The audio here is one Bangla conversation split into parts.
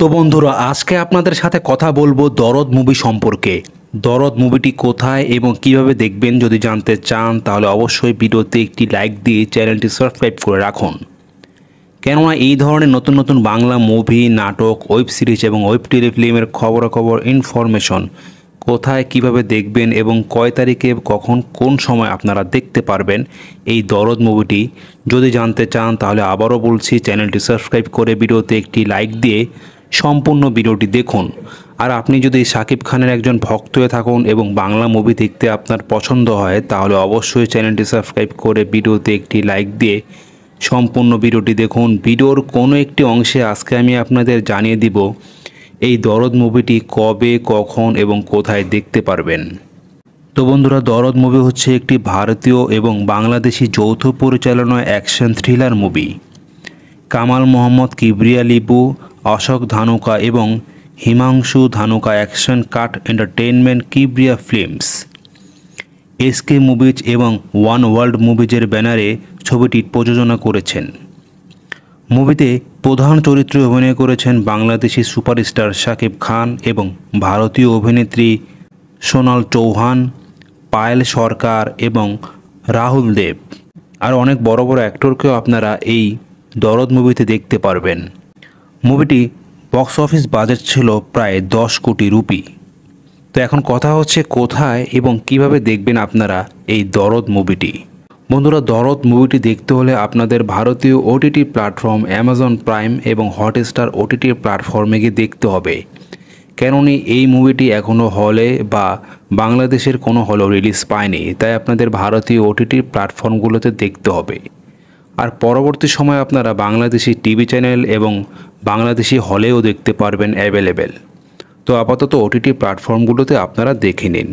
তো বন্ধুরা আজকে আপনাদের সাথে কথা বলবো দরদ মুভি সম্পর্কে দরদ মুভিটি কোথায় এবং কিভাবে দেখবেন যদি জানতে চান তাহলে অবশ্যই ভিডিওতে একটি লাইক দিয়ে চ্যানেলটি সাবস্ক্রাইব করে রাখুন কেননা এই ধরনের নতুন নতুন বাংলা মুভি নাটক ওয়েব সিরিজ এবং ওয়েব টেলিফিল্মের খবরাখবর ইনফরমেশন কোথায় কিভাবে দেখবেন এবং কয় তারিখে কখন কোন সময় আপনারা দেখতে পারবেন এই দরদ মুভিটি যদি জানতে চান তাহলে আবারও বলছি চ্যানেলটি সাবস্ক্রাইব করে ভিডিওতে একটি লাইক দিয়ে সম্পূর্ণ ভিডিওটি দেখুন আর আপনি যদি সাকিব খানের একজন ভক্ত হয়ে থাকুন এবং বাংলা মুভি দেখতে আপনার পছন্দ হয় তাহলে অবশ্যই চ্যানেলটি সাবস্ক্রাইব করে ভিডিওতে একটি লাইক দিয়ে সম্পূর্ণ ভিডিওটি দেখুন ভিডিওর কোনো একটি অংশে আজকে আমি আপনাদের জানিয়ে দিব এই দরদ মুভিটি কবে কখন এবং কোথায় দেখতে পারবেন তো বন্ধুরা দরদ মুভি হচ্ছে একটি ভারতীয় এবং বাংলাদেশি যৌথ পরিচালনা action thriller movie Kamal Mohammad Kibria Lipu Ashok Dhanuka এবং Himanshu Dhanuka action cut entertainment Kibria films SK movies এবং ওয়ান ওয়ার্ল্ড মুভিজের ব্যানারে ছবিটি প্রযোজনা করেছেন মুভিতে প্রধান চরিত্রে অভিনয় করেছেন বাংলাদেশি সুপারস্টার শাকিব খান এবং ভারতীয় অভিনেত্রী সোনাল চৌহান পায়েল সরকার এবং রাহুল দেব আর অনেক বড় বড় অ্যাক্টরকেও আপনারা এই দরদ মুভিতে দেখতে পারবেন মুভিটি বক্স অফিস বাজেট ছিল প্রায় দশ কোটি রুপি তো এখন কথা হচ্ছে কোথায় এবং কিভাবে দেখবেন আপনারা এই দরদ মুভিটি বন্ধুরা দরদ মুভিটি দেখতে হলে আপনাদের ভারতীয় ওটিটি প্ল্যাটফর্ম অ্যামাজন প্রাইম এবং হটস্টার ওটিটি প্ল্যাটফর্মে গিয়ে দেখতে হবে কেননি এই মুভিটি এখনও হলে বা বাংলাদেশের কোনো হলেও রিলিজ পায়নি তাই আপনাদের ভারতীয় ওটিটি প্ল্যাটফর্মগুলোতে দেখতে হবে আর পরবর্তী সময় আপনারা বাংলাদেশি টিভি চ্যানেল এবং বাংলাদেশি হলেও দেখতে পারবেন অ্যাভেলেবেল তো আপাতত ওটিটি প্ল্যাটফর্মগুলোতে আপনারা দেখে নিন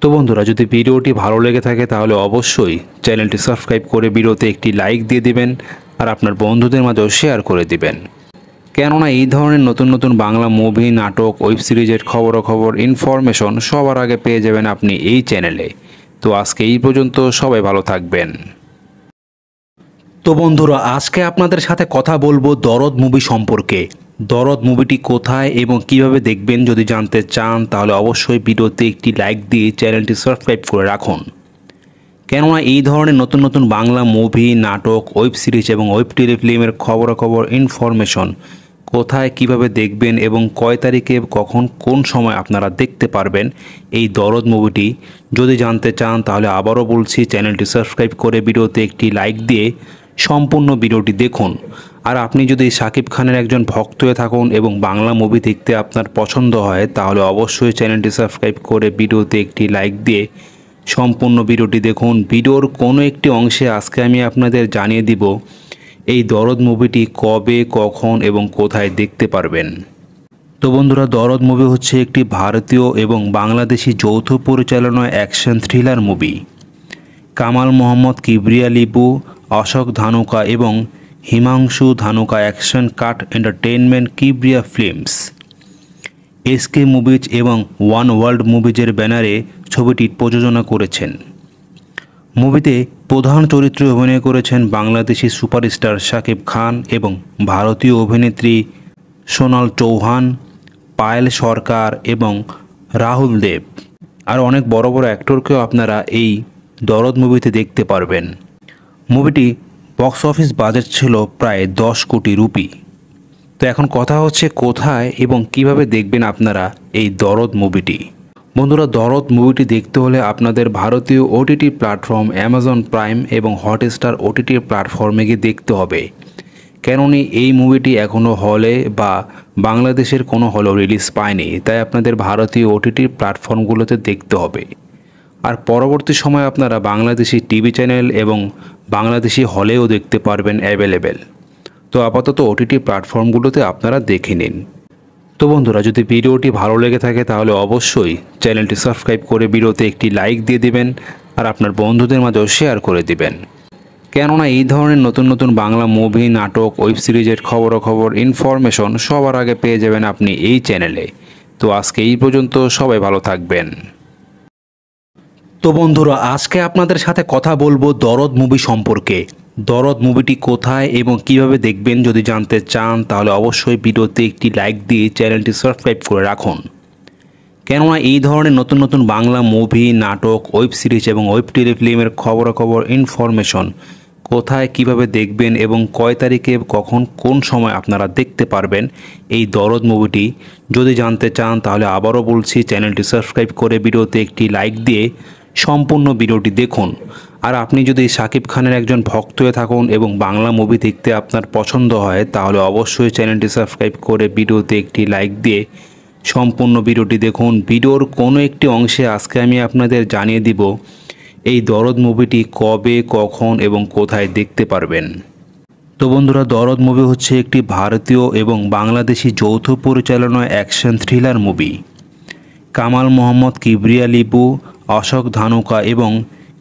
তো বন্ধুরা যদি ভিডিওটি ভালো লেগে থাকে তাহলে অবশ্যই চ্যানেলটি সাবস্ক্রাইব করে ভিডিওতে একটি লাইক দিয়ে দিবেন আর আপনার বন্ধুদের মাঝেও শেয়ার করে দিবেন কেননা এই ধরনের নতুন নতুন বাংলা মুভি নাটক ওয়েব সিরিজের খবরাখবর ইনফরমেশন সবার আগে পেয়ে যাবেন আপনি এই চ্যানেলে তো আজকে এই পর্যন্ত সবাই ভালো থাকবেন তো বন্ধুরা আজকে আপনাদের সাথে কথা বলবো দরদ মুভি সম্পর্কে দরদ মুভিটি কোথায় এবং কিভাবে দেখবেন যদি জানতে চান তাহলে অবশ্যই ভিডিওতে একটি লাইক দিয়ে চ্যানেলটি সাবস্ক্রাইব করে রাখুন কেননা এই ধরনের নতুন নতুন বাংলা মুভি নাটক ওয়েব সিরিজ এবং ওয়েব টেলিফিল্মের খবরাখবর ইনফরমেশন কোথায় কিভাবে দেখবেন এবং কয় তারিখে কখন কোন সময় আপনারা দেখতে পারবেন এই দরদ মুভিটি যদি জানতে চান তাহলে আবারও বলছি চ্যানেলটি সাবস্ক্রাইব করে ভিডিওতে একটি লাইক দিয়ে সম্পূর্ণ ভিডিওটি দেখুন আর আপনি যদি সাকিব খানের একজন ভক্ত হয়ে থাকুন এবং বাংলা মুভি দেখতে আপনার পছন্দ হয় তাহলে অবশ্যই চ্যানেলটি সাবস্ক্রাইব করে ভিডিওতে একটি লাইক দিয়ে সম্পূর্ণ ভিডিওটি দেখুন ভিডিওর কোনো একটি অংশে আজকে আমি আপনাদের জানিয়ে দিব এই দরদ মুভিটি কবে কখন এবং কোথায় দেখতে পারবেন তো বন্ধুরা দরদ মুভি হচ্ছে একটি ভারতীয় এবং বাংলাদেশি যৌথ পরিচালনায় action thriller movie Kamal Mohammad Kibria Lipu Ashok Dhanuka এবং Himanshu Dhanuka action cut entertainment Kibria films SK movies এবং ওয়ান ওয়ার্ল্ড মুভিজের ব্যানারে ছবিটি প্রযোজনা করেছেন মুভিতে প্রধান চরিত্রে অভিনয় করেছেন বাংলাদেশি সুপারস্টার শাকিব খান এবং ভারতীয় অভিনেত্রী সোনাল চৌহান পায়েল সরকার এবং রাহুল দেব আর অনেক বড় বড় অ্যাক্টরকেও আপনারা এই দরদ মুভিতে দেখতে পারবেন মুভিটি বক্স অফিস বাজেট ছিল প্রায় দশ কোটি রুপি তো এখন কথা হচ্ছে কোথায় এবং কিভাবে দেখবেন আপনারা এই দরদ মুভিটি বন্ধুরা দরদ মুভিটি দেখতে হলে আপনাদের ভারতীয় ওটিটি প্ল্যাটফর্ম অ্যামাজন প্রাইম এবং হটস্টার ওটিটি প্ল্যাটফর্মে গিয়ে দেখতে হবে কেননি এই মুভিটি এখনও হলে বা বাংলাদেশের কোনো হলেও রিলিজ পায়নি তাই আপনাদের ভারতীয় ওটিটি প্ল্যাটফর্মগুলোতে দেখতে হবে আর পরবর্তী সময় আপনারা বাংলাদেশি টিভি চ্যানেল এবং বাংলাদেশি হলেও দেখতে পারবেন অ্যাভেলেবেল তো আপাতত ওটিটি প্ল্যাটফর্মগুলোতে আপনারা দেখে নিন তো বন্ধুরা যদি ভিডিওটি ভালো লেগে থাকে তাহলে অবশ্যই চ্যানেলটি সাবস্ক্রাইব করে ভিডিওতে একটি লাইক দিয়ে দিবেন আর আপনার বন্ধুদের মাঝেও শেয়ার করে দিবেন কেননা এই ধরনের নতুন নতুন বাংলা মুভি নাটক ওয়েব সিরিজের খবর ইনফরমেশন সবার আগে পেয়ে যাবেন আপনি এই চ্যানেলে তো আজকে এই পর্যন্ত সবাই ভালো থাকবেন তো বন্ধুরা আজকে আপনাদের সাথে কথা বলবো দরদ মুভি সম্পর্কে দরদ মুভিটি কোথায় এবং কিভাবে দেখবেন যদি জানতে চান তাহলে অবশ্যই ভিডিওতে একটি লাইক দিয়ে চ্যানেলটি সাবস্ক্রাইব করে রাখুন কেননা এই ধরনের নতুন নতুন বাংলা মুভি নাটক ওয়েব সিরিজ এবং ওয়েব টেলিফিল্মের খবরাখবর ইনফরমেশন কোথায় কিভাবে দেখবেন এবং কয় তারিখে কখন কোন সময় আপনারা দেখতে পারবেন এই দরদ মুভিটি যদি জানতে চান তাহলে আবারও বলছি চ্যানেলটি সাবস্ক্রাইব করে ভিডিওতে একটি লাইক দিয়ে সম্পূর্ণ ভিডিওটি দেখুন আর আপনি যদি সাকিব খানের একজন ভক্ত হয়ে থাকুন এবং বাংলা মুভি দেখতে আপনার পছন্দ হয় তাহলে অবশ্যই চ্যানেলটি সাবস্ক্রাইব করে ভিডিওতে একটি লাইক দিয়ে সম্পূর্ণ ভিডিওটি দেখুন ভিডিওর কোনো একটি অংশে আজকে আমি আপনাদের জানিয়ে দিব এই দরদ মুভিটি কবে কখন এবং কোথায় দেখতে পারবেন তো বন্ধুরা দরদ মুভি হচ্ছে একটি ভারতীয় এবং বাংলাদেশি যৌথ পরিচালনায় action thriller movie Kamal Mohammad Kibria Lipu Ashok Dhanuka এবং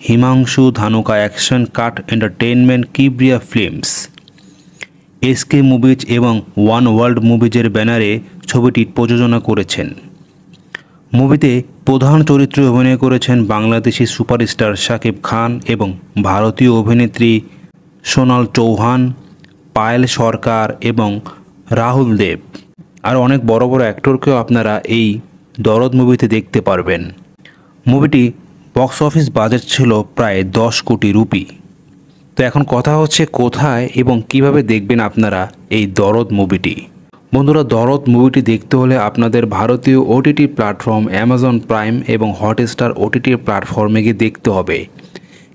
Himanshu Dhanuka action cut entertainment Kibria films SK movies এবং ওয়ান ওয়ার্ল্ড মুভিজের ব্যানারে ছবিটি প্রযোজনা করেছেন মুভিতে প্রধান চরিত্রে অভিনয় করেছেন বাংলাদেশি সুপারস্টার শাকিব খান এবং ভারতীয় অভিনেত্রী সোনাল চৌহান পায়েল সরকার এবং রাহুল দেব আর অনেক বড় বড় অ্যাক্টরকেও আপনারা এই দরদ মুভিতে দেখতে পারবেন মুভিটি বক্স অফিস বাজেট ছিল প্রায় দশ কোটি রুপি তো এখন কথা হচ্ছে কোথায় এবং কিভাবে দেখবেন আপনারা এই দরদ মুভিটি বন্ধুরা দরদ মুভিটি দেখতে হলে আপনাদের ভারতীয় ওটিটি প্ল্যাটফর্ম অ্যামাজন প্রাইম এবং হটস্টার ওটিটি প্ল্যাটফর্মে গিয়ে দেখতে হবে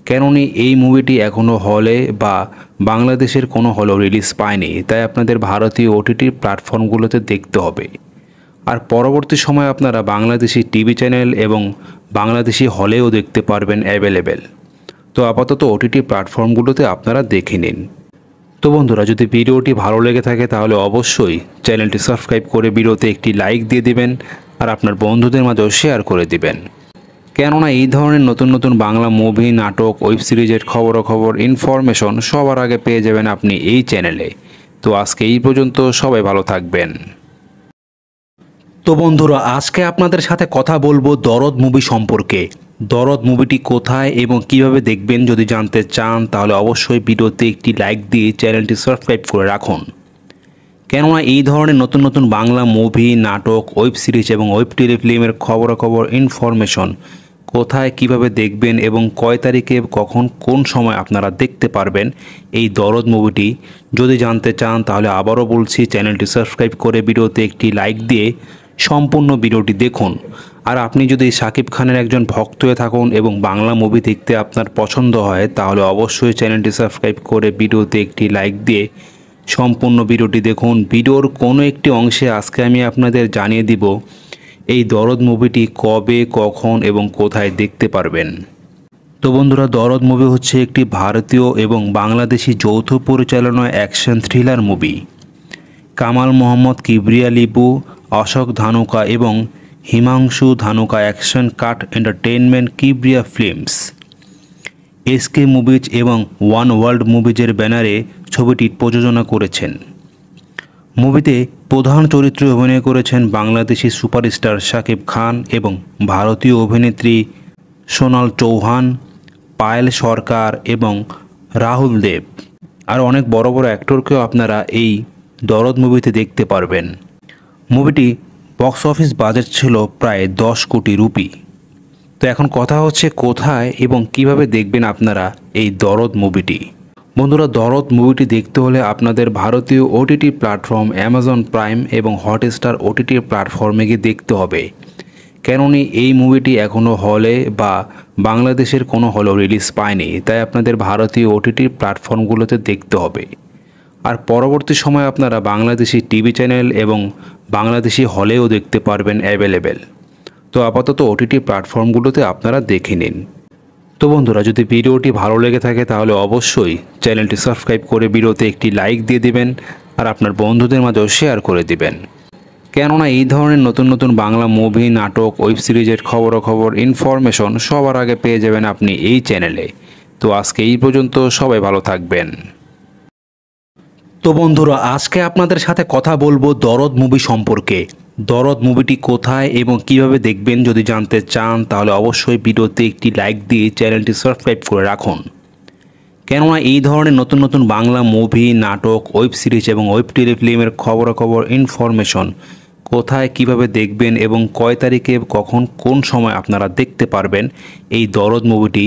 কেননি এই মুভিটি এখনও হলে বা বাংলাদেশের কোনো হলেও রিলিজ পায়নি তাই আপনাদের ভারতীয় ওটিটি প্ল্যাটফর্মগুলোতে দেখতে হবে আর পরবর্তী সময় আপনারা বাংলাদেশি টিভি চ্যানেল এবং বাংলাদেশি হলেও দেখতে পারবেন অ্যাভেলেবেল তো আপাতত ওটিটি প্ল্যাটফর্মগুলোতে আপনারা দেখে নিন তো বন্ধুরা যদি ভিডিওটি ভালো লেগে থাকে তাহলে অবশ্যই চ্যানেলটি সাবস্ক্রাইব করে ভিডিওতে একটি লাইক দিয়ে দিবেন আর আপনার বন্ধুদের মাঝেও শেয়ার করে দিবেন কেননা এই ধরনের নতুন নতুন বাংলা মুভি নাটক ওয়েব সিরিজের খবর ইনফরমেশন সবার আগে পেয়ে যাবেন আপনি এই চ্যানেলে তো আজকে এই পর্যন্ত সবাই ভালো থাকবেন তো বন্ধুরা আজকে আপনাদের সাথে কথা বলবো দরদ মুভি সম্পর্কে দরদ মুভিটি কোথায় এবং কিভাবে দেখবেন যদি জানতে চান তাহলে অবশ্যই ভিডিওতে একটি লাইক দিয়ে চ্যানেলটি সাবস্ক্রাইব করে রাখুন কেননা এই ধরনের নতুন নতুন বাংলা মুভি নাটক ওয়েব সিরিজ এবং ওয়েব টেলিফিল্মের খবরাখবর ইনফরমেশন কোথায় কিভাবে দেখবেন এবং কয় তারিখে কখন কোন সময় আপনারা দেখতে পারবেন এই দরদ মুভিটি যদি জানতে চান তাহলে আবারও বলছি চ্যানেলটি সাবস্ক্রাইব করে ভিডিওতে একটি লাইক দিয়ে সম্পূর্ণ ভিডিওটি দেখুন আর আপনি যদি সাকিব খানের একজন ভক্ত হয়ে থাকুন এবং বাংলা মুভি দেখতে আপনার পছন্দ হয় তাহলে অবশ্যই চ্যানেলটি সাবস্ক্রাইব করে ভিডিওতে একটি লাইক দিয়ে সম্পূর্ণ ভিডিওটি দেখুন ভিডিওর কোনো একটি অংশে আজকে আমি আপনাদের জানিয়ে দিব এই দরদ মুভিটি কবে কখন এবং কোথায় দেখতে পারবেন তো বন্ধুরা দরদ মুভি হচ্ছে একটি ভারতীয় এবং বাংলাদেশি যৌথ পরিচালনা action thriller movie Kamal Mohammad Kibria Lipu Ashok Dhanuka এবং Himanshu Dhanuka action cut entertainment Kibria films SK movies এবং ওয়ান ওয়ার্ল্ড মুভিজের ব্যানারে ছবিটি প্রযোজনা করেছেন মুভিতে প্রধান চরিত্রে অভিনয় করেছেন বাংলাদেশি সুপারস্টার শাকিব খান এবং ভারতীয় অভিনেত্রী সোনাল চৌহান পায়েল সরকার এবং রাহুল দেব আর অনেক বড় বড় অ্যাক্টরকেও আপনারা এই দরদ মুভিতে দেখতে পারবেন মুভিটি বক্স অফিস বাজেট ছিল প্রায় দশ কোটি রুপি তো এখন কথা হচ্ছে কোথায় এবং কিভাবে দেখবেন আপনারা এই দরদ মুভিটি বন্ধুরা দরদ মুভিটি দেখতে হলে আপনাদের ভারতীয় ওটিটি প্ল্যাটফর্ম অ্যামাজন প্রাইম এবং হটস্টার ওটিটি প্ল্যাটফর্মে গিয়ে দেখতে হবে কেননি এই মুভিটি এখনও হলে বা বাংলাদেশের কোনো হলেও রিলিজ পায়নি তাই আপনাদের ভারতীয় ওটিটি প্ল্যাটফর্মগুলোতে দেখতে হবে আর পরবর্তী সময় আপনারা বাংলাদেশি টিভি চ্যানেল এবং বাংলাদেশি হলেও দেখতে পারবেন অ্যাভেলেবেল তো আপাতত ওটিটি প্ল্যাটফর্মগুলোতে আপনারা দেখে নিন তো বন্ধুরা যদি ভিডিওটি ভালো লেগে থাকে তাহলে অবশ্যই চ্যানেলটি সাবস্ক্রাইব করে ভিডিওতে একটি লাইক দিয়ে দিবেন আর আপনার বন্ধুদের মাঝেও শেয়ার করে দিবেন কেননা এই ধরনের নতুন নতুন বাংলা মুভি নাটক ওয়েব সিরিজের খবর ইনফরমেশন সবার আগে পেয়ে যাবেন আপনি এই চ্যানেলে তো আজকে এই পর্যন্ত সবাই ভালো থাকবেন তো বন্ধুরা আজকে আপনাদের সাথে কথা বলবো দরদ মুভি সম্পর্কে দরদ মুভিটি কোথায় এবং কিভাবে দেখবেন যদি জানতে চান তাহলে অবশ্যই ভিডিওতে একটি লাইক দিয়ে চ্যানেলটি সাবস্ক্রাইব করে রাখুন কেননা এই ধরনের নতুন নতুন বাংলা মুভি নাটক ওয়েব সিরিজ এবং ওয়েব টেলিফিল্মের খবরাখবর ইনফরমেশন কোথায় কিভাবে দেখবেন এবং কয় তারিখে কখন কোন সময় আপনারা দেখতে পারবেন এই দরদ মুভিটি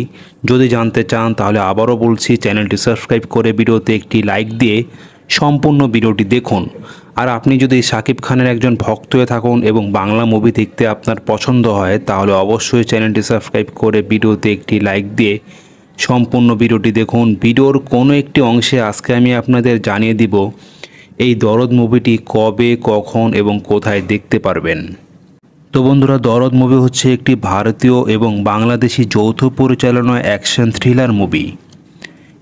যদি জানতে চান তাহলে আবারও বলছি চ্যানেলটি সাবস্ক্রাইব করে ভিডিওতে একটি লাইক দিয়ে সম্পূর্ণ ভিডিওটি দেখুন আর আপনি যদি সাকিব খানের একজন ভক্ত হয়ে থাকুন এবং বাংলা মুভি দেখতে আপনার পছন্দ হয় তাহলে অবশ্যই চ্যানেলটি সাবস্ক্রাইব করে ভিডিওতে একটি লাইক দিয়ে সম্পূর্ণ ভিডিওটি দেখুন ভিডিওর কোনো একটি অংশে আজকে আমি আপনাদের জানিয়ে দিব এই দরদ মুভিটি কবে কখন এবং কোথায় দেখতে পারবেন তো বন্ধুরা দরদ মুভি হচ্ছে একটি ভারতীয় এবং বাংলাদেশি যৌথ পরিচালনায় action thriller movie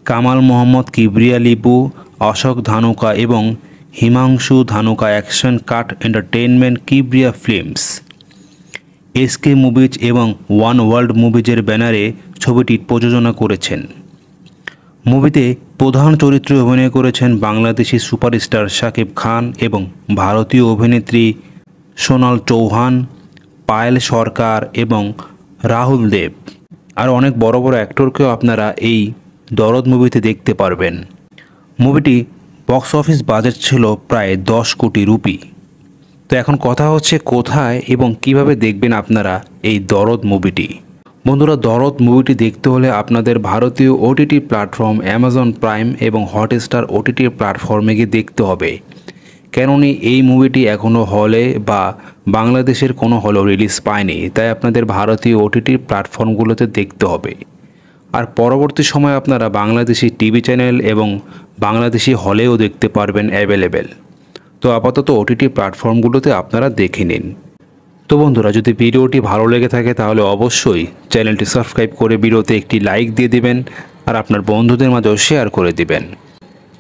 Kamal Mohammad Kibria Lipu Ashok Dhanuka এবং Himanshu Dhanuka action cut entertainment Kibria films S K movies এবং ওয়ান ওয়ার্ল্ড মুভিজের ব্যানারে ছবিটি প্রযোজনা করেছেন মুভিতে প্রধান চরিত্রে অভিনয় করেছেন বাংলাদেশি সুপারস্টার শাকিব খান এবং ভারতীয় অভিনেত্রী সোনাল চৌহান পায়েল সরকার এবং রাহুল দেব আর অনেক বড় বড় অ্যাক্টরকেও আপনারা এই দরদ মুভিতে দেখতে পারবেন মুভিটি বক্স অফিস বাজেট ছিল প্রায় দশ কোটি রুপি তো এখন কথা হচ্ছে কোথায় এবং কিভাবে দেখবেন আপনারা এই দরদ মুভিটি বন্ধুরা দরদ মুভিটি দেখতে হলে আপনাদের ভারতীয় ওটিটি প্ল্যাটফর্ম অ্যামাজন প্রাইম এবং হটস্টার ওটিটি প্ল্যাটফর্মে গিয়ে দেখতে হবে কেননি এই মুভিটি এখনও হলে বা বাংলাদেশের কোনো হলেও রিলিজ পায়নি তাই আপনাদের ভারতীয় ওটিটি প্ল্যাটফর্মগুলোতে দেখতে হবে আর পরবর্তী সময় আপনারা বাংলাদেশি টিভি চ্যানেল এবং বাংলাদেশি হলেও দেখতে পারবেন অ্যাভেলেবেল তো আপাতত ওটিটি প্ল্যাটফর্মগুলোতে আপনারা দেখে নিন তো বন্ধুরা যদি ভিডিওটি ভালো লেগে থাকে তাহলে অবশ্যই চ্যানেলটি সাবস্ক্রাইব করে ভিডিওতে একটি লাইক দিয়ে দিবেন আর আপনার বন্ধুদের মাঝেও শেয়ার করে দিবেন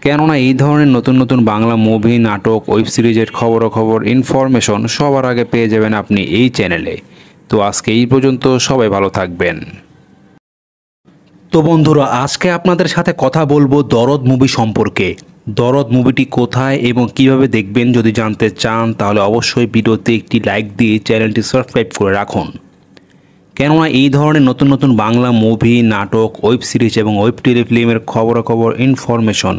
কেননা এই ধরনের নতুন নতুন বাংলা মুভি নাটক ওয়েব সিরিজের খবর ইনফরমেশন সবার আগে পেয়ে যাবেন আপনি এই চ্যানেলে তো আজকে এই পর্যন্ত সবাই ভালো থাকবেন তো বন্ধুরা আজকে আপনাদের সাথে কথা বলবো দরদ মুভি সম্পর্কে দরদ মুভিটি কোথায় এবং কিভাবে দেখবেন যদি জানতে চান তাহলে অবশ্যই ভিডিওতে একটি লাইক দিয়ে চ্যানেলটি সাবস্ক্রাইব করে রাখুন কেননা এই ধরনের নতুন নতুন বাংলা মুভি নাটক ওয়েব সিরিজ এবং ওয়েব টেলিফিল্মের খবরাখবর ইনফরমেশন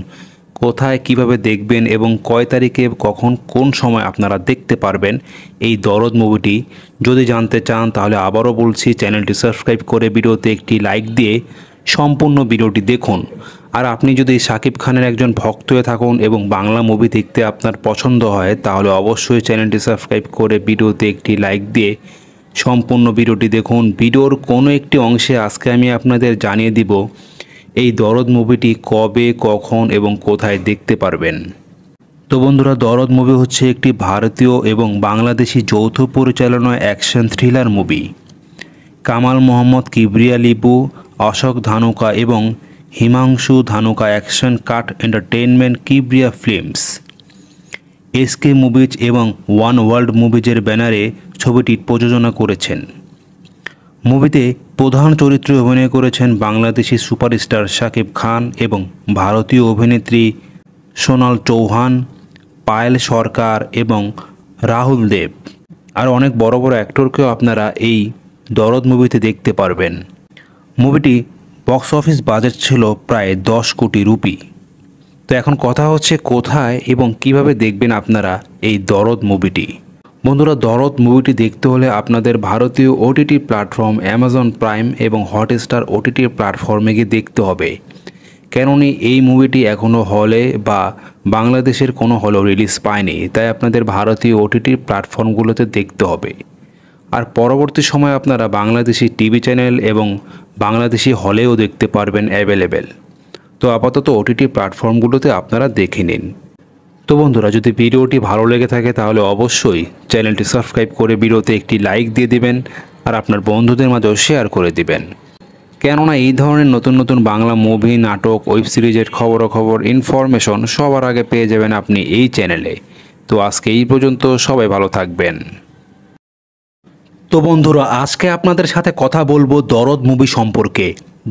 কোথায় কিভাবে দেখবেন এবং কয় তারিখে কখন কোন সময় আপনারা দেখতে পারবেন এই দরদ মুভিটি যদি জানতে চান তাহলে আবারও বলছি চ্যানেলটি সাবস্ক্রাইব করে ভিডিওতে একটি লাইক দিয়ে সম্পূর্ণ ভিডিওটি দেখুন আর আপনি যদি সাকিব খানের একজন ভক্ত হয়ে থাকুন এবং বাংলা মুভি দেখতে আপনার পছন্দ হয় তাহলে অবশ্যই চ্যানেলটি সাবস্ক্রাইব করে ভিডিওতে একটি লাইক দিয়ে সম্পূর্ণ ভিডিওটি দেখুন ভিডিওর কোনো একটি অংশে আজকে আমি আপনাদের জানিয়ে দিব এই দরদ মুভিটি কবে কখন এবং কোথায় দেখতে পারবেন তো বন্ধুরা দরদ মুভি হচ্ছে একটি ভারতীয় এবং বাংলাদেশি যৌথ পরিচালনা action thriller movie Kamal Mohammad Kibria Lipu Ashok Dhanuka এবং Himanshu Dhanuka action cut entertainment Kibria films SK movies এবং ওয়ান ওয়ার্ল্ড মুভিজের ব্যানারে ছবিটি প্রযোজনা করেছেন মুভিতে প্রধান চরিত্রে অভিনয় করেছেন বাংলাদেশি সুপারস্টার শাকিব খান এবং ভারতীয় অভিনেত্রী সোনাল চৌহান পায়েল সরকার এবং রাহুল দেব আর অনেক বড় বড় অ্যাক্টরকেও আপনারা এই দরদ মুভিতে দেখতে পারবেন মুভিটি বক্স অফিস বাজেট ছিল প্রায় দশ কোটি রুপি তো এখন কথা হচ্ছে কোথায় এবং কিভাবে দেখবেন আপনারা এই দরদ মুভিটি বন্ধুরা দরদ মুভিটি দেখতে হলে আপনাদের ভারতীয় ওটিটি প্ল্যাটফর্ম অ্যামাজন প্রাইম এবং হটস্টার ওটিটি প্ল্যাটফর্মে গিয়ে দেখতে হবে কেননি এই মুভিটি এখনও হলে বা বাংলাদেশের কোনো হলেও রিলিজ পায়নি তাই আপনাদের ভারতীয় ওটিটি প্ল্যাটফর্মগুলোতে দেখতে হবে আর পরবর্তী সময়ে আপনারা বাংলাদেশি টিভি চ্যানেল এবং বাংলাদেশি হলেও দেখতে পারবেন অ্যাভেলেবেল তো আপাতত ওটিটি প্ল্যাটফর্মগুলোতে আপনারা দেখে নিন তো বন্ধুরা যদি ভিডিওটি ভালো লেগে থাকে তাহলে অবশ্যই চ্যানেলটি সাবস্ক্রাইব করে ভিডিওতে একটি লাইক দিয়ে দিবেন আর আপনার বন্ধুদের মাঝেও শেয়ার করে দিবেন কেননা এই ধরনের নতুন নতুন বাংলা মুভি নাটক ওয়েব সিরিজের খবর ইনফরমেশন সবার আগে পেয়ে যাবেন আপনি এই চ্যানেলে তো আজকে এই পর্যন্ত সবাই ভালো থাকবেন তো বন্ধুরা আজকে আপনাদের সাথে কথা বলবো দরদ মুভি সম্পর্কে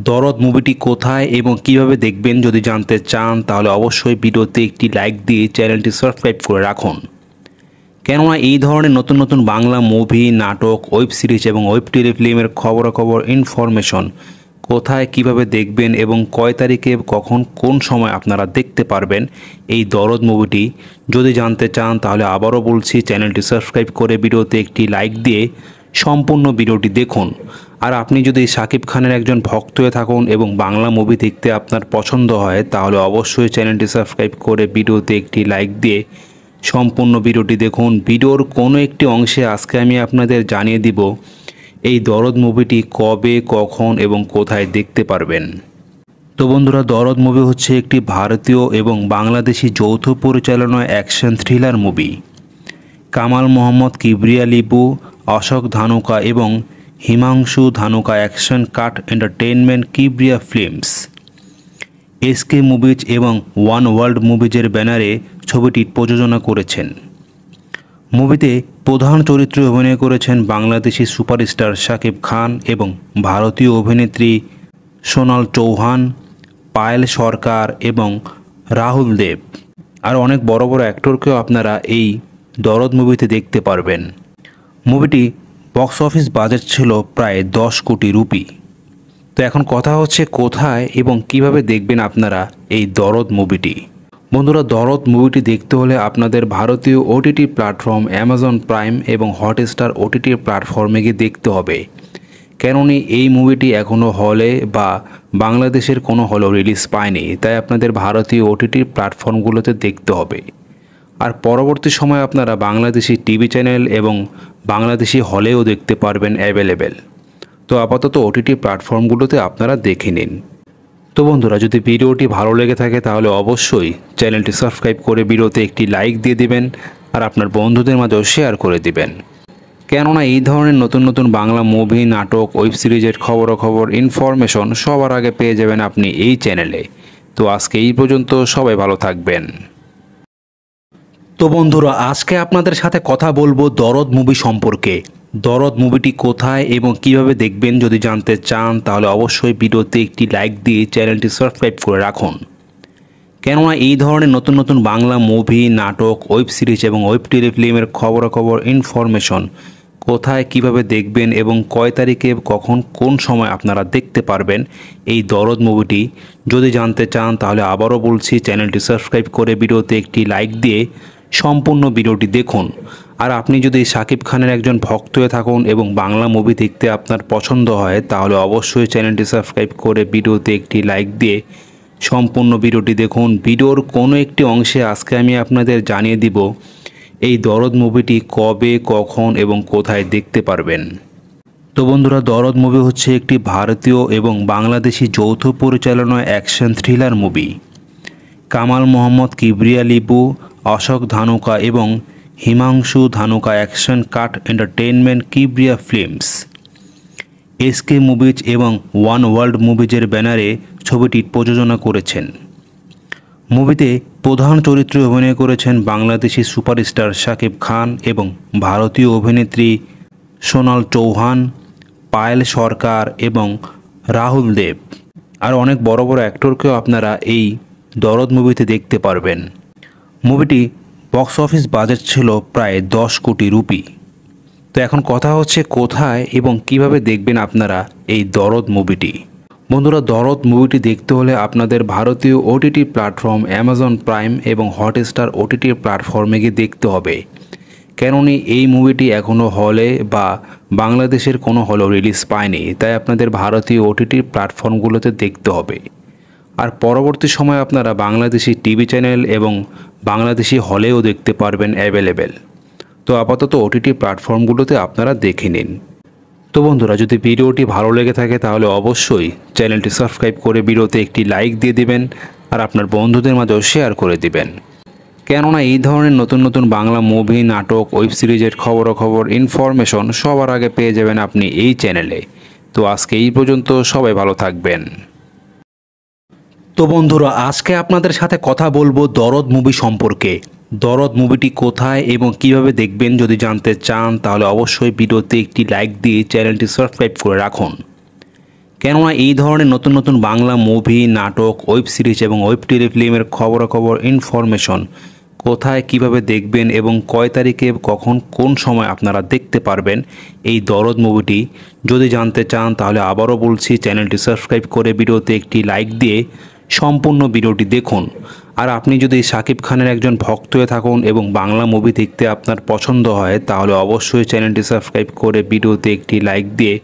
দরদ মুভিটি কোথায় এবং কিভাবে দেখবেন যদি জানতে চান তাহলে অবশ্যই ভিডিওতে একটি লাইক দিয়ে চ্যানেলটি সাবস্ক্রাইব করে রাখুন কেননা এই ধরনের নতুন নতুন বাংলা মুভি নাটক ওয়েব সিরিজ এবং ওয়েব টেলিফিল্মের খবরাখবর ইনফরমেশন কোথায় কিভাবে দেখবেন এবং কয় তারিখে কখন কোন সময় আপনারা দেখতে পারবেন এই দরদ মুভিটি যদি জানতে চান তাহলে আবারও বলছি চ্যানেলটি সাবস্ক্রাইব করে ভিডিওতে একটি লাইক দিয়ে সম্পূর্ণ ভিডিওটি দেখুন আর আপনি যদি সাকিব খানের একজন ভক্ত হয়ে থাকুন এবং বাংলা মুভি দেখতে আপনার পছন্দ হয় তাহলে অবশ্যই চ্যানেলটি সাবস্ক্রাইব করে ভিডিওতে একটি লাইক দিয়ে সম্পূর্ণ ভিডিওটি দেখুন ভিডিওর কোনো একটি অংশে আজকে আমি আপনাদের জানিয়ে দিব এই দরদ মুভিটি কবে কখন এবং কোথায় দেখতে পারবেন তো বন্ধুরা দরদ মুভি হচ্ছে একটি ভারতীয় এবং বাংলাদেশি যৌথ পরিচালনায় action thriller movie Kamal Mohammad Kibria Lipu Ashok Dhanuka এবং Himanshu Dhanuka action cut entertainment Kibria films SK movies এবং ওয়ান ওয়ার্ল্ড মুভিজের ব্যানারে ছবিটি প্রযোজনা করেছেন মুভিতে প্রধান চরিত্রে অভিনয় করেছেন বাংলাদেশি সুপারস্টার শাকিব খান এবং ভারতীয় অভিনেত্রী সোনাল চৌহান পায়েল সরকার এবং রাহুল দেব আর অনেক বড় বড় অ্যাক্টরকেও আপনারা এই দরদ মুভিতে দেখতে পারবেন মুভিটি বক্স অফিস বাজেট ছিল প্রায় দশ কোটি রুপি তো এখন কথা হচ্ছে কোথায় এবং কিভাবে দেখবেন আপনারা এই দরদ মুভিটি বন্ধুরা দরদ মুভিটি দেখতে হলে আপনাদের ভারতীয় ওটিটি প্ল্যাটফর্ম অ্যামাজন প্রাইম এবং হটস্টার ওটিটি প্ল্যাটফর্মে গিয়ে দেখতে হবে কেননি এই মুভিটি এখনও হলে বা বাংলাদেশের কোনো হলেও রিলিজ পায়নি তাই আপনাদের ভারতীয় ওটিটি প্ল্যাটফর্মগুলোতে দেখতে হবে আর পরবর্তী সময়ে আপনারা বাংলাদেশি টিভি চ্যানেল এবং বাংলাদেশি হলেও দেখতে পারবেন অ্যাভেলেবেল তো আপাতত ওটিটি প্ল্যাটফর্মগুলোতে আপনারা দেখে নিন তো বন্ধুরা যদি ভিডিওটি ভালো লেগে থাকে তাহলে অবশ্যই চ্যানেলটি সাবস্ক্রাইব করে ভিডিওতে একটি লাইক দিয়ে দিবেন আর আপনার বন্ধুদের মাঝেও শেয়ার করে দিবেন কেননা এই ধরনের নতুন নতুন বাংলা মুভি নাটক ওয়েব সিরিজের খবর ইনফরমেশন সবার আগে পেয়ে যাবেন আপনি এই চ্যানেলে তো আজকে এই পর্যন্ত সবাই ভালো থাকবেন তো বন্ধুরা আজকে আপনাদের সাথে কথা বলবো দরদ মুভি সম্পর্কে দরদ মুভিটি কোথায় এবং কিভাবে দেখবেন যদি জানতে চান তাহলে অবশ্যই ভিডিওতে একটি লাইক দিয়ে চ্যানেলটি সাবস্ক্রাইব করে রাখুন কেননা এই ধরনের নতুন নতুন বাংলা মুভি নাটক ওয়েব সিরিজ এবং ওয়েব টেলিফিল্মের খবরাখবর ইনফরমেশন কোথায় কিভাবে দেখবেন এবং কয় তারিখে কখন কোন সময় আপনারা দেখতে পারবেন এই দরদ মুভিটি যদি জানতে চান তাহলে আবারও বলছি চ্যানেলটি সাবস্ক্রাইব করে ভিডিওতে একটি লাইক দিয়ে সম্পূর্ণ ভিডিওটি দেখুন আর আপনি যদি সাকিব খানের একজন ভক্ত হয়ে থাকুন এবং বাংলা মুভি দেখতে আপনার পছন্দ হয় তাহলে অবশ্যই চ্যানেলটি সাবস্ক্রাইব করে ভিডিওতে একটি লাইক দিয়ে সম্পূর্ণ ভিডিওটি দেখুন ভিডিওর কোনো একটি অংশে আজকে আমি আপনাদের জানিয়ে দিব এই দরদ মুভিটি কবে কখন এবং কোথায় দেখতে পারবেন তো বন্ধুরা দরদ মুভি হচ্ছে একটি ভারতীয় এবং বাংলাদেশি যৌথ পরিচালনায় action thriller movie Kamal Mohammad Kibria Lipu Ashok Dhanuka এবং Himanshu Dhanuka action cut entertainment Kibria films SK movies এবং ওয়ান ওয়ার্ল্ড মুভিজের ব্যানারে ছবিটি প্রযোজনা করেছেন মুভিতে প্রধান চরিত্রে অভিনয় করেছেন বাংলাদেশি সুপারস্টার শাকিব খান এবং ভারতীয় অভিনেত্রী সোনাল চৌহান পায়েল সরকার এবং রাহুল দেব আর অনেক বড় বড় অ্যাক্টরকেও আপনারা এই দরদ মুভিতে দেখতে পারবেন মুভিটি বক্স অফিস বাজেট ছিল প্রায় দশ কোটি রুপি তো এখন কথা হচ্ছে কোথায় এবং কিভাবে দেখবেন আপনারা এই দরদ মুভিটি বন্ধুরা দরদ মুভিটি দেখতে হলে আপনাদের ভারতীয় ওটিটি প্ল্যাটফর্ম অ্যামাজন প্রাইম এবং হটস্টার ওটিটি প্ল্যাটফর্মে গিয়ে দেখতে হবে কেননা এই মুভিটি এখনও হলে বা বাংলাদেশের কোনো হলেও রিলিজ পায়নি তাই আপনাদের ভারতীয় ওটিটি প্ল্যাটফর্মগুলোতে দেখতে হবে আর পরবর্তী সময়ে আপনারা বাংলাদেশি টিভি চ্যানেল এবং বাংলাদেশি হলেও দেখতে পারবেন অ্যাভেলেবেল তো আপাতত ওটিটি প্ল্যাটফর্মগুলোতে আপনারা দেখে নিন তো বন্ধুরা যদি ভিডিওটি ভালো লেগে থাকে তাহলে অবশ্যই চ্যানেলটি সাবস্ক্রাইব করে ভিডিওতে একটি লাইক দিয়ে দিবেন আর আপনার বন্ধুদের মাঝেও শেয়ার করে দিবেন কেননা এই ধরনের নতুন নতুন বাংলা মুভি নাটক ওয়েব সিরিজের খবর ইনফরমেশন সবার আগে পেয়ে যাবেন আপনি এই চ্যানেলে তো আজকে এই পর্যন্ত সবাই ভালো থাকবেন তো বন্ধুরা আজকে আপনাদের সাথে কথা বলবো দরদ মুভি সম্পর্কে দরদ মুভিটি কোথায় এবং কিভাবে দেখবেন যদি জানতে চান তাহলে অবশ্যই ভিডিওতে একটি লাইক দিয়ে চ্যানেলটি সাবস্ক্রাইব করে রাখুন কেননা এই ধরনের নতুন নতুন বাংলা মুভি নাটক ওয়েব সিরিজ এবং ওয়েব টেলিফিল্মের খবরাখবর ইনফরমেশন কোথায় কিভাবে দেখবেন এবং কয় তারিখে কখন কোন সময় আপনারা দেখতে পারবেন এই দরদ মুভিটি যদি জানতে চান তাহলে আবারও বলছি চ্যানেলটি সাবস্ক্রাইব করে ভিডিওতে একটি লাইক দিয়ে সম্পূর্ণ ভিডিওটি দেখুন আর আপনি যদি সাকিব খানের একজন ভক্ত হয়ে থাকুন এবং বাংলা মুভি দেখতে আপনার পছন্দ হয় তাহলে অবশ্যই চ্যানেলটি সাবস্ক্রাইব করে ভিডিওতে একটি লাইক দিয়ে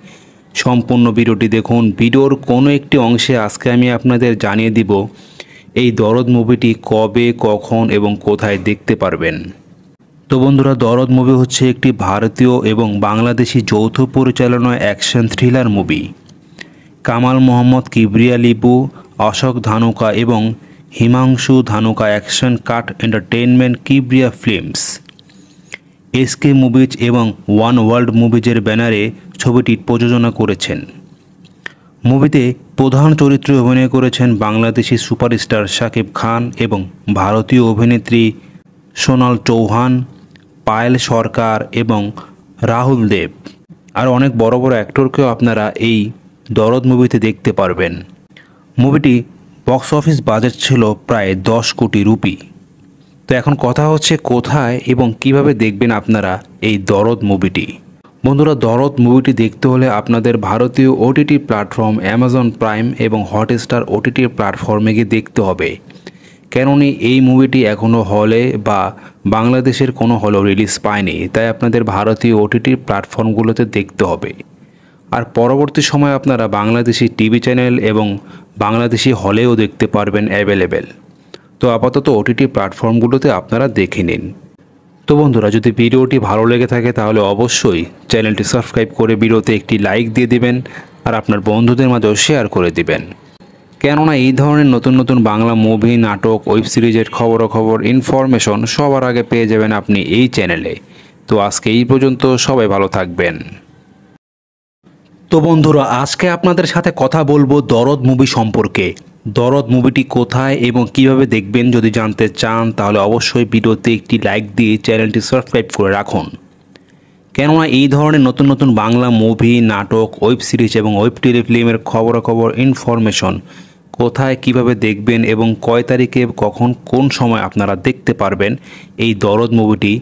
সম্পূর্ণ ভিডিওটি দেখুন ভিডিওর কোনো একটি অংশে আজকে আমি আপনাদের জানিয়ে দিব এই দরদ মুভিটি কবে কখন এবং কোথায় দেখতে পারবেন তো বন্ধুরা দরদ মুভি হচ্ছে একটি ভারতীয় এবং বাংলাদেশি যৌথ পরিচালনা action thriller movie Kamal Mohammad Kibria Libu Ashok Dhanuka এবং Himanshu Dhanuka action cut entertainment Kibria films SK movies এবং ওয়ান ওয়ার্ল্ড মুভিজের ব্যানারে ছবিটি প্রযোজনা করেছেন মুভিতে প্রধান চরিত্রে অভিনয় করেছেন বাংলাদেশি সুপারস্টার শাকিব খান এবং ভারতীয় অভিনেত্রী সোনাল চৌহান পায়েল সরকার এবং রাহুল দেব আর অনেক বড় বড় অ্যাক্টরকেও আপনারা এই দরদ মুভিতে দেখতে পারবেন মুভিটি বক্স অফিস বাজেট ছিল প্রায় দশ কোটি রুপি তো এখন কথা হচ্ছে কোথায় এবং কিভাবে দেখবেন আপনারা এই দরদ মুভিটি বন্ধুরা দরদ মুভিটি দেখতে হলে আপনাদের ভারতীয় ওটিটি প্ল্যাটফর্ম অ্যামাজন প্রাইম এবং হটস্টার ওটিটি প্ল্যাটফর্মে গিয়ে দেখতে হবে কেননি এই মুভিটি এখনও হলে বা বাংলাদেশের কোনো হলেও রিলিজ পায়নি তাই আপনাদের ভারতীয় ওটিটি প্ল্যাটফর্মগুলোতে দেখতে হবে আর পরবর্তী সময়ে আপনারা বাংলাদেশি টিভি চ্যানেল এবং বাংলাদেশি হলেও দেখতে পারবেন অ্যাভেলেবেল তো আপাতত ওটিটি প্ল্যাটফর্মগুলোতে আপনারা দেখে নিন তো বন্ধুরা যদি ভিডিওটি ভালো লেগে থাকে তাহলে অবশ্যই চ্যানেলটি সাবস্ক্রাইব করে ভিডিওতে একটি লাইক দিয়ে দিবেন আর আপনার বন্ধুদের মাঝেও শেয়ার করে দিবেন কেননা এই ধরনের নতুন নতুন বাংলা মুভি নাটক ওয়েব সিরিজের খবর ইনফরমেশন সবার আগে পেয়ে যাবেন আপনি এই চ্যানেলে তো আজকে এই পর্যন্ত সবাই ভালো থাকবেন তো বন্ধুরা আজকে আপনাদের সাথে কথা বলবো দরদ মুভি সম্পর্কে দরদ মুভিটি কোথায় এবং কিভাবে দেখবেন যদি জানতে চান তাহলে অবশ্যই ভিডিওতে একটি লাইক দিয়ে চ্যানেলটি সাবস্ক্রাইব করে রাখুন কেননা এই ধরনের নতুন নতুন বাংলা মুভি নাটক ওয়েব সিরিজ এবং ওয়েব টেলিফিল্মের খবরাখবর ইনফরমেশন কোথায় কিভাবে দেখবেন এবং কয় তারিখে কখন কোন সময় আপনারা দেখতে পারবেন এই দরদ মুভিটি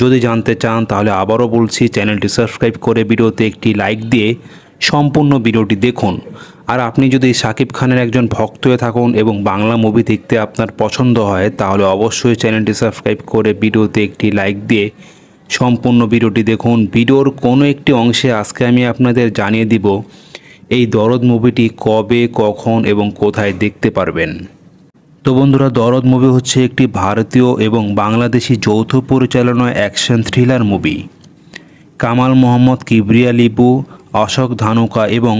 যদি জানতে চান তাহলে আবারও বলছি চ্যানেলটি সাবস্ক্রাইব করে ভিডিওতে একটি লাইক দিয়ে সম্পূর্ণ ভিডিওটি দেখুন আর আপনি যদি সাকিব খানের একজন ভক্ত হয়ে থাকুন এবং বাংলা মুভি দেখতে আপনার পছন্দ হয় তাহলে অবশ্যই চ্যানেলটি সাবস্ক্রাইব করে ভিডিওতে একটি লাইক দিয়ে সম্পূর্ণ ভিডিওটি দেখুন ভিডিওর কোনো একটি অংশে আজকে আমি আপনাদের জানিয়ে দিব এই দরদ মুভিটি কবে কখন এবং কোথায় দেখতে পারবেন তো বন্ধুরা দরদ মুভি হচ্ছে একটি ভারতীয় এবং বাংলাদেশি যৌথ পরিচালনায় action thriller movie Kamal Mohammad Kibria Lipu Ashok Dhanuka এবং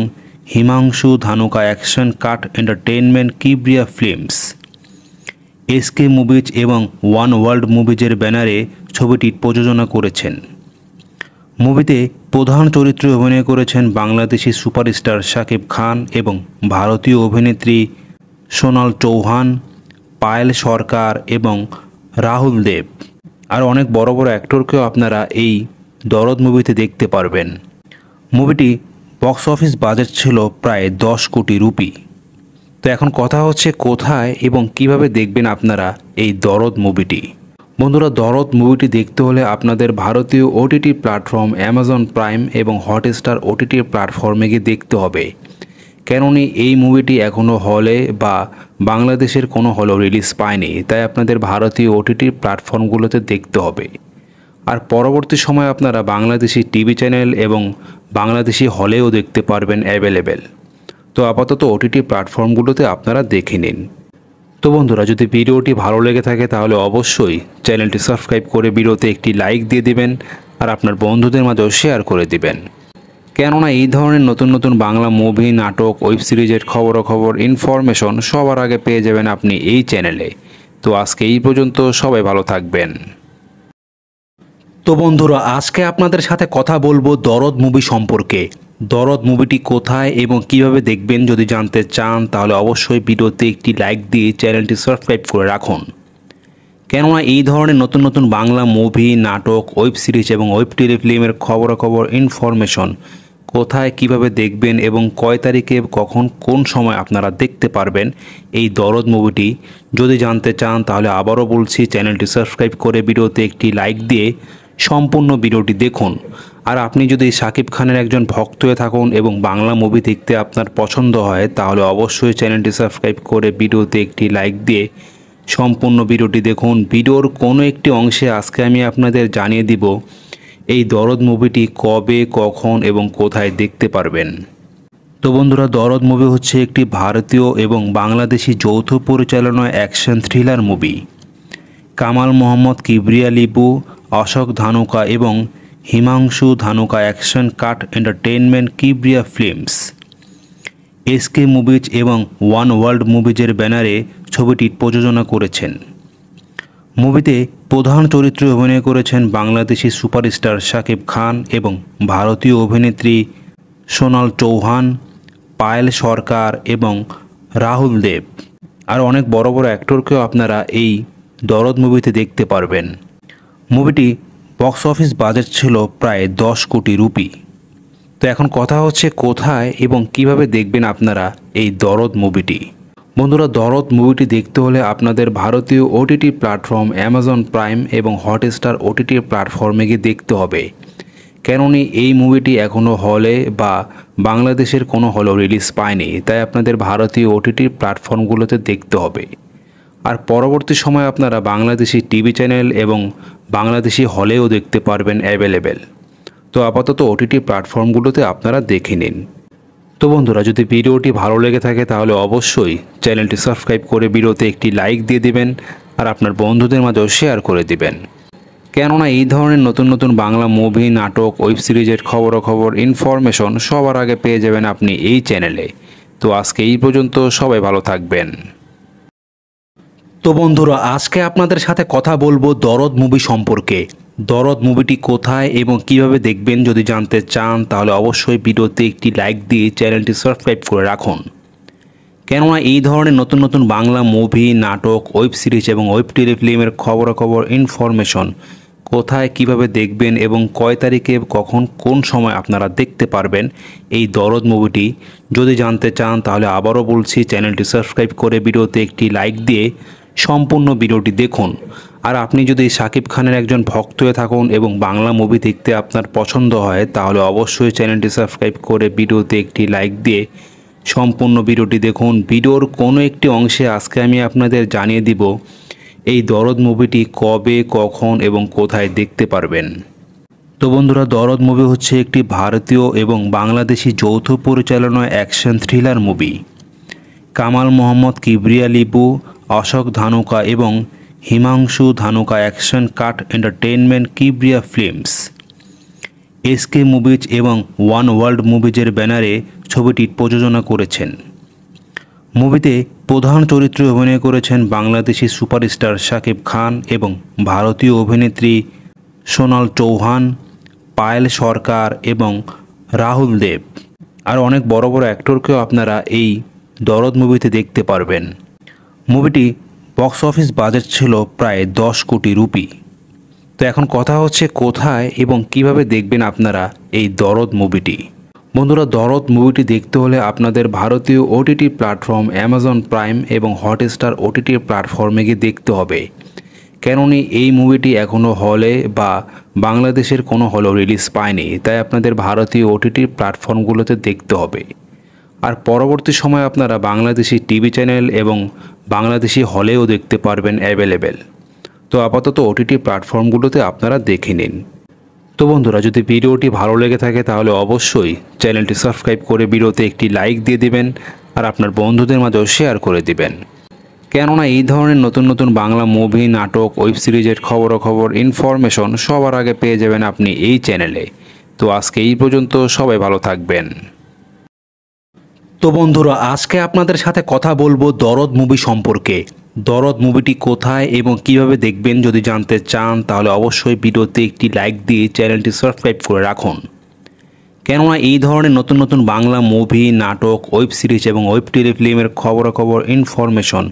Himanshu Dhanuka action cut entertainment Kibria films SK movies এবং ওয়ান ওয়ার্ল্ড মুভিজের ব্যানারে ছবিটি প্রযোজনা করেছেন মুভিতে প্রধান চরিত্রে অভিনয় করেছেন বাংলাদেশি সুপারস্টার শাকিব খান এবং ভারতীয় অভিনেত্রী সোনাল চৌহান পায়েল সরকার এবং রাহুল দেব আর অনেক বড় বড় অ্যাক্টরকেও আপনারা এই দরদ মুভিতে দেখতে পারবেন মুভিটি বক্স অফিস বাজেট ছিল প্রায় দশ কোটি রুপি তো এখন কথা হচ্ছে কোথায় এবং কিভাবে দেখবেন আপনারা এই দরদ মুভিটি বন্ধুরা দরদ মুভিটি দেখতে হলে আপনাদের ভারতীয় ওটিটি প্ল্যাটফর্ম অ্যামাজন প্রাইম এবং হটস্টার ওটিটি প্ল্যাটফর্মে গিয়ে দেখতে হবে কেননি এই মুভিটি এখনও হলে বা বাংলাদেশের কোনো হলেও রিলিজ পায়নি তাই আপনাদের ভারতীয় ওটিটি প্ল্যাটফর্মগুলোতে দেখতে হবে আর পরবর্তী সময়ে আপনারা বাংলাদেশি টিভি চ্যানেল এবং বাংলাদেশি হলেও দেখতে পারবেন অ্যাভেলেবেল তো আপাতত ওটিটি প্ল্যাটফর্মগুলোতে আপনারা দেখে নিন তো বন্ধুরা যদি ভিডিওটি ভালো লেগে থাকে তাহলে অবশ্যই চ্যানেলটি সাবস্ক্রাইব করে ভিডিওতে একটি লাইক দিয়ে দিবেন আর আপনার বন্ধুদের মাঝেও শেয়ার করে দিবেন কেননা এই ধরনের নতুন নতুন বাংলা মুভি নাটক ওয়েব সিরিজের খবর ইনফরমেশন সবার আগে পেয়ে যাবেন আপনি এই চ্যানেলে তো আজকে এই পর্যন্ত সবাই ভালো থাকবেন তো বন্ধুরা আজকে আপনাদের সাথে কথা বলবো দরদ মুভি সম্পর্কে দরদ মুভিটি কোথায় এবং কিভাবে দেখবেন যদি জানতে চান তাহলে অবশ্যই ভিডিওতে একটি লাইক দিয়ে চ্যানেলটি সাবস্ক্রাইব করে রাখুন কেননা এই ধরনের নতুন নতুন বাংলা মুভি নাটক ওয়েব সিরিজ এবং ওয়েব টেলিফিল্মের খবরাখবর ইনফরমেশন কোথায় কিভাবে দেখবেন এবং কয় তারিখে কখন কোন সময় আপনারা দেখতে পারবেন এই দরদ মুভিটি যদি জানতে চান তাহলে আবারও বলছি চ্যানেলটি সাবস্ক্রাইব করে ভিডিওতে একটি লাইক দিয়ে সম্পূর্ণ ভিডিওটি দেখুন আর আপনি যদি সাকিব খানের একজন ভক্ত হয়ে থাকুন এবং বাংলা মুভি দেখতে আপনার পছন্দ হয় তাহলে অবশ্যই চ্যানেলটি সাবস্ক্রাইব করে ভিডিওতে একটি লাইক দিয়ে সম্পূর্ণ ভিডিওটি দেখুন ভিডিওর কোনো একটি অংশে আজকে আমি আপনাদের জানিয়ে দিব এই দরদ মুভিটি কবে কখন এবং কোথায় দেখতে পারবেন তো বন্ধুরা দরদ মুভি হচ্ছে একটি ভারতীয় এবং বাংলাদেশি যৌথ পরিচালনায় action thriller movie Kamal Mohammad Kibria Lipu Ashok Dhanuka এবং Himanshu Dhanuka action cut entertainment Kibria films SK movies এবং ওয়ান ওয়ার্ল্ড মুভিজের ব্যানারে ছবিটি প্রযোজনা করেছেন মুভিতে প্রধান চরিত্রে অভিনয় করেছেন বাংলাদেশি সুপারস্টার শাকিব খান এবং ভারতীয় অভিনেত্রী সোনাল চৌহান পায়েল সরকার এবং রাহুল দেব আর অনেক বড় বড় অ্যাক্টরকেও আপনারা এই দরদ মুভিতে দেখতে পারবেন মুভিটি বক্স অফিস বাজেট ছিল প্রায় দশ কোটি রুপি তো এখন কথা হচ্ছে কোথায় এবং কিভাবে দেখবেন আপনারা এই দরদ মুভিটি বন্ধুরা দরদ মুভিটি দেখতে হলে আপনাদের ভারতীয় ওটিটি প্ল্যাটফর্ম অ্যামাজন প্রাইম এবং হটস্টার ওটিটি প্ল্যাটফর্মে গিয়ে দেখতে হবে কেননি এই মুভিটি এখনও হলে বা বাংলাদেশের কোনো হলেও রিলিজ পায়নি তাই আপনাদের ভারতীয় ওটিটি প্ল্যাটফর্মগুলোতে দেখতে হবে আর পরবর্তী সময় আপনারা বাংলাদেশি টিভি চ্যানেল এবং বাংলাদেশি হলেও দেখতে পারবেন অ্যাভেলেবেল তো আপাতত ওটিটি প্ল্যাটফর্মগুলোতে আপনারা দেখে নিন তো বন্ধুরা যদি ভিডিওটি ভালো লেগে থাকে তাহলে অবশ্যই চ্যানেলটি সাবস্ক্রাইব করে ভিডিওতে একটি লাইক দিয়ে দিবেন আর আপনার বন্ধুদের মাঝেও শেয়ার করে দিবেন কেননা এই ধরনের নতুন নতুন বাংলা মুভি নাটক ওয়েব সিরিজের খবর ইনফরমেশন সবার আগে পেয়ে যাবেন আপনি এই চ্যানেলে তো আজকে এই পর্যন্ত সবাই ভালো থাকবেন তো বন্ধুরা আজকে আপনাদের সাথে কথা বলবো দরদ মুভি সম্পর্কে দরদ মুভিটি কোথায় এবং কিভাবে দেখবেন যদি জানতে চান তাহলে অবশ্যই ভিডিওতে একটি লাইক দিয়ে চ্যানেলটি সাবস্ক্রাইব করে রাখুন কেননা এই ধরনের নতুন নতুন বাংলা মুভি নাটক ওয়েব সিরিজ এবং ওয়েব টেলিফিল্মের খবরাখবর ইনফরমেশন কোথায় কিভাবে দেখবেন এবং কয় তারিখে কখন কোন সময় আপনারা দেখতে পারবেন এই দরদ মুভিটি যদি জানতে চান তাহলে আবারও বলছি চ্যানেলটি সাবস্ক্রাইব করে ভিডিওতে একটি লাইক দিয়ে সম্পূর্ণ ভিডিওটি দেখুন আর আপনি যদি সাকিব খানের একজন ভক্ত হয়ে থাকুন এবং বাংলা মুভি দেখতে আপনার পছন্দ হয় তাহলে অবশ্যই চ্যানেলটি সাবস্ক্রাইব করে ভিডিওতে একটি লাইক দিয়ে সম্পূর্ণ ভিডিওটি দেখুন ভিডিওর কোনো একটি অংশে আজকে আমি আপনাদের জানিয়ে দিব এই দরদ মুভিটি কবে কখন এবং কোথায় দেখতে পারবেন তো বন্ধুরা দরদ মুভি হচ্ছে একটি ভারতীয় এবং বাংলাদেশি যৌথ পরিচালনা action thriller movie Kamal Mohammad Kibria Lipu Ashok Dhanuka এবং Himanshu Dhanuka action cut entertainment Kibria films SK movies এবং ওয়ান ওয়ার্ল্ড মুভিজের ব্যানারে ছবিটি প্রযোজনা করেছেন মুভিতে প্রধান চরিত্রে অভিনয় করেছেন বাংলাদেশি সুপারস্টার শাকিব খান এবং ভারতীয় অভিনেত্রী সোনাল চৌহান পায়েল সরকার এবং রাহুল দেব আর অনেক বড় বড় অ্যাক্টরকেও আপনারা এই দরদ মুভিতে দেখতে পারবেন মুভিটি বক্স অফিস বাজেট ছিল প্রায় দশ কোটি রুপি তো এখন কথা হচ্ছে কোথায় এবং কিভাবে দেখবেন আপনারা এই দরদ মুভিটি বন্ধুরা দরদ মুভিটি দেখতে হলে আপনাদের ভারতীয় ওটিটি প্ল্যাটফর্ম অ্যামাজন প্রাইম এবং হটস্টার ওটিটি প্ল্যাটফর্মে গিয়ে দেখতে হবে কেননি এই মুভিটি এখনও হলে বা বাংলাদেশের কোনো হলেও রিলিজ পায়নি তাই আপনাদের ভারতীয় ওটিটি প্ল্যাটফর্মগুলোতে দেখতে হবে আর পরবর্তী সময় আপনারা বাংলাদেশি টিভি চ্যানেল এবং বাংলাদেশি হলেও দেখতে পারবেন অ্যাভেলেবেল তো আপাতত ওটিটি প্ল্যাটফর্মগুলোতে আপনারা দেখে নিন তো বন্ধুরা যদি ভিডিওটি ভালো লেগে থাকে তাহলে অবশ্যই চ্যানেলটি সাবস্ক্রাইব করে ভিডিওতে একটি লাইক দিয়ে দিবেন আর আপনার বন্ধুদের মাঝেও শেয়ার করে দিবেন কেননা এই ধরনের নতুন নতুন বাংলা মুভি নাটক ওয়েব সিরিজের খবর ইনফরমেশন সবার আগে পেয়ে যাবেন আপনি এই চ্যানেলে তো আজকে এই পর্যন্ত সবাই ভালো থাকবেন তো বন্ধুরা আজকে আপনাদের সাথে কথা বলবো দরদ মুভি সম্পর্কে দরদ মুভিটি কোথায় এবং কিভাবে দেখবেন যদি জানতে চান তাহলে অবশ্যই ভিডিওতে একটি লাইক দিয়ে চ্যানেলটি সাবস্ক্রাইব করে রাখুন কেননা এই ধরনের নতুন নতুন বাংলা মুভি নাটক ওয়েব সিরিজ এবং ওয়েব টেলিফিল্মের খবরাখবর ইনফরমেশন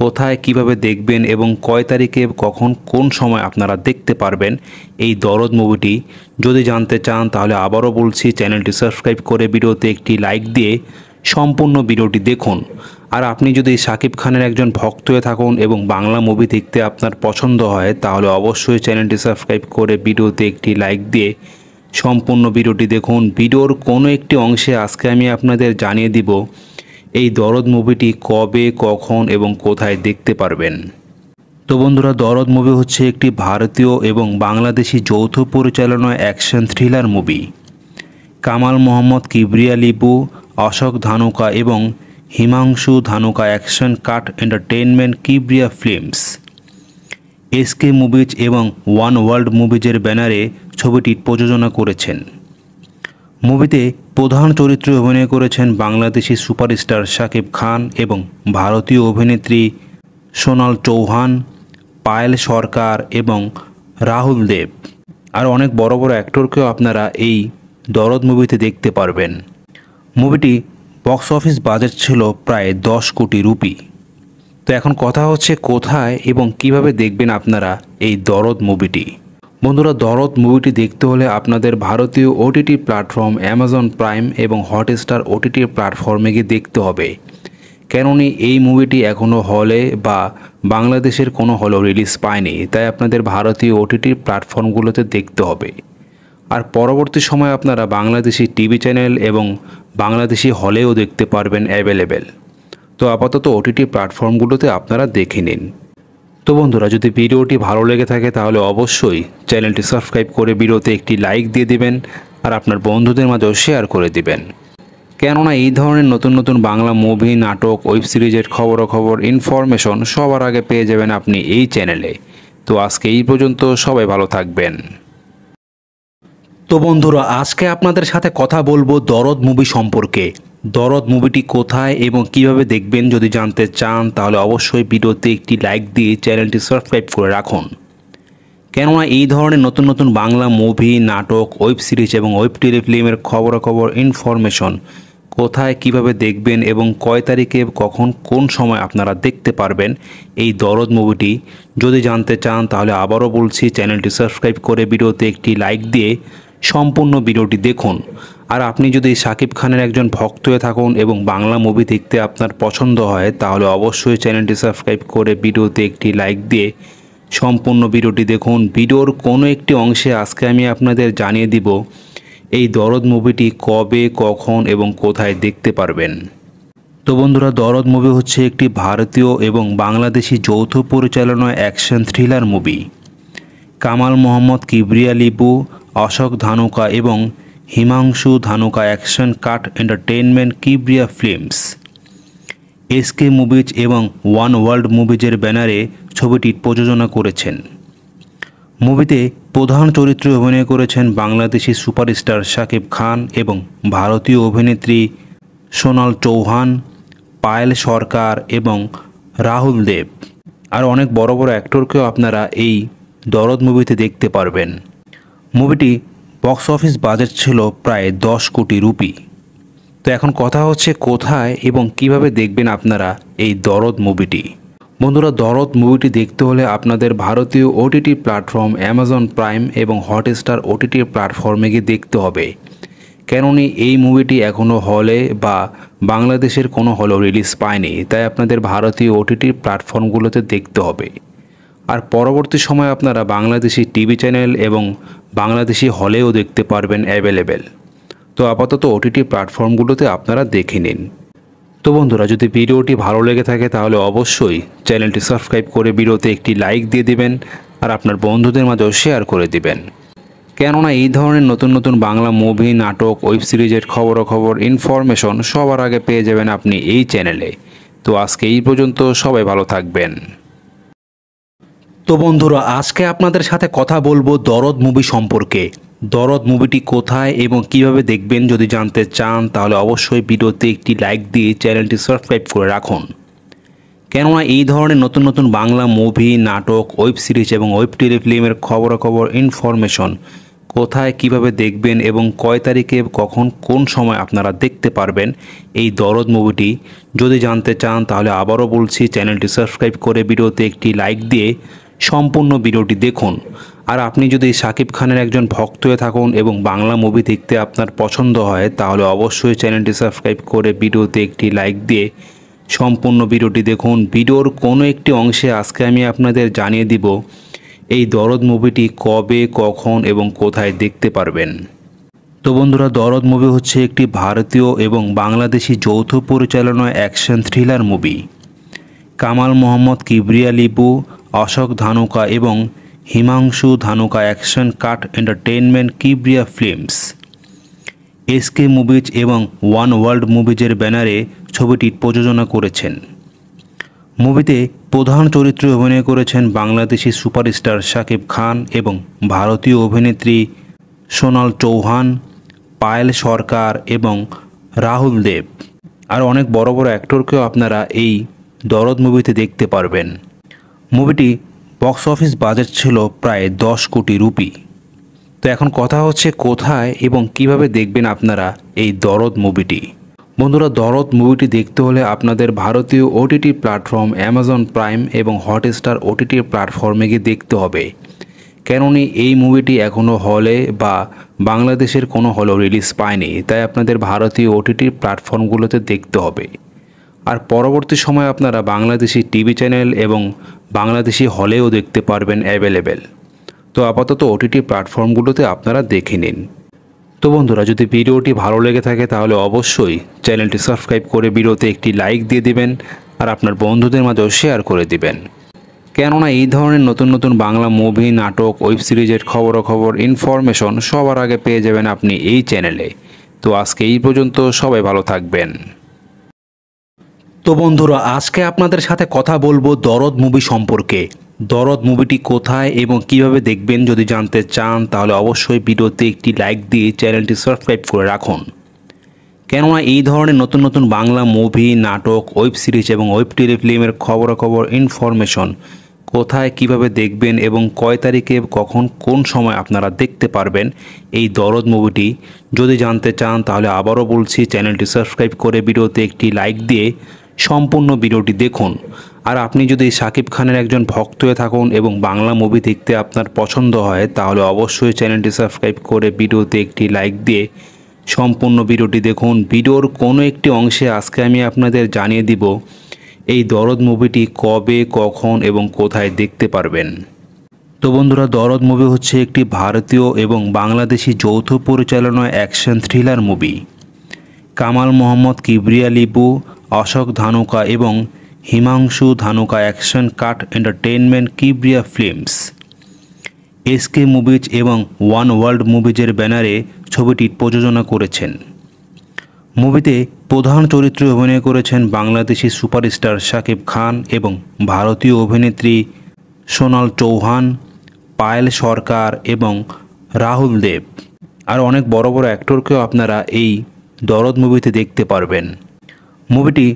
কোথায় কিভাবে দেখবেন এবং কয় তারিখে কখন কোন সময় আপনারা দেখতে পারবেন এই দরদ মুভিটি যদি জানতে চান তাহলে আবারও বলছি চ্যানেলটি সাবস্ক্রাইব করে ভিডিওতে একটি লাইক দিয়ে সম্পূর্ণ ভিডিওটি দেখুন আর আপনি যদি সাকিব খানের একজন ভক্ত হয়ে থাকুন এবং বাংলা মুভি দেখতে আপনার পছন্দ হয় তাহলে অবশ্যই চ্যানেলটি সাবস্ক্রাইব করে ভিডিওতে একটি লাইক দিয়ে সম্পূর্ণ ভিডিওটি দেখুন ভিডিওর কোনো একটি অংশে আজকে আমি আপনাদের জানিয়ে দিব এই দরদ মুভিটি কবে কখন এবং কোথায় দেখতে পারবেন তো বন্ধুরা দরদ মুভি হচ্ছে একটি ভারতীয় এবং বাংলাদেশি যৌথ পরিচালনায় action thriller movie Kamal Mohammad Kibria Lipu Ashok Dhanuka এবং Himanshu Dhanuka action cut entertainment Kibria films SK movies এবং ওয়ান ওয়ার্ল্ড মুভিজের ব্যানারে ছবিটি প্রযোজনা করেছেন মুভিতে প্রধান চরিত্রে অভিনয় করেছেন বাংলাদেশি সুপারস্টার শাকিব খান এবং ভারতীয় অভিনেত্রী সোনাল চৌহান পায়েল সরকার এবং রাহুল দেব আর অনেক বড় বড় অ্যাক্টরকেও আপনারা এই দরদ মুভিতে দেখতে পারবেন মুভিটি বক্স অফিস বাজেট ছিল প্রায় দশ কোটি রুপি তো এখন কথা হচ্ছে কোথায় এবং কিভাবে দেখবেন আপনারা এই দরদ মুভিটি বন্ধুরা দরদ মুভিটি দেখতে হলে আপনাদের ভারতীয় ওটিটি প্ল্যাটফর্ম অ্যামাজন প্রাইম এবং হটস্টার ওটিটি প্ল্যাটফর্মে গিয়ে দেখতে হবে কেননি এই মুভিটি এখনও হলে বা বাংলাদেশের কোনো হলেও রিলিজ পায়নি তাই আপনাদের ভারতীয় ওটিটি প্ল্যাটফর্মগুলোতে দেখতে হবে আর পরবর্তী সময় আপনারা বাংলাদেশি টিভি চ্যানেল এবং বাংলাদেশি হলেও দেখতে পারবেন অ্যাভেলেবেল তো আপাতত ওটিটি প্ল্যাটফর্মগুলোতে আপনারা দেখে নিন তো বন্ধুরা যদি ভিডিওটি ভালো লেগে থাকে তাহলে অবশ্যই চ্যানেলটি সাবস্ক্রাইব করে ভিডিওতে একটি লাইক দিয়ে দিবেন আর আপনার বন্ধুদের মাঝেও শেয়ার করে দিবেন কেননা এই ধরনের নতুন নতুন বাংলা মুভি নাটক ওয়েব সিরিজের খবর ইনফরমেশন সবার আগে পেয়ে যাবেন আপনি এই চ্যানেলে তো আজকে এই পর্যন্ত সবাই ভালো থাকবেন তো বন্ধুরা আজকে আপনাদের সাথে কথা বলবো দরদ মুভি সম্পর্কে দরদ মুভিটি কোথায় এবং কিভাবে দেখবেন যদি জানতে চান তাহলে অবশ্যই ভিডিওতে একটি লাইক দিয়ে চ্যানেলটি সাবস্ক্রাইব করে রাখুন কেননা এই ধরনের নতুন নতুন বাংলা মুভি নাটক ওয়েব সিরিজ এবং ওয়েব টেলিফিল্মের খবরাখবর ইনফরমেশন কোথায় কিভাবে দেখবেন এবং কয় তারিখে কখন কোন সময় আপনারা দেখতে পারবেন এই দরদ মুভিটি যদি জানতে চান তাহলে আবারও বলছি চ্যানেলটি সাবস্ক্রাইব করে ভিডিওতে একটি লাইক দিয়ে সম্পূর্ণ ভিডিওটি দেখুন আর আপনি যদি সাকিব খানের একজন ভক্ত হয়ে থাকুন এবং বাংলা মুভি দেখতে আপনার পছন্দ হয় তাহলে অবশ্যই চ্যানেলটি সাবস্ক্রাইব করে ভিডিওতে একটি লাইক দিয়ে সম্পূর্ণ ভিডিওটি দেখুন ভিডিওর কোনো একটি অংশে আজকে আমি আপনাদের জানিয়ে দিব এই দরদ মুভিটি কবে কখন এবং কোথায় দেখতে পারবেন তো বন্ধুরা দরদ মুভি হচ্ছে একটি ভারতীয় এবং বাংলাদেশি যৌথ পরিচালনায় action thriller movie Kamal Mohammad Kibria Lipu Ashok Dhanuka এবং Himanshu Dhanuka action cut entertainment Kibria films SK movies এবং ওয়ান ওয়ার্ল্ড মুভিজের ব্যানারে ছবিটি প্রযোজনা করেছেন মুভিতে প্রধান চরিত্রে অভিনয় করেছেন বাংলাদেশি সুপারস্টার শাকিব খান এবং ভারতীয় অভিনেত্রী সোনাল চৌহান পায়েল সরকার এবং রাহুল দেব আর অনেক বড় বড় অ্যাক্টরকেও আপনারা এই দরদ মুভিতে দেখতে পারবেন মুভিটি বক্স অফিস বাজেট ছিল প্রায় দশ কোটি রুপি তো এখন কথা হচ্ছে কোথায় এবং কিভাবে দেখবেন আপনারা এই দরদ মুভিটি বন্ধুরা দরদ মুভিটি দেখতে হলে আপনাদের ভারতীয় ওটিটি প্ল্যাটফর্ম অ্যামাজন প্রাইম এবং হটস্টার ওটিটি প্ল্যাটফর্মে গিয়ে দেখতে হবে কেননি এই মুভিটি এখনও হলে বা বাংলাদেশের কোনো হলেও রিলিজ পায়নি তাই আপনাদের ভারতীয় ওটিটি প্ল্যাটফর্মগুলোতে দেখতে হবে আর পরবর্তী সময় আপনারা বাংলাদেশি টিভি চ্যানেল এবং বাংলাদেশি হলেও দেখতে পারবেন অ্যাভেলেবেল তো আপাতত ওটিটি প্ল্যাটফর্মগুলোতে আপনারা দেখে নিন তো বন্ধুরা যদি ভিডিওটি ভালো লেগে থাকে তাহলে অবশ্যই চ্যানেলটি সাবস্ক্রাইব করে ভিডিওতে একটি লাইক দিয়ে দিবেন আর আপনার বন্ধুদের মাঝেও শেয়ার করে দিবেন কেননা এই ধরনের নতুন নতুন বাংলা মুভি নাটক ওয়েব সিরিজের খবর ইনফরমেশন সবার আগে পেয়ে যাবেন আপনি এই চ্যানেলে তো আজকে এই পর্যন্ত সবাই ভালো থাকবেন তো বন্ধুরা আজকে আপনাদের সাথে কথা বলবো দরদ মুভি সম্পর্কে দরদ মুভিটি কোথায় এবং কিভাবে দেখবেন যদি জানতে চান তাহলে অবশ্যই ভিডিওতে একটি লাইক দিয়ে চ্যানেলটি সাবস্ক্রাইব করে রাখুন কেননা এই ধরনের নতুন নতুন বাংলা মুভি নাটক ওয়েব সিরিজ এবং ওয়েব টেলিফিল্মের খবরাখবর ইনফরমেশন কোথায় কিভাবে দেখবেন এবং কয় তারিখে কখন কোন সময় আপনারা দেখতে পারবেন এই দরদ মুভিটি যদি জানতে চান তাহলে আবারও বলছি চ্যানেলটি সাবস্ক্রাইব করে ভিডিওতে একটি লাইক দিয়ে সম্পূর্ণ ভিডিওটি দেখুন আর আপনি যদি সাকিব খানের একজন ভক্ত হয়ে থাকুন এবং বাংলা মুভি দেখতে আপনার পছন্দ হয় তাহলে অবশ্যই চ্যানেলটি সাবস্ক্রাইব করে ভিডিওতে একটি লাইক দিয়ে সম্পূর্ণ ভিডিওটি দেখুন ভিডিওর কোনো একটি অংশে আজকে আমি আপনাদের জানিয়ে দিব এই দরদ মুভিটি কবে কখন এবং কোথায় দেখতে পারবেন তো বন্ধুরা দরদ মুভি হচ্ছে একটি ভারতীয় এবং বাংলাদেশি যৌথ পরিচালনা action thriller movie Kamal Mohammad Kibria Lipu Ashok Dhanuka এবং Himanshu Dhanuka action cut entertainment Kibria films SK movies এবং ওয়ান ওয়ার্ল্ড মুভিজের ব্যানারে ছবিটি প্রযোজনা করেছেন মুভিতে প্রধান চরিত্রে অভিনয় করেছেন বাংলাদেশি সুপারস্টার শাকিব খান এবং ভারতীয় অভিনেত্রী সোনাল চৌহান পায়েল সরকার এবং রাহুল দেব আর অনেক বড় বড় অ্যাক্টরকেও আপনারা এই দরদ মুভিতে দেখতে পারবেন মুভিটি বক্স অফিস বাজেট ছিল প্রায় দশ কোটি রুপি তো এখন কথা হচ্ছে কোথায় এবং কিভাবে দেখবেন আপনারা এই দরদ মুভিটি বন্ধুরা দরদ মুভিটি দেখতে হলে আপনাদের ভারতীয় ওটিটি প্ল্যাটফর্ম অ্যামাজন প্রাইম এবং হটস্টার ওটিটি প্ল্যাটফর্মে গিয়ে দেখতে হবে কেননি এই মুভিটি এখনও হলে বা বাংলাদেশের কোনো হলেও রিলিজ পায়নি তাই আপনাদের ভারতীয় ওটিটি প্ল্যাটফর্মগুলোতে দেখতে হবে আর পরবর্তী সময় আপনারা বাংলাদেশি টিভি চ্যানেল এবং বাংলাদেশি হলেও দেখতে পারবেন অ্যাভেলেবেল তো আপাতত ওটিটি প্ল্যাটফর্মগুলোতে আপনারা দেখে নিন তো বন্ধুরা যদি ভিডিওটি ভালো লেগে থাকে তাহলে অবশ্যই চ্যানেলটি সাবস্ক্রাইব করে ভিডিওতে একটি লাইক দিয়ে দিবেন আর আপনার বন্ধুদের মাঝেও শেয়ার করে দিবেন কেননা এই ধরনের নতুন নতুন বাংলা মুভি নাটক ওয়েব সিরিজের খবরাখবর ইনফরমেশন সবার আগে পেয়ে যাবেন আপনি এই চ্যানেলে তো আজকে এই পর্যন্ত সবাই ভালো থাকবেন তো বন্ধুরা আজকে আপনাদের সাথে কথা বলবো দরদ মুভি সম্পর্কে দরদ মুভিটি কোথায় এবং কিভাবে দেখবেন যদি জানতে চান তাহলে অবশ্যই ভিডিওতে একটি লাইক দিয়ে চ্যানেলটি সাবস্ক্রাইব করে রাখুন কেননা এই ধরনের নতুন নতুন বাংলা মুভি নাটক ওয়েব সিরিজ এবং ওয়েব টেলিফিল্মের খবরাখবর ইনফরমেশন কোথায় কিভাবে দেখবেন এবং কয় তারিখে কখন কোন সময় আপনারা দেখতে পারবেন এই দরদ মুভিটি যদি জানতে চান তাহলে আবারও বলছি চ্যানেলটি সাবস্ক্রাইব করে ভিডিওতে একটি লাইক দিয়ে সম্পূর্ণ ভিডিওটি দেখুন আর আপনি যদি সাকিব খানের একজন ভক্ত হয়ে থাকুন এবং বাংলা মুভি দেখতে আপনার পছন্দ হয় তাহলে অবশ্যই চ্যানেলটি সাবস্ক্রাইব করে ভিডিওতে একটি লাইক দিয়ে সম্পূর্ণ ভিডিওটি দেখুন ভিডিওর কোনো একটি অংশে আজকে আমি আপনাদের জানিয়ে দিব এই দরদ মুভিটি কবে কখন এবং কোথায় দেখতে পারবেন তো বন্ধুরা দরদ মুভি হচ্ছে একটি ভারতীয় এবং বাংলাদেশি যৌথ পরিচালনায় action thriller movie Kamal Mohammad Kibria Lipu Ashok Dhanuka এবং Himanshu Dhanuka action cut entertainment Kibria films SK movies এবং ওয়ান ওয়ার্ল্ড মুভিজের ব্যানারে ছবিটি প্রযোজনা করেছেন মুভিতে প্রধান চরিত্রে অভিনয় করেছেন বাংলাদেশি সুপারস্টার শাকিব খান এবং ভারতীয় অভিনেত্রী সোনাল চৌহান পায়েল সরকার এবং রাহুল দেব আর অনেক বড় বড় অ্যাক্টরকেও আপনারা এই দরদ মুভিতে দেখতে পারবেন মুভিটি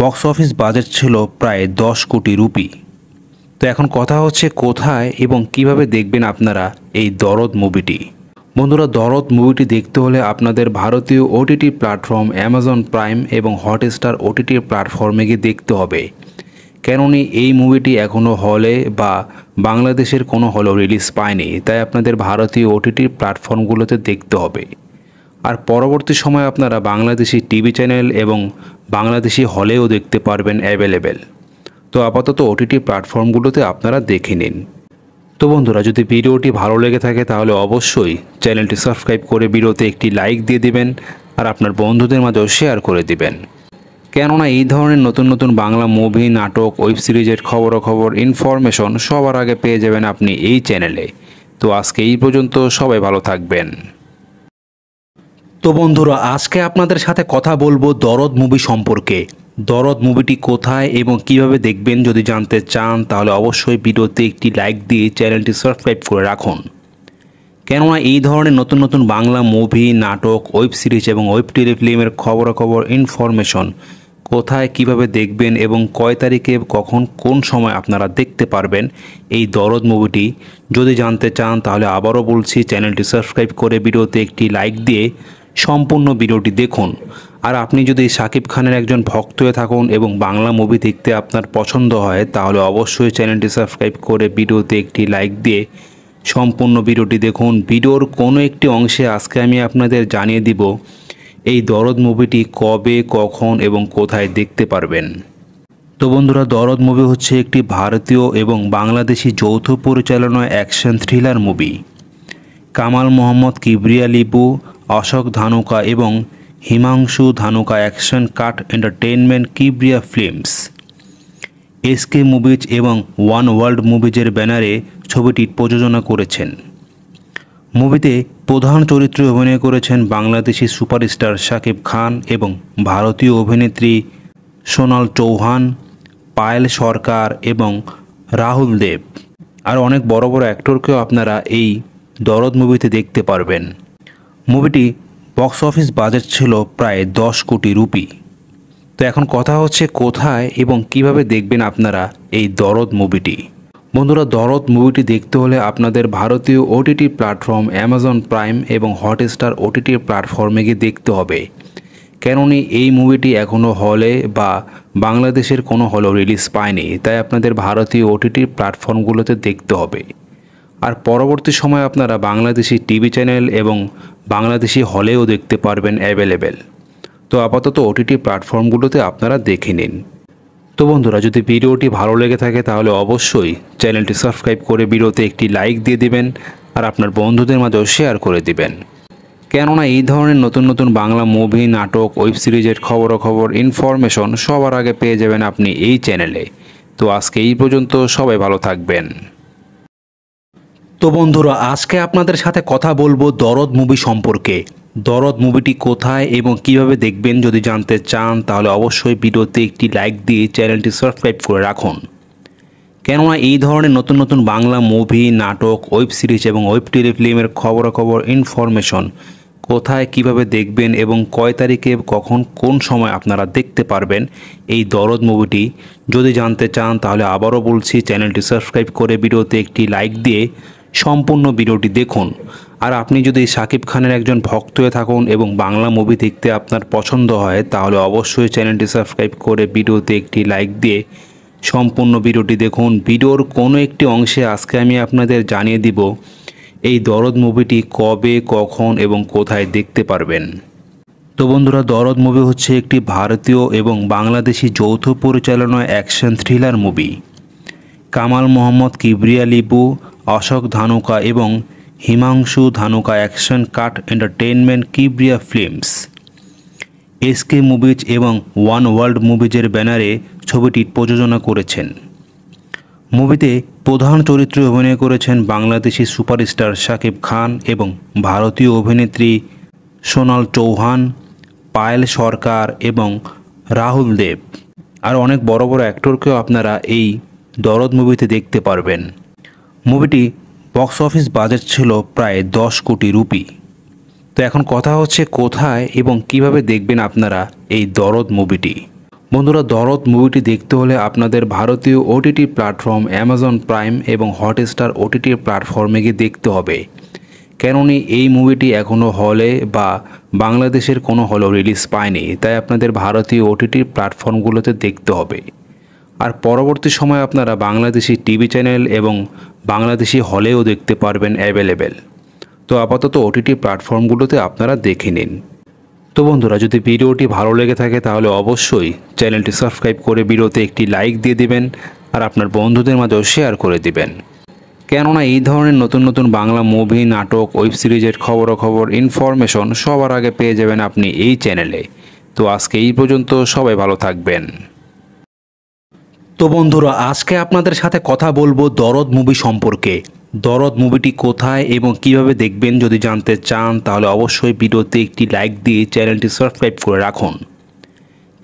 বক্স অফিস বাজেট ছিল প্রায় দশ কোটি রুপি তো এখন কথা হচ্ছে কোথায় এবং কিভাবে দেখবেন আপনারা এই দরদ মুভিটি বন্ধুরা দরদ মুভিটি দেখতে হলে আপনাদের ভারতীয় ওটিটি প্ল্যাটফর্ম অ্যামাজন প্রাইম এবং হটস্টার ওটিটি প্ল্যাটফর্মে গিয়ে দেখতে হবে কেননি এই মুভিটি এখনও হলে বা বাংলাদেশের কোনো হলেও রিলিজ পায়নি তাই আপনাদের ভারতীয় ওটিটি প্ল্যাটফর্মগুলোতে দেখতে হবে আর পরবর্তী সময়ে আপনারা বাংলাদেশি টিভি চ্যানেল এবং বাংলাদেশি হলেও দেখতে পারবেন অ্যাভেলেবেল তো আপাতত ওটিটি প্ল্যাটফর্মগুলোতে আপনারা দেখে নিন তো বন্ধুরা যদি ভিডিওটি ভালো লেগে থাকে তাহলে অবশ্যই চ্যানেলটি সাবস্ক্রাইব করে ভিডিওতে একটি লাইক দিয়ে দিবেন আর আপনার বন্ধুদের মাঝেও শেয়ার করে দিবেন কেননা এই ধরনের নতুন নতুন বাংলা মুভি নাটক ওয়েব সিরিজের খবরাখবর ইনফরমেশন সবার আগে পেয়ে যাবেন আপনি এই চ্যানেলে তো আজকে এই পর্যন্ত সবাই ভালো থাকবেন তো বন্ধুরা আজকে আপনাদের সাথে কথা বলবো দরদ মুভি সম্পর্কে দরদ মুভিটি কোথায় এবং কিভাবে দেখবেন যদি জানতে চান তাহলে অবশ্যই ভিডিওতে একটি লাইক দিয়ে চ্যানেলটি সাবস্ক্রাইব করে রাখুন কেননা এই ধরনের নতুন নতুন বাংলা মুভি নাটক ওয়েব সিরিজ এবং ওয়েব টেলিফিল্মের খবরাখবর ইনফরমেশন কোথায় কিভাবে দেখবেন এবং কয় তারিখে কখন কোন সময় আপনারা দেখতে পারবেন এই দরদ মুভিটি যদি জানতে চান তাহলে আবারও বলছি চ্যানেলটি সাবস্ক্রাইব করে ভিডিওতে একটি লাইক দিয়ে সম্পূর্ণ ভিডিওটি দেখুন আর আপনি যদি সাকিব খানের একজন ভক্ত হয়ে থাকুন এবং বাংলা মুভি দেখতে আপনার পছন্দ হয় তাহলে অবশ্যই চ্যানেলটি সাবস্ক্রাইব করে ভিডিওতে একটি লাইক দিয়ে সম্পূর্ণ ভিডিওটি দেখুন ভিডিওর কোনো একটি অংশে আজকে আমি আপনাদের জানিয়ে দিব এই দরদ মুভিটি কবে কখন এবং কোথায় দেখতে পারবেন তো বন্ধুরা দরদ মুভি হচ্ছে একটি ভারতীয় এবং বাংলাদেশি যৌথ পরিচালনায় action thriller movie Kamal Mohammad Kibria Lipu Ashok Dhanuka এবং Himanshu Dhanuka action cut entertainment Kibria films SK movies এবং ওয়ান ওয়ার্ল্ড মুভিজের ব্যানারে ছবিটি প্রযোজনা করেছেন মুভিতে প্রধান চরিত্রে অভিনয় করেছেন বাংলাদেশি সুপারস্টার শাকিব খান এবং ভারতীয় অভিনেত্রী সোনাল চৌহান পায়েল সরকার এবং রাহুল দেব আর অনেক বড় বড় অ্যাক্টরকেও আপনারা এই দরদ মুভিতে দেখতে পারবেন মুভিটি বক্স অফিস বাজেট ছিল প্রায় দশ কোটি রুপি তো এখন কথা হচ্ছে কোথায় এবং কিভাবে দেখবেন আপনারা এই দরদ মুভিটি বন্ধুরা দরদ মুভিটি দেখতে হলে আপনাদের ভারতীয় ওটিটি প্ল্যাটফর্ম অ্যামাজন প্রাইম এবং হটস্টার ওটিটি প্ল্যাটফর্মে গিয়ে দেখতে হবে কেননি এই মুভিটি এখনও হলে বা বাংলাদেশের কোনো হলেও রিলিজ পায়নি তাই আপনাদের ভারতীয় ওটিটি প্ল্যাটফর্মগুলোতে দেখতে হবে আর পরবর্তী সময় আপনারা বাংলাদেশি টিভি চ্যানেল এবং বাংলাদেশি হলেও দেখতে পারবেন অ্যাভেলেবেল তো আপাতত ওটিটি প্ল্যাটফর্মগুলোতে আপনারা দেখে নিন তো বন্ধুরা যদি ভিডিওটি ভালো লেগে থাকে তাহলে অবশ্যই চ্যানেলটি সাবস্ক্রাইব করে ভিডিওতে একটি লাইক দিয়ে দিবেন আর আপনার বন্ধুদের মাঝেও শেয়ার করে দিবেন কেননা এই ধরনের নতুন নতুন বাংলা মুভি নাটক ওয়েব সিরিজের খবর ইনফরমেশন সবার আগে পেয়ে যাবেন আপনি এই চ্যানেলে তো আজকে এই পর্যন্ত সবাই ভালো থাকবেন তো বন্ধুরা আজকে আপনাদের সাথে কথা বলবো দরদ মুভি সম্পর্কে দরদ মুভিটি কোথায় এবং কিভাবে দেখবেন যদি জানতে চান তাহলে অবশ্যই ভিডিওতে একটি লাইক দিয়ে চ্যানেলটি সাবস্ক্রাইব করে রাখুন কেননা এই ধরনের নতুন নতুন বাংলা মুভি নাটক ওয়েব সিরিজ এবং ওয়েব টেলিফিল্মের খবরাখবর ইনফরমেশন কোথায় কিভাবে দেখবেন এবং কয় তারিখে কখন কোন সময় আপনারা দেখতে পারবেন এই দরদ মুভিটি যদি জানতে চান তাহলে আবারও বলছি চ্যানেলটি সাবস্ক্রাইব করে ভিডিওতে একটি লাইক দিয়ে সম্পূর্ণ ভিডিওটি দেখুন আর আপনি যদি সাকিব খানের একজন ভক্ত হয়ে থাকুন এবং বাংলা মুভি দেখতে আপনার পছন্দ হয় তাহলে অবশ্যই চ্যানেলটি সাবস্ক্রাইব করে ভিডিওতে একটি লাইক দিয়ে সম্পূর্ণ ভিডিওটি দেখুন ভিডিওর কোনো একটি অংশে আজকে আমি আপনাদের জানিয়ে দিব এই দরদ মুভিটি কবে কখন এবং কোথায় দেখতে পারবেন তো বন্ধুরা দরদ মুভি হচ্ছে একটি ভারতীয় এবং বাংলাদেশি যৌথ পরিচালনা action thriller movie Kamal Mohammad Kibria Lipu Ashok Dhanuka এবং Himanshu Dhanuka action cut entertainment Kibria films SK movies এবং ওয়ান ওয়ার্ল্ড মুভিজের ব্যানারে ছবিটি প্রযোজনা করেছেন মুভিতে প্রধান চরিত্রে অভিনয় করেছেন বাংলাদেশি সুপারস্টার শাকিব খান এবং ভারতীয় অভিনেত্রী সোনাল চৌহান পায়েল সরকার এবং রাহুল দেব আর অনেক বড় বড় অ্যাক্টরকেও আপনারা এই দরদ মুভিতে দেখতে পারবেন মুভিটি বক্স অফিস বাজেট ছিল প্রায় দশ কোটি রুপি তো এখন কথা হচ্ছে কোথায় এবং কিভাবে দেখবেন আপনারা এই দরদ মুভিটি বন্ধুরা দরদ মুভিটি দেখতে হলে আপনাদের ভারতীয় ওটিটি প্ল্যাটফর্ম অ্যামাজন প্রাইম এবং হটস্টার ওটিটি প্ল্যাটফর্মে গিয়ে দেখতে হবে কেননি এই মুভিটি এখনও হলে বা বাংলাদেশের কোনো হলেও রিলিজ পায়নি তাই আপনাদের ভারতীয় ওটিটি প্ল্যাটফর্মগুলোতে দেখতে হবে আর পরবর্তী সময়ে আপনারা বাংলাদেশি টিভি চ্যানেল এবং বাংলাদেশি হলেও দেখতে পারবেন অ্যাভেলেবেল তো আপাতত ওটিটি প্ল্যাটফর্মগুলোতে আপনারা দেখে নিন তো বন্ধুরা যদি ভিডিওটি ভালো লেগে থাকে তাহলে অবশ্যই চ্যানেলটি সাবস্ক্রাইব করে ভিডিওতে একটি লাইক দিয়ে দিবেন আর আপনার বন্ধুদের মাঝেও শেয়ার করে দিবেন কেননা এই ধরনের নতুন নতুন বাংলা মুভি নাটক ওয়েব সিরিজের খবরাখবর ইনফরমেশন সবার আগে পেয়ে যাবেন আপনি এই চ্যানেলে তো আজকে এই পর্যন্ত সবাই ভালো থাকবেন তো বন্ধুরা আজকে আপনাদের সাথে কথা বলবো দরদ মুভি সম্পর্কে দরদ মুভিটি কোথায় এবং কিভাবে দেখবেন যদি জানতে চান তাহলে অবশ্যই ভিডিওতে একটি লাইক দিয়ে চ্যানেলটি সাবস্ক্রাইব করে রাখুন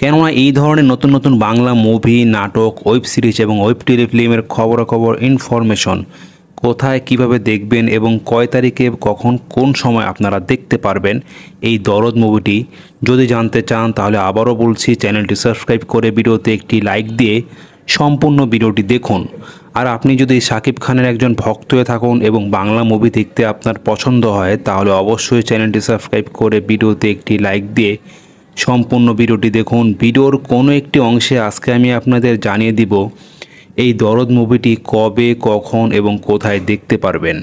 কেননা এই ধরনের নতুন নতুন বাংলা মুভি নাটক ওয়েব সিরিজ এবং ওয়েব টেলিফিল্মের খবরাখবর ইনফরমেশন কোথায় কিভাবে দেখবেন এবং কয় তারিখে কখন কোন সময় আপনারা দেখতে পারবেন এই দরদ মুভিটি যদি জানতে চান তাহলে আবারও বলছি চ্যানেলটি সাবস্ক্রাইব করে ভিডিওতে একটি লাইক দিয়ে সম্পূর্ণ ভিডিওটি দেখুন আর আপনি যদি সাকিব খানের একজন ভক্ত হয়ে থাকুন এবং বাংলা মুভি দেখতে আপনার পছন্দ হয় তাহলে অবশ্যই চ্যানেলটি সাবস্ক্রাইব করে ভিডিওতে একটি লাইক দিয়ে সম্পূর্ণ ভিডিওটি দেখুন ভিডিওর কোনো একটি অংশে আজকে আমি আপনাদের জানিয়ে দিব এই দরদ মুভিটি কবে কখন এবং কোথায় দেখতে পারবেন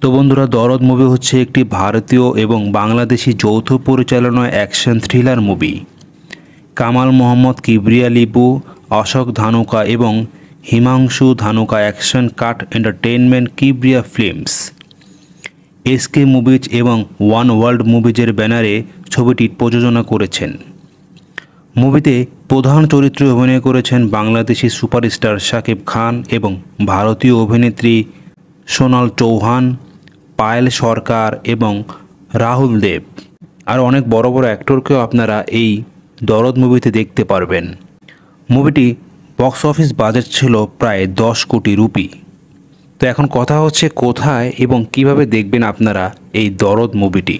তো বন্ধুরা দরদ মুভি হচ্ছে একটি ভারতীয় এবং বাংলাদেশি যৌথ পরিচালনায় action thriller movie Kamal Mohammad Kibria Lipu Ashok Dhanuka এবং Himanshu Dhanuka action cut entertainment Kibria films SK movies এবং ওয়ান ওয়ার্ল্ড মুভিজের ব্যানারে ছবিটি প্রযোজনা করেছেন মুভিতে প্রধান চরিত্রে অভিনয় করেছেন বাংলাদেশি সুপারস্টার শাকিব খান এবং ভারতীয় অভিনেত্রী সোনাল চৌহান পায়েল সরকার এবং রাহুল দেব আর অনেক বড় বড় অ্যাক্টরকেও আপনারা এই দরদ মুভিতে দেখতে পারবেন মুভিটি বক্স অফিস বাজেট ছিল প্রায় দশ কোটি রুপি তো এখন কথা হচ্ছে কোথায় এবং কিভাবে দেখবেন আপনারা এই দরদ মুভিটি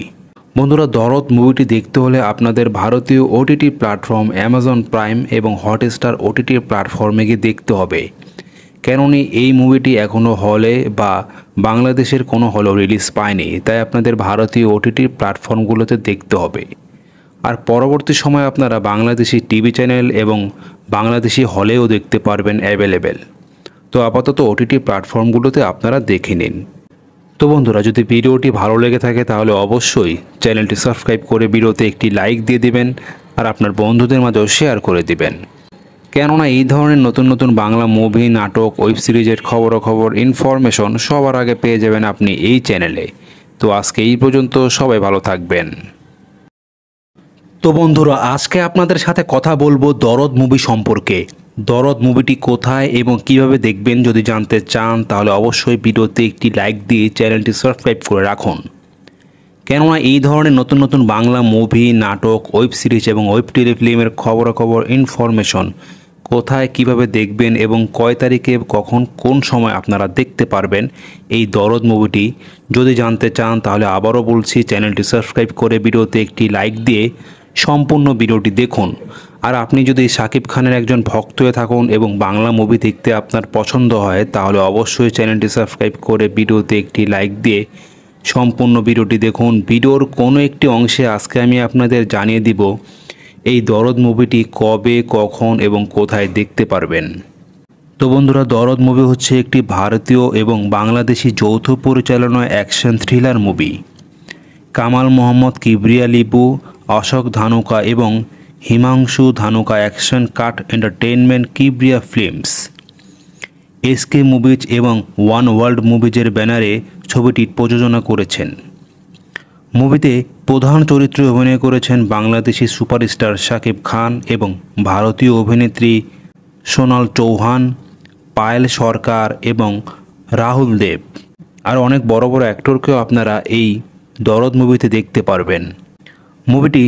বন্ধুরা দরদ মুভিটি দেখতে হলে আপনাদের ভারতীয় ওটিটি প্ল্যাটফর্ম অ্যামাজন প্রাইম এবং হটস্টার ওটিটি প্ল্যাটফর্মে গিয়ে দেখতে হবে কেননি এই মুভিটি এখনও হলে বা বাংলাদেশের কোনো হলেও রিলিজ পায়নি তাই আপনাদের ভারতীয় ওটিটি প্ল্যাটফর্মগুলোতে দেখতে হবে আর পরবর্তী সময়ে আপনারা বাংলাদেশি টিভি চ্যানেল এবং বাংলাদেশি হলেও দেখতে পারবেন অ্যাভেলেবেল তো আপাতত ওটিটি প্ল্যাটফর্মগুলোতে আপনারা দেখে নিন তো বন্ধুরা যদি ভিডিওটি ভালো লেগে থাকে তাহলে অবশ্যই চ্যানেলটি সাবস্ক্রাইব করে ভিডিওতে একটি লাইক দিয়ে দিবেন আর আপনার বন্ধুদের মাঝেও শেয়ার করে দিবেন কেননা এই ধরনের নতুন নতুন বাংলা মুভি নাটক ওয়েব সিরিজের খবর ইনফরমেশন সবার আগে পেয়ে যাবেন আপনি এই চ্যানেলে তো আজকে এই পর্যন্ত সবাই ভালো থাকবেন তো বন্ধুরা আজকে আপনাদের সাথে কথা বলবো দরদ মুভি সম্পর্কে দরদ মুভিটি কোথায় এবং কিভাবে দেখবেন যদি জানতে চান তাহলে অবশ্যই ভিডিওতে একটি লাইক দিয়ে চ্যানেলটি সাবস্ক্রাইব করে রাখুন কেননা এই ধরনের নতুন নতুন বাংলা মুভি নাটক ওয়েব সিরিজ এবং ওয়েব টেলিফিল্মের খবরাখবর ইনফরমেশন কোথায় কিভাবে দেখবেন এবং কয় তারিখে কখন কোন সময় আপনারা দেখতে পারবেন এই দরদ মুভিটি যদি জানতে চান তাহলে আবারও বলছি চ্যানেলটি সাবস্ক্রাইব করে ভিডিওতে একটি লাইক দিয়ে সম্পূর্ণ ভিডিওটি দেখুন আর আপনি যদি সাকিব খানের একজন ভক্ত হয়ে থাকুন এবং বাংলা মুভি দেখতে আপনার পছন্দ হয় তাহলে অবশ্যই চ্যানেলটি সাবস্ক্রাইব করে ভিডিওতে একটি লাইক দিয়ে সম্পূর্ণ ভিডিওটি দেখুন ভিডিওর কোনো একটি অংশে আজকে আমি আপনাদের জানিয়ে দিব এই দরদ মুভিটি কবে কখন এবং কোথায় দেখতে পারবেন তো বন্ধুরা দরদ মুভি হচ্ছে একটি ভারতীয় এবং বাংলাদেশি যৌথ পরিচালনা action thriller movie Kamal Mohammad Kibria Lipu Ashok Dhanuka এবং Himanshu Dhanuka action cut entertainment Kibria films SK movies এবং ওয়ান ওয়ার্ল্ড মুভিজের ব্যানারে ছবিটি প্রযোজনা করেছেন মুভিতে প্রধান চরিত্রে অভিনয় করেছেন বাংলাদেশি সুপারস্টার শাকিব খান এবং ভারতীয় অভিনেত্রী সোনাল চৌহান পায়েল সরকার এবং রাহুল দেব আর অনেক বড় বড় অ্যাক্টরকেও আপনারা এই দরদ মুভিতে দেখতে পারবেন মুভিটি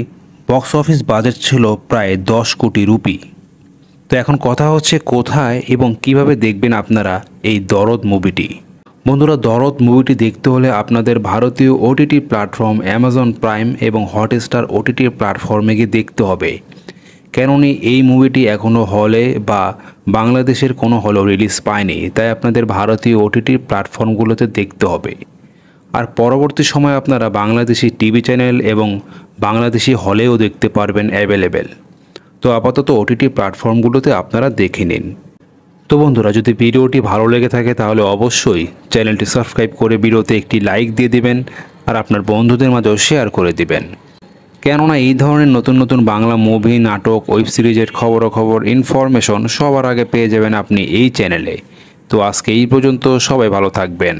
বক্স অফিস বাজেট ছিল প্রায় দশ কোটি রুপি তো এখন কথা হচ্ছে কোথায় এবং কিভাবে দেখবেন আপনারা এই দরদ মুভিটি বন্ধুরা দরদ মুভিটি দেখতে হলে আপনাদের ভারতীয় ওটিটি প্ল্যাটফর্ম অ্যামাজন প্রাইম এবং হটস্টার ওটিটি প্ল্যাটফর্মে গিয়ে দেখতে হবে কেননি এই মুভিটি এখনও হলে বা বাংলাদেশের কোনো হলেও রিলিজ পায়নি তাই আপনাদের ভারতীয় ওটিটি প্ল্যাটফর্মগুলোতে দেখতে হবে আর পরবর্তী সময়ে আপনারা বাংলাদেশি টিভি চ্যানেল এবং বাংলাদেশি হলেও দেখতে পারবেন অ্যাভেলেবেল তো আপাতত ওটিটি প্ল্যাটফর্মগুলোতে আপনারা দেখে নিন তো বন্ধুরা যদি ভিডিওটি ভালো লেগে থাকে তাহলে অবশ্যই চ্যানেলটি সাবস্ক্রাইব করে ভিডিওতে একটি লাইক দিয়ে দিবেন আর আপনার বন্ধুদের মাঝেও শেয়ার করে দিবেন কেননা এই ধরনের নতুন নতুন বাংলা মুভি নাটক ওয়েব সিরিজের খবর ইনফরমেশন সবার আগে পেয়ে যাবেন আপনি এই চ্যানেলে তো আজকে এই পর্যন্ত সবাই ভালো থাকবেন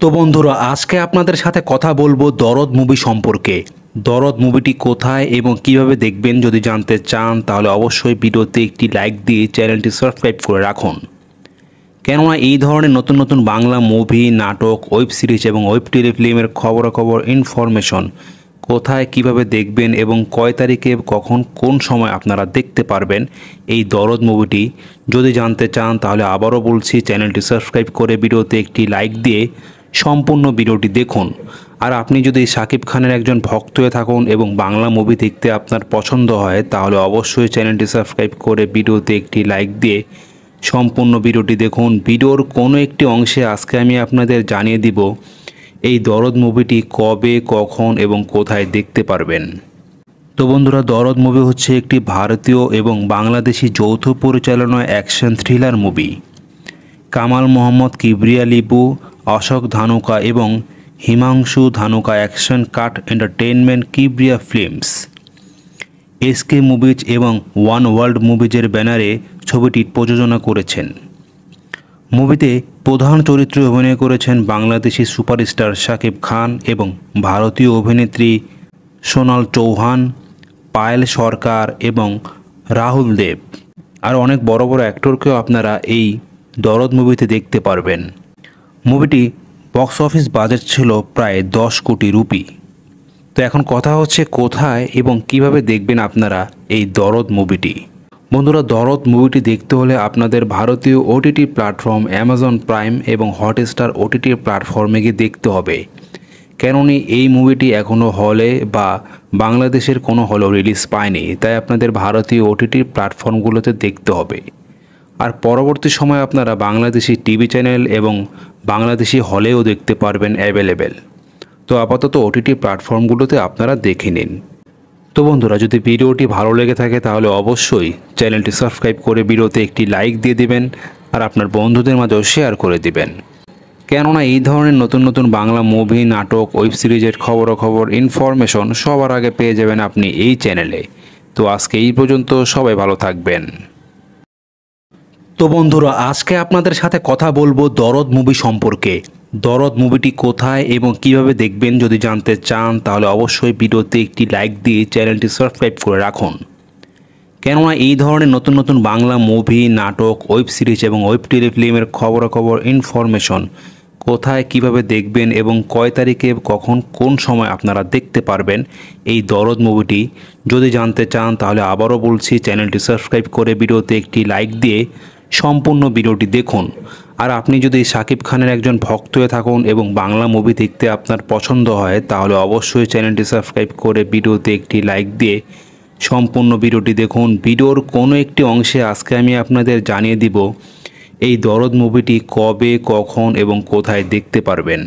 তো বন্ধুরা আজকে আপনাদের সাথে কথা বলবো দরদ মুভি সম্পর্কে দরদ মুভিটি কোথায় এবং কিভাবে দেখবেন যদি জানতে চান তাহলে অবশ্যই ভিডিওতে একটি লাইক দিয়ে চ্যানেলটি সাবস্ক্রাইব করে রাখুন কেননা এই ধরনের নতুন নতুন বাংলা মুভি নাটক ওয়েব সিরিজ এবং ওয়েব টেলিফিল্মের খবরাখবর ইনফরমেশন কোথায় কিভাবে দেখবেন এবং কয় তারিখে কখন কোন সময় আপনারা দেখতে পারবেন এই দরদ মুভিটি যদি জানতে চান তাহলে আবারও বলছি চ্যানেলটি সাবস্ক্রাইব করে ভিডিওতে একটি লাইক দিয়ে সম্পূর্ণ ভিডিওটি দেখুন আর আপনি যদি সাকিব খানের একজন ভক্ত হয়ে থাকুন এবং বাংলা মুভি দেখতে আপনার পছন্দ হয় তাহলে অবশ্যই চ্যানেলটি সাবস্ক্রাইব করে ভিডিওতে একটি লাইক দিয়ে সম্পূর্ণ ভিডিওটি দেখুন ভিডিওর কোনো একটি অংশে আজকে আমি আপনাদের জানিয়ে দিব এই দরদ মুভিটি কবে কখন এবং কোথায় দেখতে পারবেন তো বন্ধুরা দরদ মুভি হচ্ছে একটি ভারতীয় এবং বাংলাদেশি যৌথ পরিচালনায় action thriller movie Kamal Mohammad Kibria Lipu Ashok Dhanuka এবং Himanshu Dhanuka action cut entertainment Kibria films SK movies এবং ওয়ান ওয়ার্ল্ড মুভিজের ব্যানারে ছবিটি প্রযোজনা করেছেন মুভিতে প্রধান চরিত্রে অভিনয় করেছেন বাংলাদেশি সুপারস্টার শাকিব খান এবং ভারতীয় অভিনেত্রী সোনাল চৌহান পায়েল সরকার এবং রাহুল দেব আর অনেক বড় বড় অ্যাক্টরকেও আপনারা এই দরদ মুভিতে দেখতে পারবেন মুভিটি বক্স অফিস বাজেট ছিল প্রায় দশ কোটি রুপি তো এখন কথা হচ্ছে কোথায় এবং কিভাবে দেখবেন আপনারা এই দরদ মুভিটি বন্ধুরা দরদ মুভিটি দেখতে হলে আপনাদের ভারতীয় ওটিটি প্ল্যাটফর্ম অ্যামাজন প্রাইম এবং হটস্টার ওটিটি প্ল্যাটফর্মে গিয়ে দেখতে হবে কেননি এই মুভিটি এখনও হলে বা বাংলাদেশের কোনো হলেও রিলিজ পায়নি তাই আপনাদের ভারতীয় ওটিটি প্ল্যাটফর্মগুলোতে দেখতে হবে আর পরবর্তী সময়ে আপনারা বাংলাদেশি টিভি চ্যানেল এবং বাংলাদেশি হলেও দেখতে পারবেন অ্যাভেলেবেল তো আপাতত ওটিটি প্ল্যাটফর্মগুলোতে আপনারা দেখে নিন তো বন্ধুরা যদি ভিডিওটি ভালো লেগে থাকে তাহলে অবশ্যই চ্যানেলটি সাবস্ক্রাইব করে ভিডিওতে একটি লাইক দিয়ে দিবেন আর আপনার বন্ধুদের মাঝেও শেয়ার করে দিবেন কেননা এই ধরনের নতুন নতুন বাংলা মুভি নাটক ওয়েব সিরিজের খবর ইনফরমেশন সবার আগে পেয়ে যাবেন আপনি এই চ্যানেলে তো আজকে এই পর্যন্ত সবাই ভালো থাকবেন তো বন্ধুরা আজকে আপনাদের সাথে কথা বলবো দরদ মুভি সম্পর্কে দরদ মুভিটি কোথায় এবং কিভাবে দেখবেন যদি জানতে চান তাহলে অবশ্যই ভিডিওতে একটি লাইক দিয়ে চ্যানেলটি সাবস্ক্রাইব করে রাখুন কেননা এই ধরনের নতুন নতুন বাংলা মুভি নাটক ওয়েব সিরিজ এবং ওয়েব টেলিফিল্মের খবরাখবর ইনফরমেশন কোথায় কিভাবে দেখবেন এবং কয় তারিখে কখন কোন সময় আপনারা দেখতে পারবেন এই দরদ মুভিটি যদি জানতে চান তাহলে আবারও বলছি চ্যানেলটি সাবস্ক্রাইব করে ভিডিওতে একটি লাইক দিয়ে সম্পূর্ণ ভিডিওটি দেখুন আর আপনি যদি সাকিব খানের একজন ভক্ত হয়ে থাকুন এবং বাংলা মুভি দেখতে আপনার পছন্দ হয় তাহলে অবশ্যই চ্যানেলটি সাবস্ক্রাইব করে ভিডিওতে একটি লাইক দিয়ে সম্পূর্ণ ভিডিওটি দেখুন ভিডিওর কোনো একটি অংশে আজকে আমি আপনাদের জানিয়ে দিব এই দরদ মুভিটি কবে কখন এবং কোথায় দেখতে পারবেন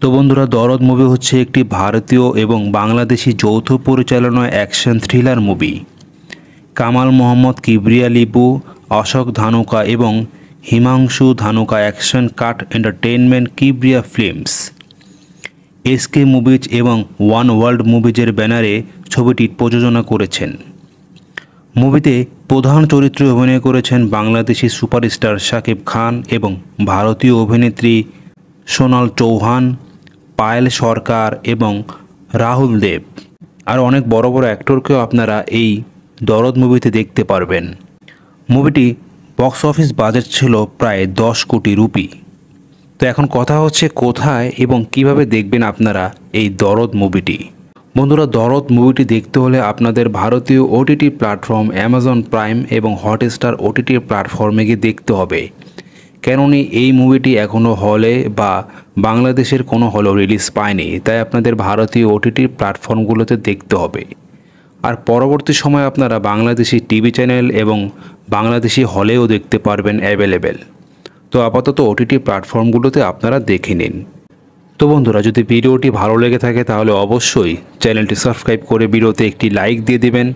তো বন্ধুরা দরদ মুভি হচ্ছে একটি ভারতীয় এবং বাংলাদেশি যৌথ পরিচালনায় action thriller movie Kamal Mohammad Kibria Lipu Ashok Dhanuka এবং Himanshu Dhanuka action cut entertainment Kibria films SK movies এবং ওয়ান ওয়ার্ল্ড মুভিজের ব্যানারে ছবিটি প্রযোজনা করেছেন মুভিতে প্রধান চরিত্রে অভিনয় করেছেন বাংলাদেশি সুপারস্টার শাকিব খান এবং ভারতীয় অভিনেত্রী সোনাল চৌহান পায়েল সরকার এবং রাহুল দেব আর অনেক বড় বড় অ্যাক্টরকেও আপনারা এই দরদ মুভিতে দেখতে পারবেন মুভিটি বক্স অফিস বাজেট ছিল প্রায় দশ কোটি রুপি তো এখন কথা হচ্ছে কোথায় এবং কিভাবে দেখবেন আপনারা এই দরদ মুভিটি বন্ধুরা দরদ মুভিটি দেখতে হলে আপনাদের ভারতীয় ওটিটি প্ল্যাটফর্ম অ্যামাজন প্রাইম এবং হটস্টার ওটিটি প্ল্যাটফর্মে গিয়ে দেখতে হবে কেননি এই মুভিটি এখনও হলে বা বাংলাদেশের কোনো হলেও রিলিজ পায়নি তাই আপনাদের ভারতীয় ওটিটি প্ল্যাটফর্মগুলোতে দেখতে হবে আর পরবর্তী সময়ে আপনারা বাংলাদেশি টিভি চ্যানেল এবং বাংলাদেশি হলেও দেখতে পারবেন অ্যাভেলেবেল তো আপাতত ওটিটি প্ল্যাটফর্মগুলোতে আপনারা দেখে নিন তো বন্ধুরা যদি ভিডিওটি ভালো লেগে থাকে তাহলে অবশ্যই চ্যানেলটি সাবস্ক্রাইব করে ভিডিওতে একটি লাইক দিয়ে দিবেন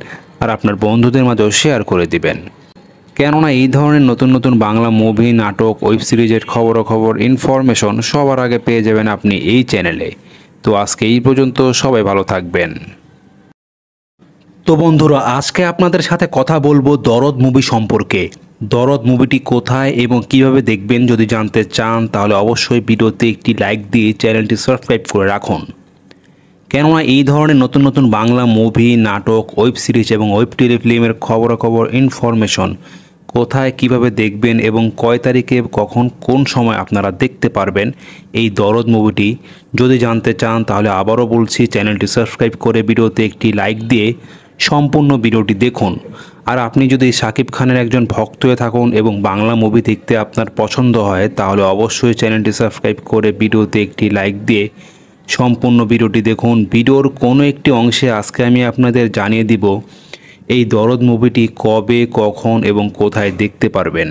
আর আপনার বন্ধুদের মাঝেও শেয়ার করে দিবেন কেননা এই ধরনের নতুন নতুন বাংলা মুভি নাটক ওয়েব সিরিজের খবর ইনফরমেশন সবার আগে পেয়ে যাবেন আপনি এই চ্যানেলে তো আজকে এই পর্যন্ত সবাই ভালো থাকবেন তো বন্ধুরা আজকে আপনাদের সাথে কথা বলবো দরদ মুভি সম্পর্কে দরদ মুভিটি কোথায় এবং কিভাবে দেখবেন যদি জানতে চান তাহলে অবশ্যই ভিডিওতে একটি লাইক দিয়ে চ্যানেলটি সাবস্ক্রাইব করে রাখুন কেননা এই ধরনের নতুন নতুন বাংলা মুভি নাটক ওয়েব সিরিজ এবং ওয়েব টেলিফিল্মের খবরাখবর ইনফরমেশন কোথায় কিভাবে দেখবেন এবং কয় তারিখে কখন কোন সময় আপনারা দেখতে পারবেন এই দরদ মুভিটি যদি জানতে চান তাহলে আবারও বলছি চ্যানেলটি সাবস্ক্রাইব করে ভিডিওতে একটি লাইক দিয়ে সম্পূর্ণ ভিডিওটি দেখুন আর আপনি যদি সাকিব খানের একজন ভক্ত হয়ে থাকুন এবং বাংলা মুভি দেখতে আপনার পছন্দ হয় তাহলে অবশ্যই চ্যানেলটি সাবস্ক্রাইব করে ভিডিওতে একটি লাইক দিয়ে সম্পূর্ণ ভিডিওটি দেখুন ভিডিওর কোনো একটি অংশে আজকে আমি আপনাদের জানিয়ে দিব এই দরদ মুভিটি কবে কখন এবং কোথায় দেখতে পারবেন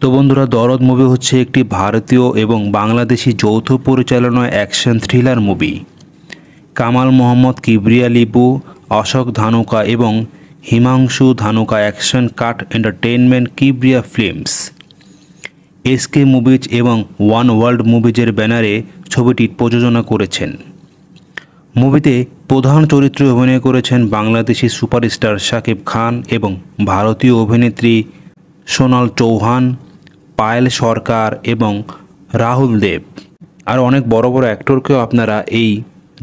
তো বন্ধুরা দরদ মুভি হচ্ছে একটি ভারতীয় এবং বাংলাদেশি যৌথ পরিচালনা action thriller movie Kamal Mohammad Kibria Lipu Ashok Dhanuka এবং Himanshu Dhanuka action cut entertainment Kibria films SK movies এবং ওয়ান ওয়ার্ল্ড মুভিজের ব্যানারে ছবিটি প্রযোজনা করেছেন মুভিতে প্রধান চরিত্রে অভিনয় করেছেন বাংলাদেশি সুপারস্টার শাকিব খান এবং ভারতীয় অভিনেত্রী সোনাল চৌহান পায়েল সরকার এবং রাহুল দেব আর অনেক বড় বড় অ্যাক্টরকেও আপনারা এই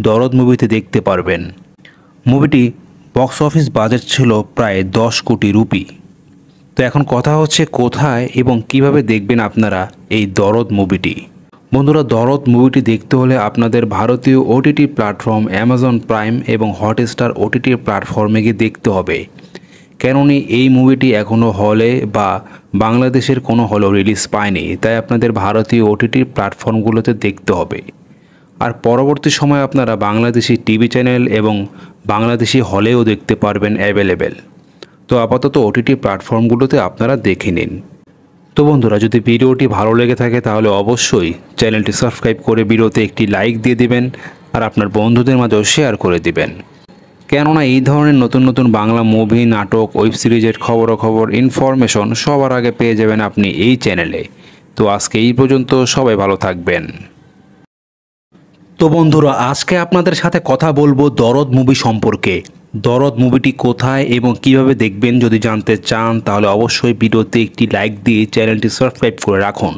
দরদ মুভিতে দেখতে পারবেন মুভিটি বক্স অফিস বাজেট ছিল প্রায় দশ কোটি রুপি তো এখন কথা হচ্ছে কোথায় এবং কিভাবে দেখবেন আপনারা এই দরদ মুভিটি বন্ধুরা দরদ মুভিটি দেখতে হলে আপনাদের ভারতীয় ওটিটি প্ল্যাটফর্ম অ্যামাজন প্রাইম এবং হটস্টার ওটিটি প্ল্যাটফর্মে গিয়ে দেখতে হবে কেননি এই মুভিটি এখনও হলে বা বাংলাদেশের কোনো হলেও রিলিজ পায়নি তাই আপনাদের ভারতীয় ওটিটি প্ল্যাটফর্মগুলোতে দেখতে হবে আর পরবর্তী সময় আপনারা বাংলাদেশি টিভি চ্যানেল এবং বাংলাদেশি হলেও দেখতে পারবেন অ্যাভেলেবেল তো আপাতত ওটিটি প্ল্যাটফর্মগুলোতে আপনারা দেখে নিন তো বন্ধুরা যদি ভিডিওটি ভালো লেগে থাকে তাহলে অবশ্যই চ্যানেলটি সাবস্ক্রাইব করে ভিডিওতে একটি লাইক দিয়ে দিবেন আর আপনার বন্ধুদের মাঝেও শেয়ার করে দিবেন কেননা এই ধরনের নতুন নতুন বাংলা মুভি নাটক ওয়েব সিরিজের খবর ইনফরমেশন সবার আগে পেয়ে যাবেন আপনি এই চ্যানেলে তো আজকে এই পর্যন্ত সবাই ভালো থাকবেন তো বন্ধুরা আজকে আপনাদের সাথে কথা বলবো দরদ মুভি সম্পর্কে দরদ মুভিটি কোথায় এবং কিভাবে দেখবেন যদি জানতে চান তাহলে অবশ্যই ভিডিওতে একটি লাইক দিয়ে চ্যানেলটি সাবস্ক্রাইব করে রাখুন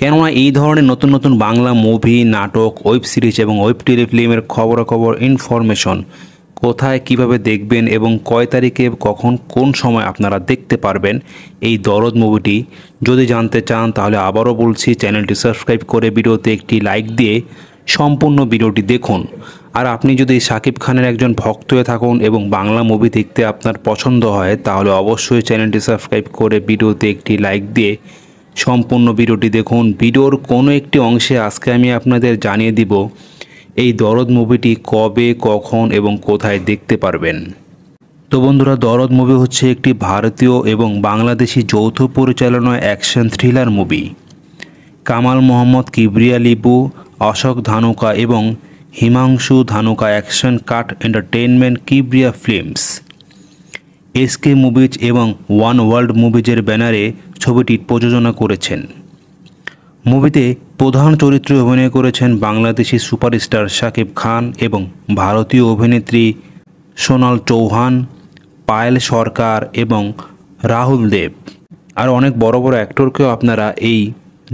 কেননা এই ধরনের নতুন নতুন বাংলা মুভি নাটক ওয়েব সিরিজ এবং ওয়েব টেলিফিল্মের খবরাখবর ইনফরমেশন কোথায় কিভাবে দেখবেন এবং কয় তারিখে কখন কোন সময় আপনারা দেখতে পারবেন এই দরদ মুভিটি যদি জানতে চান তাহলে আবারও বলছি চ্যানেলটি সাবস্ক্রাইব করে ভিডিওতে একটি লাইক দিয়ে সম্পূর্ণ ভিডিওটি দেখুন আর আপনি যদি সাকিব খানের একজন ভক্ত হয়ে থাকুন এবং বাংলা মুভি দেখতে আপনার পছন্দ হয় তাহলে অবশ্যই চ্যানেলটি সাবস্ক্রাইব করে ভিডিওতে একটি লাইক দিয়ে সম্পূর্ণ ভিডিওটি দেখুন ভিডিওর কোনো একটি অংশে আজকে আমি আপনাদের জানিয়ে দিব এই দরদ মুভিটি কবে কখন এবং কোথায় দেখতে পারবেন তো বন্ধুরা দরদ মুভি হচ্ছে একটি ভারতীয় এবং বাংলাদেশি যৌথ পরিচালনায় action thriller movie Kamal Mohammad Kibria Lipu Ashok Dhanuka এবং Himanshu Dhanuka action cut entertainment Kibria films SK movies এবং ওয়ান ওয়ার্ল্ড মুভিজের ব্যানারে ছবিটি প্রযোজনা করেছেন মুভিতে প্রধান চরিত্রে অভিনয় করেছেন বাংলাদেশি সুপারস্টার শাকিব খান এবং ভারতীয় অভিনেত্রী সোনাল চৌহান পায়েল সরকার এবং রাহুল দেব আর অনেক বড় বড় অ্যাক্টরকেও আপনারা এই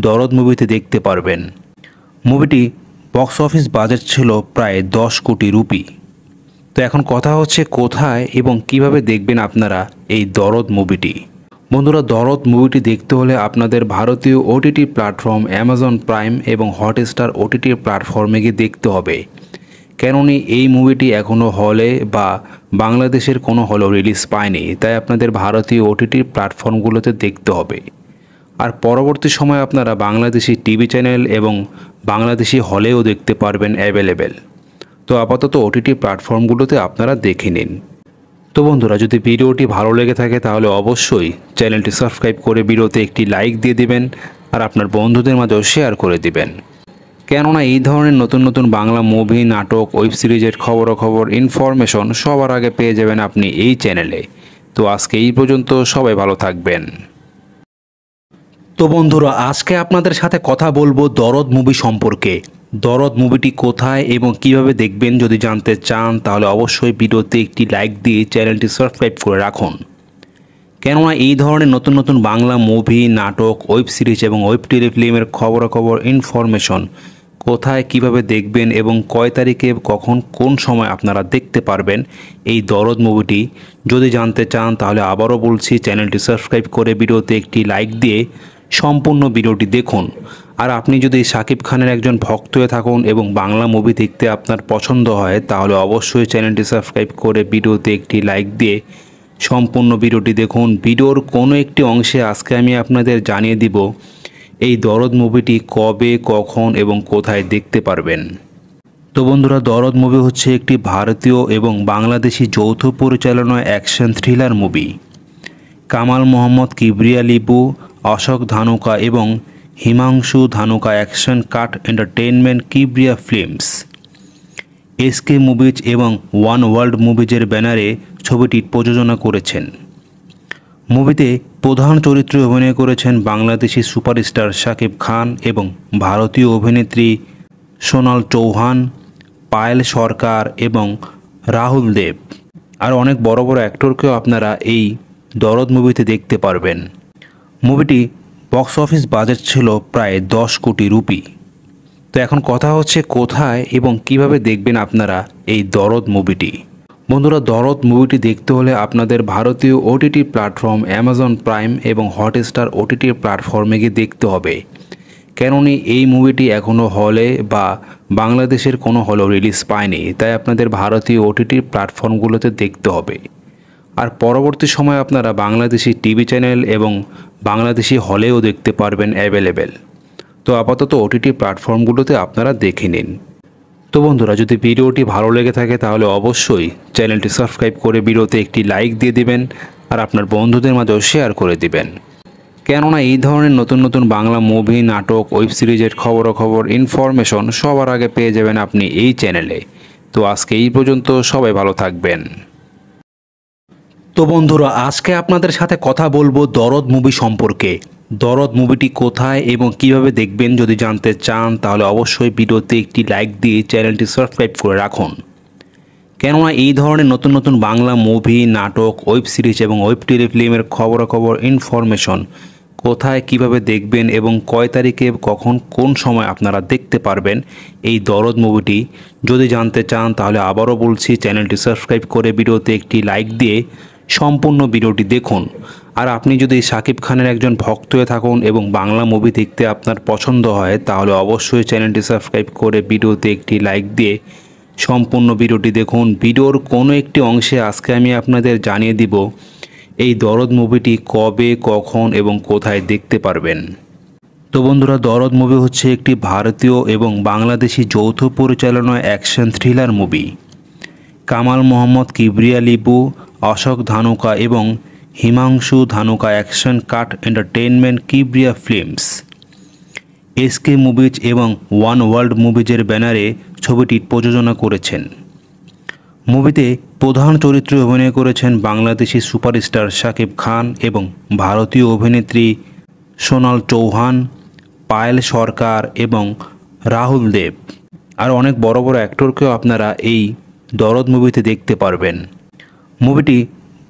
দরদ মুভিতে দেখতে পারবেন মুভিটি বক্স অফিস বাজেট ছিল প্রায় দশ কোটি রুপি তো এখন কথা হচ্ছে কোথায় এবং কিভাবে দেখবেন আপনারা এই দরদ মুভিটি বন্ধুরা দরদ মুভিটি দেখতে হলে আপনাদের ভারতীয় ওটিটি প্ল্যাটফর্ম অ্যামাজন প্রাইম এবং হটস্টার ওটিটি প্ল্যাটফর্মে গিয়ে দেখতে হবে কেননি এই মুভিটি এখনও হলে বা বাংলাদেশের কোনো হলেও রিলিজ পায়নি তাই আপনাদের ভারতীয় ওটিটি প্ল্যাটফর্মগুলোতে দেখতে হবে আর পরবর্তী সময় আপনারা বাংলাদেশি টিভি চ্যানেল এবং বাংলাদেশি হলেও দেখতে পারবেন অ্যাভেলেবেল তো আপাতত ওটিটি প্ল্যাটফর্মগুলোতে আপনারা দেখে নিন তো বন্ধুরা যদি ভিডিওটি ভালো লেগে থাকে তাহলে অবশ্যই চ্যানেলটি সাবস্ক্রাইব করে ভিডিওতে একটি লাইক দিয়ে দিবেন আর আপনার বন্ধুদের মাঝেও শেয়ার করে দিবেন কেননা এই ধরনের নতুন নতুন বাংলা মুভি নাটক ওয়েব সিরিজের খবর ইনফরমেশন সবার আগে পেয়ে যাবেন আপনি এই চ্যানেলে তো আজকে এই পর্যন্ত সবাই ভালো থাকবেন তো বন্ধুরা আজকে আপনাদের সাথে কথা বলবো দরদ মুভি সম্পর্কে দরদ মুভিটি কোথায় এবং কিভাবে দেখবেন যদি জানতে চান তাহলে অবশ্যই ভিডিওতে একটি লাইক দিয়ে চ্যানেলটি সাবস্ক্রাইব করে রাখুন কেননা এই ধরনের নতুন নতুন বাংলা মুভি নাটক ওয়েব সিরিজ এবং ওয়েব টেলিফিল্মের খবরাখবর ইনফরমেশন কোথায় কিভাবে দেখবেন এবং কয় তারিখে কখন কোন সময় আপনারা দেখতে পারবেন এই দরদ মুভিটি যদি জানতে চান তাহলে আবারও বলছি চ্যানেলটি সাবস্ক্রাইব করে ভিডিওতে একটি লাইক দিয়ে সম্পূর্ণ ভিডিওটি দেখুন আর আপনি যদি সাকিব খানের একজন ভক্ত হয়ে থাকুন এবং বাংলা মুভি দেখতে আপনার পছন্দ হয় তাহলে অবশ্যই চ্যানেলটি সাবস্ক্রাইব করে ভিডিওতে একটি লাইক দিয়ে সম্পূর্ণ ভিডিওটি দেখুন ভিডিওর কোনো একটি অংশে আজকে আমি আপনাদের জানিয়ে দিব এই দরদ মুভিটি কবে কখন এবং কোথায় দেখতে পারবেন তো বন্ধুরা দরদ মুভি হচ্ছে একটি ভারতীয় এবং বাংলাদেশি যৌথ পরিচালনা action thriller movie Kamal Mohammad Kibria Lipu Ashok Dhanuka এবং Himanshu Dhanuka action cut entertainment Kibria films SK movies এবং ওয়ান ওয়ার্ল্ড মুভিজের ব্যানারে ছবিটি প্রযোজনা করেছেন মুভিতে প্রধান চরিত্রে অভিনয় করেছেন বাংলাদেশি সুপারস্টার শাকিব খান এবং ভারতীয় অভিনেত্রী সোনাল চৌহান পায়েল সরকার এবং রাহুল দেব আর অনেক বড় বড় অ্যাক্টরকেও আপনারা এই দরদ মুভিতে দেখতে পারবেন মুভিটি বক্স অফিস বাজেট ছিল প্রায় দশ কোটি রুপি তো এখন কথা হচ্ছে কোথায় এবং কিভাবে দেখবেন আপনারা এই দরদ মুভিটি বন্ধুরা দরদ মুভিটি দেখতে হলে আপনাদের ভারতীয় ওটিটি প্ল্যাটফর্ম অ্যামাজন প্রাইম এবং হটস্টার ওটিটি প্ল্যাটফর্মে গিয়ে দেখতে হবে কেননি এই মুভিটি এখনও হলে বা বাংলাদেশের কোনো হলেও রিলিজ পায়নি তাই আপনাদের ভারতীয় ওটিটি প্ল্যাটফর্মগুলোতে দেখতে হবে আর পরবর্তী সময় আপনারা বাংলাদেশি টিভি চ্যানেল এবং বাংলাদেশি হলেও দেখতে পারবেন অ্যাভেলেবেল তো আপাতত ওটিটি প্ল্যাটফর্মগুলোতে আপনারা দেখে নিন তো বন্ধুরা যদি ভিডিওটি ভালো লেগে থাকে তাহলে অবশ্যই চ্যানেলটি সাবস্ক্রাইব করে ভিডিওতে একটি লাইক দিয়ে দিবেন আর আপনার বন্ধুদের মাঝেও শেয়ার করে দিবেন কেননা এই ধরনের নতুন নতুন বাংলা মুভি নাটক ওয়েব সিরিজের খবর ইনফরমেশন সবার আগে পেয়ে যাবেন আপনি এই চ্যানেলে তো আজকে এই পর্যন্ত সবাই ভালো থাকবেন তো বন্ধুরা আজকে আপনাদের সাথে কথা বলবো দরদ মুভি সম্পর্কে দরদ মুভিটি কোথায় এবং কিভাবে দেখবেন যদি জানতে চান তাহলে অবশ্যই ভিডিওতে একটি লাইক দিয়ে চ্যানেলটি সাবস্ক্রাইব করে রাখুন কেননা এই ধরনের নতুন নতুন বাংলা মুভি নাটক ওয়েব সিরিজ এবং ওয়েব টেলিফিল্মের খবরাখবর ইনফরমেশন কোথায় কিভাবে দেখবেন এবং কয় তারিখে কখন কোন সময় আপনারা দেখতে পারবেন এই দরদ মুভিটি যদি জানতে চান তাহলে আবারও বলছি চ্যানেলটি সাবস্ক্রাইব করে ভিডিওতে একটি লাইক দিয়ে সম্পূর্ণ ভিডিওটি দেখুন আর আপনি যদি সাকিব খানের একজন ভক্ত হয়ে থাকুন এবং বাংলা মুভি দেখতে আপনার পছন্দ হয় তাহলে অবশ্যই চ্যানেলটি সাবস্ক্রাইব করে ভিডিওতে একটি লাইক দিয়ে সম্পূর্ণ ভিডিওটি দেখুন ভিডিওর কোনো একটি অংশে আজকে আমি আপনাদের জানিয়ে দিব এই দরদ মুভিটি কবে কখন এবং কোথায় দেখতে পারবেন তো বন্ধুরা দরদ মুভি হচ্ছে একটি ভারতীয় এবং বাংলাদেশি যৌথ পরিচালনায় action thriller movie Kamal Mohammad Kibria Lipu Ashok Dhanuka এবং Himanshu Dhanuka action cut entertainment Kibria films SK movies এবং ওয়ান ওয়ার্ল্ড মুভিজের ব্যানারে ছবিটি প্রযোজনা করেছেন মুভিতে প্রধান চরিত্রে অভিনয় করেছেন বাংলাদেশি সুপারস্টার শাকিব খান এবং ভারতীয় অভিনেত্রী সোনাল চৌহান পায়েল সরকার এবং রাহুল দেব আর অনেক বড় বড় অ্যাক্টরকেও আপনারা এই দরদ মুভিতে দেখতে পারবেন মুভিটি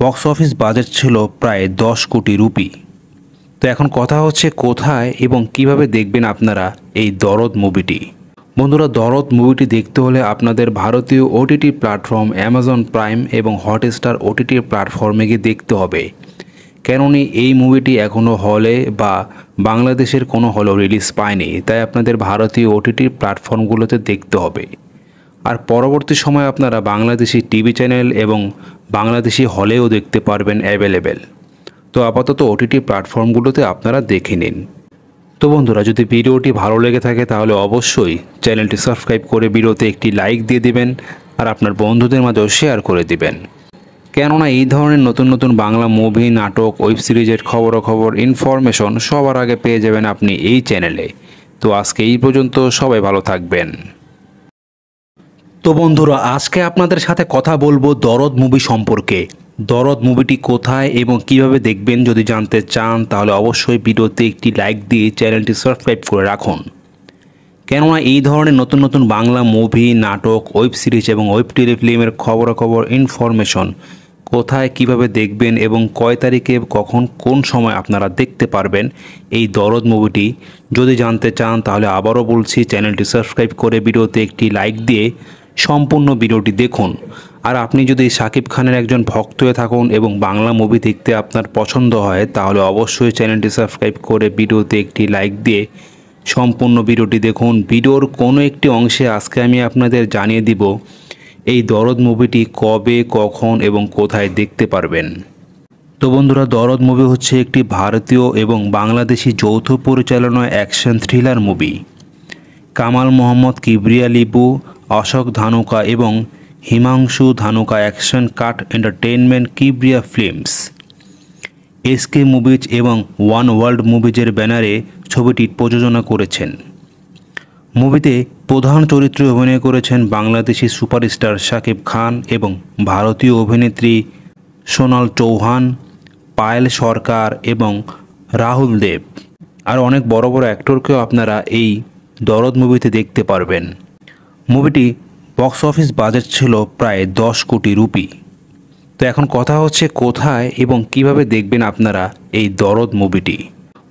বক্স অফিস বাজেট ছিল প্রায় দশ কোটি রুপি তো এখন কথা হচ্ছে কোথায় এবং কিভাবে দেখবেন আপনারা এই দরদ মুভিটি বন্ধুরা দরদ মুভিটি দেখতে হলে আপনাদের ভারতীয় ওটিটি প্ল্যাটফর্ম অ্যামাজন প্রাইম এবং হটস্টার ওটিটি প্ল্যাটফর্মে গিয়ে দেখতে হবে কেননি এই মুভিটি এখনও হলে বা বাংলাদেশের কোনো হলেও রিলিজ পায়নি তাই আপনাদের ভারতীয় ওটিটি প্ল্যাটফর্মগুলোতে দেখতে হবে আর পরবর্তী সময় আপনারা বাংলাদেশি টিভি চ্যানেল এবং বাংলাদেশি হলেও দেখতে পারবেন অ্যাভেলেবেল তো আপাতত ওটিটি প্ল্যাটফর্মগুলোতে আপনারা দেখে নিন তো বন্ধুরা যদি ভিডিওটি ভালো লেগে থাকে তাহলে অবশ্যই চ্যানেলটি সাবস্ক্রাইব করে ভিডিওতে একটি লাইক দিয়ে দিবেন আর আপনার বন্ধুদের মাঝেও শেয়ার করে দিবেন কেননা এই ধরনের নতুন নতুন বাংলা মুভি নাটক ওয়েব সিরিজের খবর ইনফরমেশন সবার আগে পেয়ে যাবেন আপনি এই চ্যানেলে তো আজকে এই পর্যন্ত সবাই ভালো থাকবেন তো বন্ধুরা আজকে আপনাদের সাথে কথা বলবো দরদ মুভি সম্পর্কে দরদ মুভিটি কোথায় এবং কিভাবে দেখবেন যদি জানতে চান তাহলে অবশ্যই ভিডিওতে একটি লাইক দিয়ে চ্যানেলটি সাবস্ক্রাইব করে রাখুন কেননা এই ধরনের নতুন নতুন বাংলা মুভি নাটক ওয়েব সিরিজ এবং ওয়েব টেলিফিল্মের খবরাখবর ইনফরমেশন কোথায় কিভাবে দেখবেন এবং কয় তারিখে কখন কোন সময় আপনারা দেখতে পারবেন এই দরদ মুভিটি যদি জানতে চান তাহলে আবারও বলছি চ্যানেলটি সাবস্ক্রাইব করে ভিডিওতে একটি লাইক দিয়ে সম্পূর্ণ ভিডিওটি দেখুন আর আপনি যদি সাকিব খানের একজন ভক্ত হয়ে থাকুন এবং বাংলা মুভি দেখতে আপনার পছন্দ হয় তাহলে অবশ্যই চ্যানেলটি সাবস্ক্রাইব করে ভিডিওতে একটি লাইক দিয়ে সম্পূর্ণ ভিডিওটি দেখুন ভিডিওর কোনো একটি অংশে আজকে আমি আপনাদের জানিয়ে দিব এই দরদ মুভিটি কবে কখন এবং কোথায় দেখতে পারবেন তো বন্ধুরা দরদ মুভি হচ্ছে একটি ভারতীয় এবং বাংলাদেশি যৌথ পরিচালনায় action thriller movie Kamal Mohammad Kibria Lipu Ashok Dhanuka এবং Himanshu Dhanuka action cut entertainment Kibria films SK movies এবং ওয়ান ওয়ার্ল্ড মুভিজের ব্যানারে ছবিটি প্রযোজনা করেছেন মুভিতে প্রধান চরিত্রে অভিনয় করেছেন বাংলাদেশি সুপারস্টার শাকিব খান এবং ভারতীয় অভিনেত্রী সোনাল চৌহান পায়েল সরকার এবং রাহুল দেব আর অনেক বড় বড় অ্যাক্টরকেও আপনারা এই দরদ মুভিতে দেখতে পারবেন মুভিটি বক্স অফিস বাজেট ছিল প্রায় দশ কোটি রুপি তো এখন কথা হচ্ছে কোথায় এবং কিভাবে দেখবেন আপনারা এই দরদ মুভিটি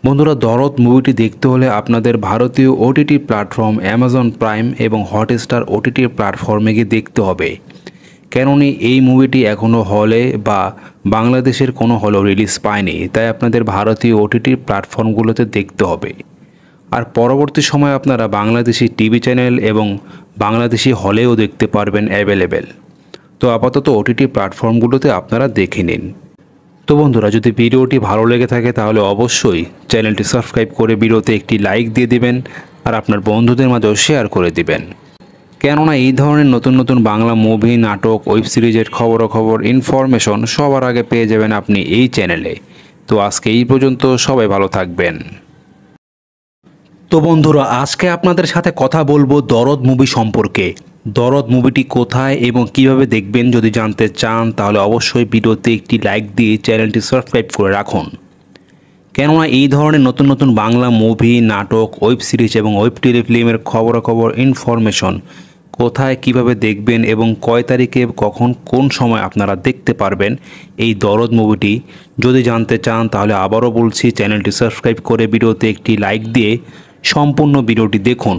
বন্ধুরা দরদ মুভিটি দেখতে হলে আপনাদের ভারতীয় ওটিটি প্ল্যাটফর্ম অ্যামাজন প্রাইম এবং হটস্টার ওটিটি প্ল্যাটফর্মে গিয়ে দেখতে হবে কেননি এই মুভিটি এখনও হলে বা বাংলাদেশের কোনো হলেও রিলিজ পায়নি তাই আপনাদের ভারতীয় ওটিটি প্ল্যাটফর্মগুলোতে দেখতে হবে আর পরবর্তী সময়ে আপনারা বাংলাদেশি টিভি চ্যানেল এবং বাংলাদেশি হলেও দেখতে পারবেন অ্যাভেলেবেল তো আপাতত ওটিটি প্ল্যাটফর্মগুলোতে আপনারা দেখে নিন তো বন্ধুরা যদি ভিডিওটি ভালো লেগে থাকে তাহলে অবশ্যই চ্যানেলটি সাবস্ক্রাইব করে ভিডিওতে একটি লাইক দিয়ে দিবেন আর আপনার বন্ধুদের মাঝেও শেয়ার করে দিবেন কেননা এই ধরনের নতুন নতুন বাংলা মুভি নাটক ওয়েব সিরিজের খবর ইনফরমেশন সবার আগে পেয়ে যাবেন আপনি এই চ্যানেলে তো আজকে এই পর্যন্ত সবাই ভালো থাকবেন তো বন্ধুরা আজকে আপনাদের সাথে কথা বলবো দরদ মুভি সম্পর্কে দরদ মুভিটি কোথায় এবং কিভাবে দেখবেন যদি জানতে চান তাহলে অবশ্যই ভিডিওতে একটি লাইক দিয়ে চ্যানেলটি সাবস্ক্রাইব করে রাখুন কেননা এই ধরনের নতুন নতুন বাংলা মুভি নাটক ওয়েব সিরিজ এবং ওয়েব টেলিফিল্মের খবরাখবর ইনফরমেশন কোথায় কিভাবে দেখবেন এবং কয় তারিখে কখন কোন সময় আপনারা দেখতে পারবেন এই দরদ মুভিটি যদি জানতে চান তাহলে আবারও বলছি চ্যানেলটি সাবস্ক্রাইব করে ভিডিওতে একটি লাইক দিয়ে সম্পূর্ণ ভিডিওটি দেখুন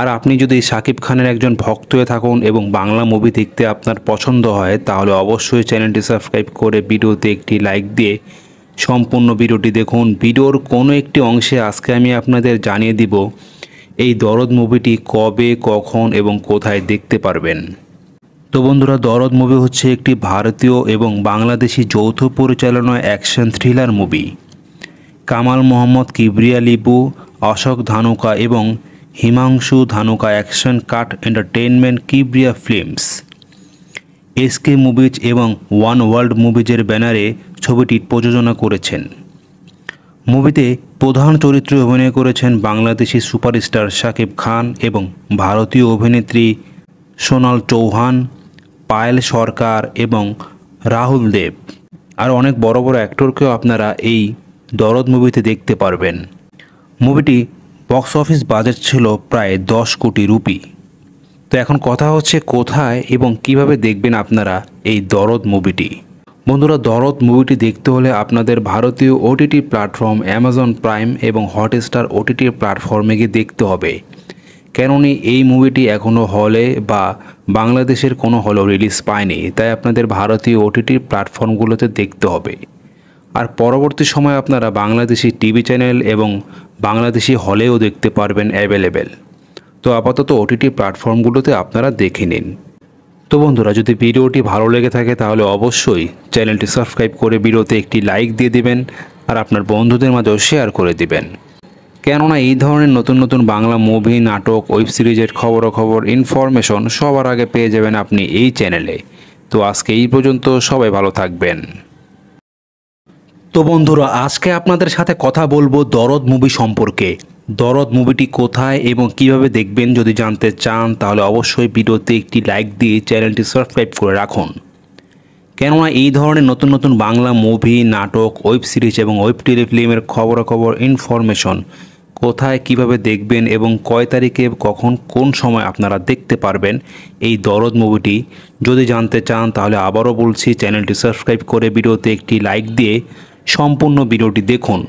আর আপনি যদি সাকিব খানের একজন ভক্ত হয়ে থাকুন এবং বাংলা মুভি দেখতে আপনার পছন্দ হয় তাহলে অবশ্যই চ্যানেলটি সাবস্ক্রাইব করে ভিডিওতে একটি লাইক দিয়ে সম্পূর্ণ ভিডিওটি দেখুন ভিডিওর কোনো একটি অংশে আজকে আমি আপনাদের জানিয়ে দিব এই দরদ মুভিটি কবে কখন এবং কোথায় দেখতে পারবেন তো বন্ধুরা দরদ মুভি হচ্ছে একটি ভারতীয় এবং বাংলাদেশি যৌথ পরিচালনা action thriller movie Kamal Mohammad Kibria Lipu Ashok Dhanuka এবং Himanshu Dhanuka action cut entertainment Kibria films SK movies এবং ওয়ান ওয়ার্ল্ড মুভিজের ব্যানারে ছবিটি প্রযোজনা করেছেন মুভিতে প্রধান চরিত্রে অভিনয় করেছেন বাংলাদেশি সুপারস্টার শাকিব খান এবং ভারতীয় অভিনেত্রী সোনাল চৌহান পায়েল সরকার এবং রাহুল দেব আর অনেক বড় বড় অ্যাক্টরকেও আপনারা এই দরদ মুভিতে দেখতে পারবেন মুভিটি বক্স অফিস বাজেট ছিল প্রায় দশ কোটি রুপি তো এখন কথা হচ্ছে কোথায় এবং কিভাবে দেখবেন আপনারা এই দরদ মুভিটি বন্ধুরা দরদ মুভিটি দেখতে হলে আপনাদের ভারতীয় ওটিটি প্ল্যাটফর্ম অ্যামাজন প্রাইম এবং হটস্টার ওটিটি প্ল্যাটফর্মে গিয়ে দেখতে হবে কেননি এই মুভিটি এখনও হলে বা বাংলাদেশের কোনো হলেও রিলিজ পায়নি তাই আপনাদের ভারতীয় ওটিটি প্ল্যাটফর্মগুলোতে দেখতে হবে আর পরবর্তী সময় আপনারা বাংলাদেশি টিভি চ্যানেল এবং বাংলাদেশি হলেও দেখতে পারবেন অ্যাভেলেবেল তো আপাতত ওটিটি প্ল্যাটফর্মগুলোতে আপনারা দেখে নিন তো বন্ধুরা যদি ভিডিওটি ভালো লেগে থাকে তাহলে অবশ্যই চ্যানেলটি সাবস্ক্রাইব করে ভিডিওতে একটি লাইক দিয়ে দিবেন আর আপনার বন্ধুদের মাঝেও শেয়ার করে দিবেন কেননা এই ধরনের নতুন নতুন বাংলা মুভি নাটক ওয়েব সিরিজের খবরাখবর ইনফরমেশন সবার আগে পেয়ে যাবেন আপনি এই চ্যানেলে তো আজকে এই পর্যন্ত সবাই ভালো থাকবেন তো বন্ধুরা আজকে আপনাদের সাথে কথা বলবো দরদ মুভি সম্পর্কে দরদ মুভিটি কোথায় এবং কিভাবে দেখবেন যদি জানতে চান তাহলে অবশ্যই ভিডিওতে একটি লাইক দিয়ে চ্যানেলটি সাবস্ক্রাইব করে রাখুন কেননা এই ধরনের নতুন নতুন বাংলা মুভি নাটক ওয়েব সিরিজ এবং ওয়েব টেলিফিল্মের খবরাখবর ইনফরমেশন কোথায় কিভাবে দেখবেন এবং কয় তারিখে কখন কোন সময় আপনারা দেখতে পারবেন এই দরদ মুভিটি যদি জানতে চান তাহলে আবারও বলছি চ্যানেলটি সাবস্ক্রাইব করে ভিডিওতে একটি লাইক দিয়ে সম্পূর্ণ ভিডিওটি দেখুন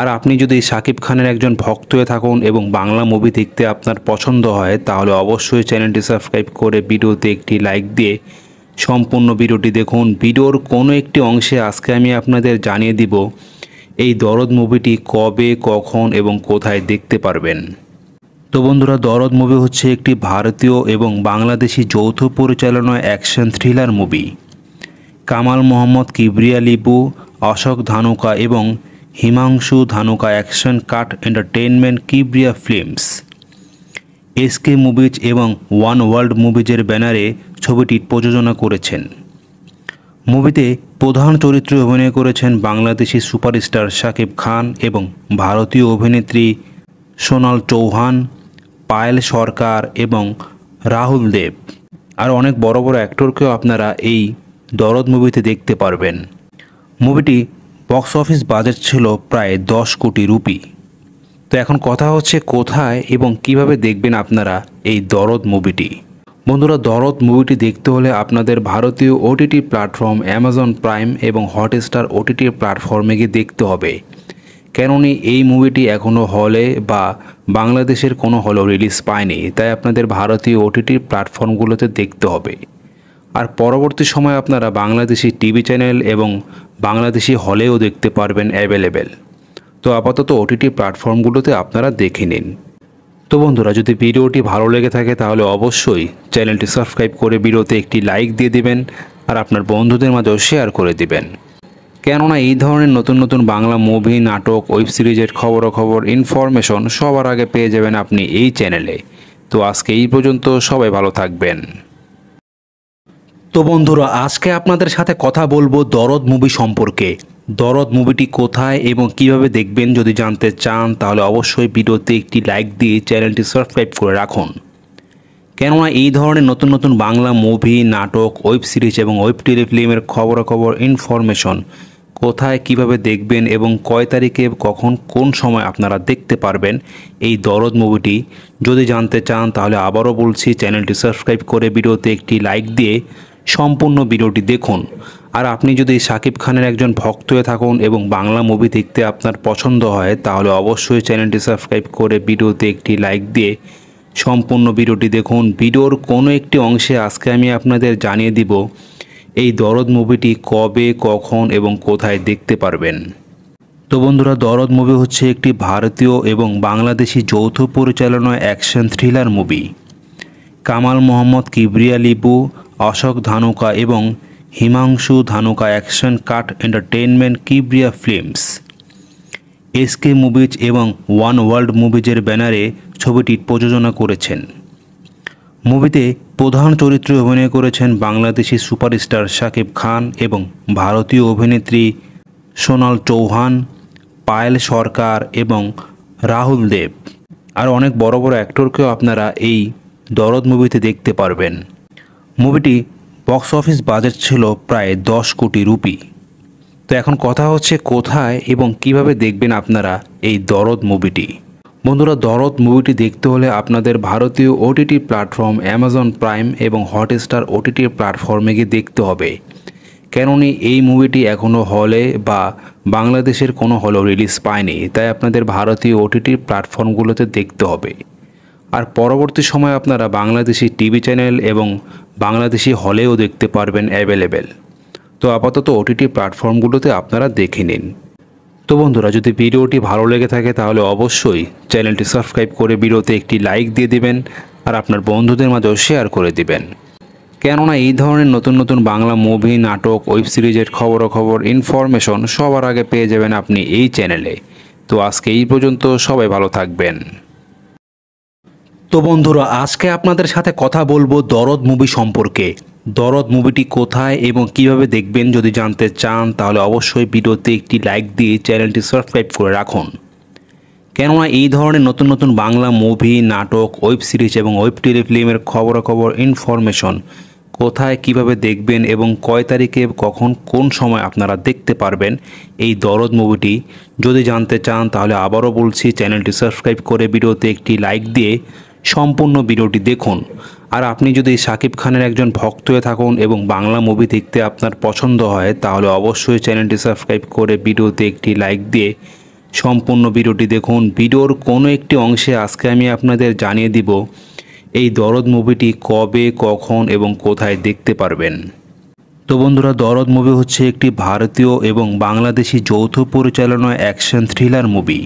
আর আপনি যদি সাকিব খানের একজন ভক্ত হয়ে থাকুন এবং বাংলা মুভি দেখতে আপনার পছন্দ হয় তাহলে অবশ্যই চ্যানেলটি সাবস্ক্রাইব করে ভিডিওতে একটি লাইক দিয়ে সম্পূর্ণ ভিডিওটি দেখুন ভিডিওর কোনো একটি অংশে আজকে আমি আপনাদের জানিয়ে দিব এই দরদ মুভিটি কবে কখন এবং কোথায় দেখতে পারবেন তো বন্ধুরা দরদ মুভি হচ্ছে একটি ভারতীয় এবং বাংলাদেশি যৌথ পরিচালনায় action thriller movie Kamal Mohammad Kibria Lipu Ashok Dhanuka এবং Himanshu Dhanuka action cut entertainment Kibria films SK movies এবং ওয়ান ওয়ার্ল্ড মুভিজের ব্যানারে ছবিটি প্রযোজনা করেছেন মুভিতে প্রধান চরিত্রে অভিনয় করেছেন বাংলাদেশি সুপারস্টার শাকিব খান এবং ভারতীয় অভিনেত্রী সোনাল চৌহান পায়েল সরকার এবং রাহুল দেব আর অনেক বড় বড় অ্যাক্টরকেও আপনারা এই দরদ মুভিতে দেখতে পারবেন মুভিটি বক্স অফিস বাজেট ছিল প্রায় দশ কোটি রুপি তো এখন কথা হচ্ছে কোথায় এবং কিভাবে দেখবেন আপনারা এই দরদ মুভিটি বন্ধুরা দরদ মুভিটি দেখতে হলে আপনাদের ভারতীয় ওটিটি প্ল্যাটফর্ম অ্যামাজন প্রাইম এবং হটস্টার ওটিটি প্ল্যাটফর্মে গিয়ে দেখতে হবে কেননি এই মুভিটি এখনও হলে বা বাংলাদেশের কোনো হলেও রিলিজ পায়নি তাই আপনাদের ভারতীয় ওটিটি প্ল্যাটফর্মগুলোতে দেখতে হবে আর পরবর্তী সময়ে আপনারা বাংলাদেশি টিভি চ্যানেল এবং বাংলাদেশি হলেও দেখতে পারবেন অ্যাভেলেবেল তো আপাতত ওটিটি প্ল্যাটফর্মগুলোতে আপনারা দেখে নিন তো বন্ধুরা যদি ভিডিওটি ভালো লেগে থাকে তাহলে অবশ্যই চ্যানেলটি সাবস্ক্রাইব করে ভিডিওতে একটি লাইক দিয়ে দিবেন আর আপনার বন্ধুদের মাঝেও শেয়ার করে দিবেন কেননা এই ধরনের নতুন নতুন বাংলা মুভি নাটক ওয়েব সিরিজের খবর ইনফরমেশন সবার আগে পেয়ে যাবেন আপনি এই চ্যানেলে তো আজকে এই পর্যন্ত সবাই ভালো থাকবেন তো বন্ধুরা আজকে আপনাদের সাথে কথা বলবো দরদ মুভি সম্পর্কে দরদ মুভিটি কোথায় এবং কিভাবে দেখবেন যদি জানতে চান তাহলে অবশ্যই ভিডিওতে একটি লাইক দিয়ে চ্যানেলটি সাবস্ক্রাইব করে রাখুন কেননা এই ধরনের নতুন নতুন বাংলা মুভি নাটক ওয়েব সিরিজ এবং ওয়েব টেলিফিল্মের খবরাখবর ইনফরমেশন কোথায় কিভাবে দেখবেন এবং কয় তারিখে কখন কোন সময় আপনারা দেখতে পারবেন এই দরদ মুভিটি যদি জানতে চান তাহলে আবারও বলছি চ্যানেলটি সাবস্ক্রাইব করে ভিডিওতে একটি লাইক দিয়ে সম্পূর্ণ ভিডিওটি দেখুন আর আপনি যদি সাকিব খানের একজন ভক্ত হয়ে থাকুন এবং বাংলা মুভি দেখতে আপনার পছন্দ হয় তাহলে অবশ্যই চ্যানেলটি সাবস্ক্রাইব করে ভিডিওতে একটি লাইক দিয়ে সম্পূর্ণ ভিডিওটি দেখুন ভিডিওর কোনো একটি অংশে আজকে আমি আপনাদের জানিয়ে দিব এই দরদ মুভিটি কবে কখন এবং কোথায় দেখতে পারবেন তো বন্ধুরা দরদ মুভি হচ্ছে একটি ভারতীয় এবং বাংলাদেশি যৌথ পরিচালনায় action thriller movie Kamal Mohammad Kibria Lipu Ashok Dhanuka এবং Himanshu Dhanuka action cut entertainment Kibria films SK movies এবং ওয়ান ওয়ার্ল্ড মুভিজের ব্যানারে ছবিটি প্রযোজনা করেছেন মুভিতে প্রধান চরিত্রে অভিনয় করেছেন বাংলাদেশি সুপারস্টার শাকিব খান এবং ভারতীয় অভিনেত্রী সোনাল চৌহান পায়েল সরকার এবং রাহুল দেব আর অনেক বড় বড় অ্যাক্টরকেও আপনারা এই দরদ মুভিতে দেখতে পারবেন মুভিটি বক্স অফিস বাজেট ছিল প্রায় দশ কোটি রুপি তো এখন কথা হচ্ছে কোথায় এবং কিভাবে দেখবেন আপনারা এই দরদ মুভিটি বন্ধুরা দরদ মুভিটি দেখতে হলে আপনাদের ভারতীয় ওটিটি প্ল্যাটফর্ম অ্যামাজন প্রাইম এবং হটস্টার ওটিটি প্ল্যাটফর্মে গিয়ে দেখতে হবে কেননি এই মুভিটি এখনও হলে বা বাংলাদেশের কোনো হলেও রিলিজ পায়নি তাই আপনাদের ভারতীয় ওটিটি প্ল্যাটফর্মগুলোতে দেখতে হবে আর পরবর্তী সময়ে আপনারা বাংলাদেশি টিভি চ্যানেল এবং বাংলাদেশি হলেও দেখতে পারবেন অ্যাভেলেবেল তো আপাতত ওটিটি প্ল্যাটফর্মগুলোতে আপনারা দেখে নিন তো বন্ধুরা যদি ভিডিওটি ভালো লেগে থাকে তাহলে অবশ্যই চ্যানেলটি সাবস্ক্রাইব করে ভিডিওতে একটি লাইক দিয়ে দিবেন আর আপনার বন্ধুদের মাঝেও শেয়ার করে দিবেন কেননা এই ধরনের নতুন নতুন বাংলা মুভি নাটক ওয়েব সিরিজের খবর ইনফরমেশন সবার আগে পেয়ে যাবেন আপনি এই চ্যানেলে তো আজকে এই পর্যন্ত সবাই ভালো থাকবেন তো বন্ধুরা আজকে আপনাদের সাথে কথা বলবো দরদ মুভি সম্পর্কে দরদ মুভিটি কোথায় এবং কিভাবে দেখবেন যদি জানতে চান তাহলে অবশ্যই ভিডিওতে একটি লাইক দিয়ে চ্যানেলটি সাবস্ক্রাইব করে রাখুন কেননা এই ধরনের নতুন নতুন বাংলা মুভি নাটক ওয়েব সিরিজ এবং ওয়েব টেলিফিল্মের খবরাখবর ইনফরমেশন কোথায় কিভাবে দেখবেন এবং কয় তারিখে কখন কোন সময় আপনারা দেখতে পারবেন এই দরদ মুভিটি যদি জানতে চান তাহলে আবারও বলছি চ্যানেলটি সাবস্ক্রাইব করে ভিডিওতে একটি লাইক দিয়ে সম্পূর্ণ ভিডিওটি দেখুন আর আপনি যদি সাকিব খানের একজন ভক্ত হয়ে থাকুন এবং বাংলা মুভি দেখতে আপনার পছন্দ হয় তাহলে অবশ্যই চ্যানেলটি সাবস্ক্রাইব করে ভিডিওতে একটি লাইক দিয়ে সম্পূর্ণ ভিডিওটি দেখুন ভিডিওর কোনো একটি অংশে আজকে আমি আপনাদের জানিয়ে দিব এই দরদ মুভিটি কবে কখন এবং কোথায় দেখতে পারবেন তো বন্ধুরা দরদ মুভি হচ্ছে একটি ভারতীয় এবং বাংলাদেশি যৌথ পরিচালনা action thriller movie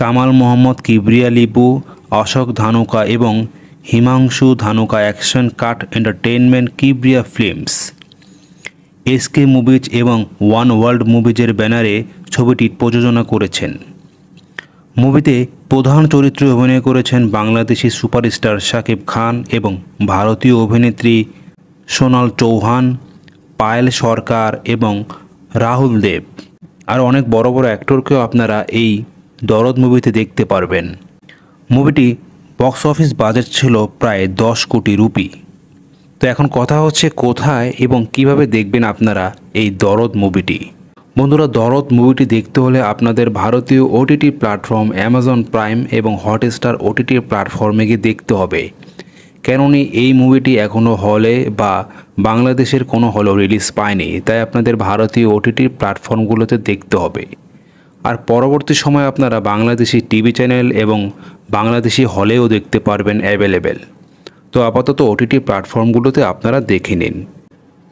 Kamal Mohammad Kibria Lipu Ashok Dhanuka এবং Himanshu Dhanuka action cut entertainment Kibria films SK movies এবং ওয়ান ওয়ার্ল্ড মুভিজের ব্যানারে ছবিটি প্রযোজনা করেছেন মুভিতে প্রধান চরিত্রে অভিনয় করেছেন বাংলাদেশি সুপারস্টার শাকিব খান এবং ভারতীয় অভিনেত্রী সোনাল চৌহান পায়েল সরকার এবং রাহুল দেব আর অনেক বড় বড় অ্যাক্টরকেও আপনারা এই দরদ মুভিতে দেখতে পারবেন মুভিটি বক্স অফিস বাজেট ছিল প্রায় দশ কোটি রুপি তো এখন কথা হচ্ছে কোথায় এবং কিভাবে দেখবেন আপনারা এই দরদ মুভিটি বন্ধুরা দরদ মুভিটি দেখতে হলে আপনাদের ভারতীয় ওটিটি প্ল্যাটফর্ম অ্যামাজন প্রাইম এবং হটস্টার ওটিটি প্ল্যাটফর্মে গিয়ে দেখতে হবে কেননি এই মুভিটি এখনও হলে বা বাংলাদেশের কোনো হলেও রিলিজ পায়নি তাই আপনাদের ভারতীয় ওটিটি প্ল্যাটফর্মগুলোতে দেখতে হবে আর পরবর্তী সময়ে আপনারা বাংলাদেশি টিভি চ্যানেল এবং বাংলাদেশি হলেও দেখতে পারবেন অ্যাভেলেবেল তো আপাতত ওটিটি প্ল্যাটফর্মগুলোতে আপনারা দেখে নিন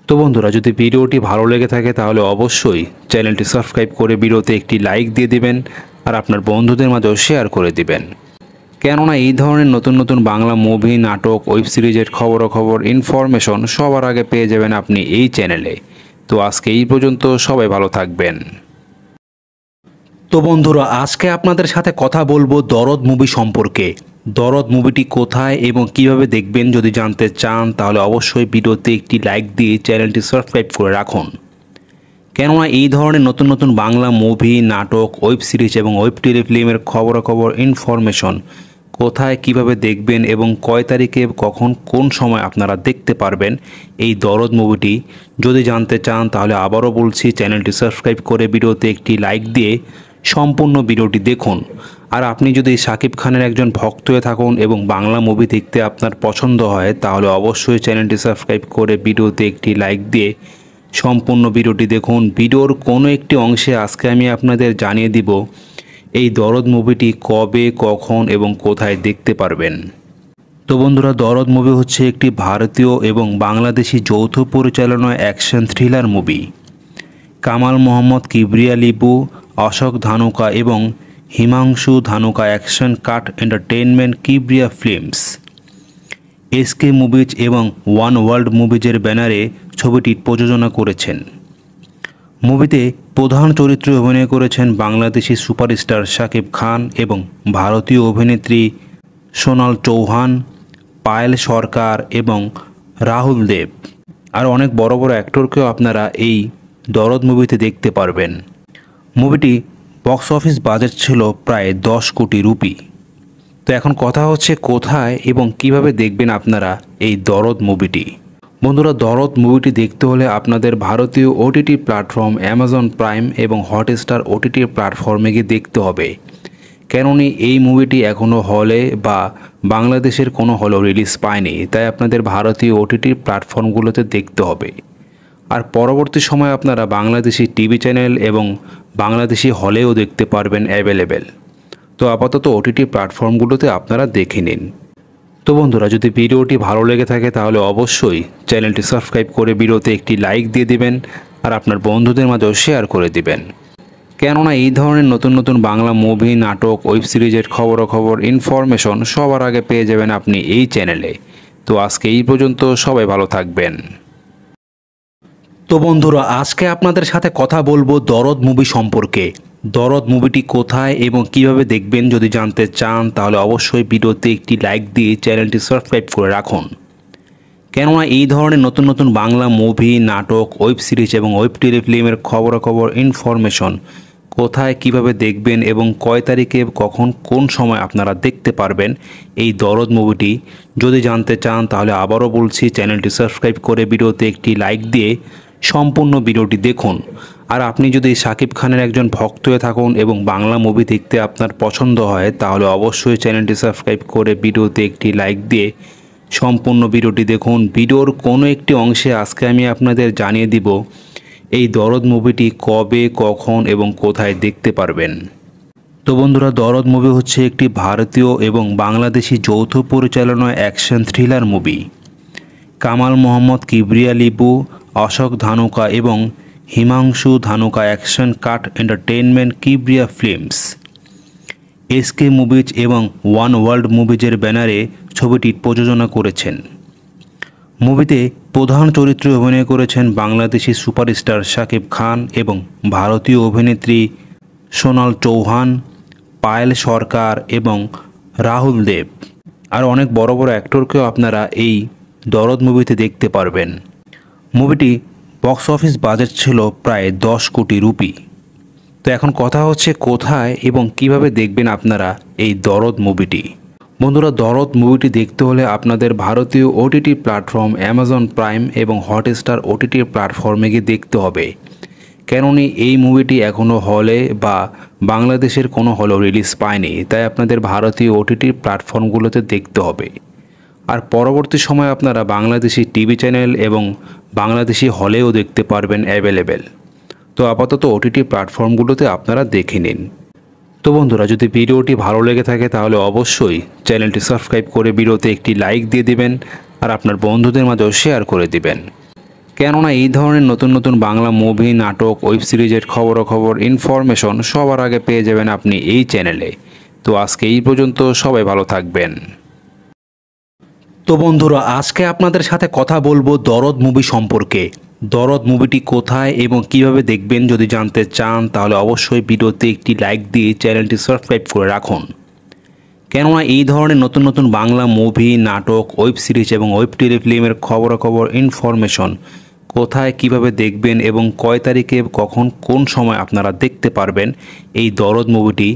তো বন্ধুরা যদি ভিডিওটি ভালো লেগে থাকে তাহলে অবশ্যই চ্যানেলটি সাবস্ক্রাইব করে ভিডিওতে একটি লাইক দিয়ে দিবেন আর আপনার বন্ধুদের মাঝেও শেয়ার করে দিবেন কেননা এই ধরনের নতুন নতুন বাংলা মুভি নাটক ওয়েব সিরিজের খবর ইনফরমেশন সবার আগে পেয়ে যাবেন আপনি এই চ্যানেলে তো আজকে এই পর্যন্ত সবাই ভালো থাকবেন তো বন্ধুরা আজকে আপনাদের সাথে কথা বলবো দরদ মুভি সম্পর্কে দরদ মুভিটি কোথায় এবং কিভাবে দেখবেন যদি জানতে চান তাহলে অবশ্যই ভিডিওতে একটি লাইক দিয়ে চ্যানেলটি সাবস্ক্রাইব করে রাখুন কেননা এই ধরনের নতুন নতুন বাংলা মুভি নাটক ওয়েব সিরিজ এবং ওয়েব টেলিফিল্মের খবরাখবর ইনফরমেশন কোথায় কিভাবে দেখবেন এবং কয় তারিখে কখন কোন সময় আপনারা দেখতে পারবেন এই দরদ মুভিটি যদি জানতে চান তাহলে আবারও বলছি চ্যানেলটি সাবস্ক্রাইব করে ভিডিওতে একটি লাইক দিয়ে সম্পূর্ণ ভিডিওটি দেখুন আর আপনি যদি সাকিব খানের একজন ভক্ত হয়ে থাকুন এবং বাংলা মুভি দেখতে আপনার পছন্দ হয় তাহলে অবশ্যই চ্যানেলটি সাবস্ক্রাইব করে ভিডিওতে একটি লাইক দিয়ে সম্পূর্ণ ভিডিওটি দেখুন ভিডিওর কোনো একটি অংশে আজকে আমি আপনাদের জানিয়ে দিব এই দরদ মুভিটি কবে কখন এবং কোথায় দেখতে পারবেন তো বন্ধুরা দরদ মুভি হচ্ছে একটি ভারতীয় এবং বাংলাদেশি যৌথ পরিচালনায় action thriller movie Kamal Mohammad Kibria Lipu Ashok Dhanuka এবং Himanshu Dhanuka action cut entertainment Kibria films SK movies এবং ওয়ান ওয়ার্ল্ড মুভিজের ব্যানারে ছবিটি প্রযোজনা করেছেন মুভিতে প্রধান চরিত্রে অভিনয় করেছেন বাংলাদেশি সুপারস্টার শাকিব খান এবং ভারতীয় অভিনেত্রী সোনাল চৌহান পায়েল সরকার এবং রাহুল দেব আর অনেক বড় বড় অ্যাক্টরকেও আপনারা এই দরদ মুভিতে দেখতে পারবেন মুভিটি বক্স অফিস বাজেট ছিল প্রায় দশ কোটি রুপি তো এখন কথা হচ্ছে কোথায় এবং কিভাবে দেখবেন আপনারা এই দরদ মুভিটি বন্ধুরা দরদ মুভিটি দেখতে হলে আপনাদের ভারতীয় ওটিটি প্ল্যাটফর্ম অ্যামাজন প্রাইম এবং হটস্টার ওটিটি প্ল্যাটফর্মে গিয়ে দেখতে হবে কেননি এই মুভিটি এখনও হলে বা বাংলাদেশের কোনো হলেও রিলিজ পায়নি তাই আপনাদের ভারতীয় ওটিটি প্ল্যাটফর্মগুলোতে দেখতে হবে আর পরবর্তী সময়ে আপনারা বাংলাদেশি টিভি চ্যানেল এবং বাংলাদেশি হলেও দেখতে পারবেন অ্যাভেলেবেল তো আপাতত ওটিটি প্ল্যাটফর্মগুলোতে আপনারা দেখে নিন তো বন্ধুরা যদি ভিডিওটি ভালো লেগে থাকে তাহলে অবশ্যই চ্যানেলটি সাবস্ক্রাইব করে ভিডিওতে একটি লাইক দিয়ে দিবেন আর আপনার বন্ধুদের মাঝেও শেয়ার করে দিবেন কেননা এই ধরনের নতুন নতুন বাংলা মুভি নাটক ওয়েব সিরিজের খবরাখবর ইনফরমেশন সবার আগে পেয়ে যাবেন আপনি এই চ্যানেলে তো আজকে এই পর্যন্ত সবাই ভালো থাকবেন তো বন্ধুরা আজকে আপনাদের সাথে কথা বলবো দরদ মুভি সম্পর্কে দরদ মুভিটি কোথায় এবং কিভাবে দেখবেন যদি জানতে চান তাহলে অবশ্যই ভিডিওতে একটি লাইক দিয়ে চ্যানেলটি সাবস্ক্রাইব করে রাখুন কেননা এই ধরনের নতুন নতুন বাংলা মুভি নাটক ওয়েব সিরিজ এবং ওয়েব টেলিফিল্মের খবরাখবর ইনফরমেশন কোথায় কিভাবে দেখবেন এবং কয় তারিখে কখন কোন সময় আপনারা দেখতে পারবেন এই দরদ মুভিটি যদি জানতে চান তাহলে আবারও বলছি চ্যানেলটি সাবস্ক্রাইব করে ভিডিওতে একটি লাইক দিয়ে সম্পূর্ণ ভিডিওটি দেখুন আর আপনি যদি সাকিব খানের একজন ভক্ত হয়ে থাকুন এবং বাংলা মুভি দেখতে আপনার পছন্দ হয় তাহলে অবশ্যই চ্যানেলটি সাবস্ক্রাইব করে ভিডিওতে একটি লাইক দিয়ে সম্পূর্ণ ভিডিওটি দেখুন ভিডিওর কোনো একটি অংশে আজকে আমি আপনাদের জানিয়ে দিব এই দরদ মুভিটি কবে কখন এবং কোথায় দেখতে পারবেন তো বন্ধুরা দরদ মুভি হচ্ছে একটি ভারতীয় এবং বাংলাদেশি যৌথ পরিচালনায় action thriller movie Kamal Mohammad Kibria Lipu Ashok Dhanuka এবং Himanshu Dhanuka action cut entertainment Kibria films SK movies এবং ওয়ান ওয়ার্ল্ড মুভিজের ব্যানারে ছবিটি প্রযোজনা করেছেন মুভিতে প্রধান চরিত্রে অভিনয় করেছেন বাংলাদেশি সুপারস্টার শাকিব খান এবং ভারতীয় অভিনেত্রী সোনাল চৌহান পায়েল সরকার এবং রাহুল দেব আর অনেক বড় বড় অ্যাক্টরকেও আপনারা এই দরদ মুভিতে দেখতে পারবেন মুভিটি বক্স অফিস বাজেট ছিল প্রায় দশ কোটি রুপি তো এখন কথা হচ্ছে কোথায় এবং কিভাবে দেখবেন আপনারা এই দরদ মুভিটি বন্ধুরা দরদ মুভিটি দেখতে হলে আপনাদের ভারতীয় ওটিটি প্ল্যাটফর্ম অ্যামাজন প্রাইম এবং হটস্টার ওটিটি প্ল্যাটফর্মে গিয়ে দেখতে হবে কেননি এই মুভিটি এখনও হলে বা বাংলাদেশের কোনো হলেও রিলিজ পায়নি তাই আপনাদের ভারতীয় ওটিটি প্ল্যাটফর্মগুলোতে দেখতে হবে আর পরবর্তী সময়ে আপনারা বাংলাদেশি টিভি চ্যানেল এবং বাংলাদেশি হলেও দেখতে পারবেন অ্যাভেলেবেল তো আপাতত ওটিটি প্ল্যাটফর্মগুলোতে আপনারা দেখে নিন তো বন্ধুরা যদি ভিডিওটি ভালো লেগে থাকে তাহলে অবশ্যই চ্যানেলটি সাবস্ক্রাইব করে ভিডিওতে একটি লাইক দিয়ে দিবেন আর আপনার বন্ধুদের মাঝেও শেয়ার করে দিবেন কেননা এই ধরনের নতুন নতুন বাংলা মুভি নাটক ওয়েব সিরিজের খবরাখবর ইনফরমেশন সবার আগে পেয়ে যাবেন আপনি এই চ্যানেলে তো আজকে এই পর্যন্ত সবাই ভালো থাকবেন তো বন্ধুরা আজকে আপনাদের সাথে কথা বলবো দরদ মুভি সম্পর্কে দরদ মুভিটি কোথায় এবং কিভাবে দেখবেন যদি জানতে চান তাহলে অবশ্যই ভিডিওতে একটি লাইক দিয়ে চ্যানেলটি সাবস্ক্রাইব করে রাখুন কেননা এই ধরনের নতুন নতুন বাংলা মুভি নাটক ওয়েব সিরিজ এবং ওয়েব টেলিফিল্মের খবরাখবর ইনফরমেশন কোথায় কিভাবে দেখবেন এবং কয় তারিখে কখন কোন সময় আপনারা দেখতে পারবেন এই দরদ মুভিটি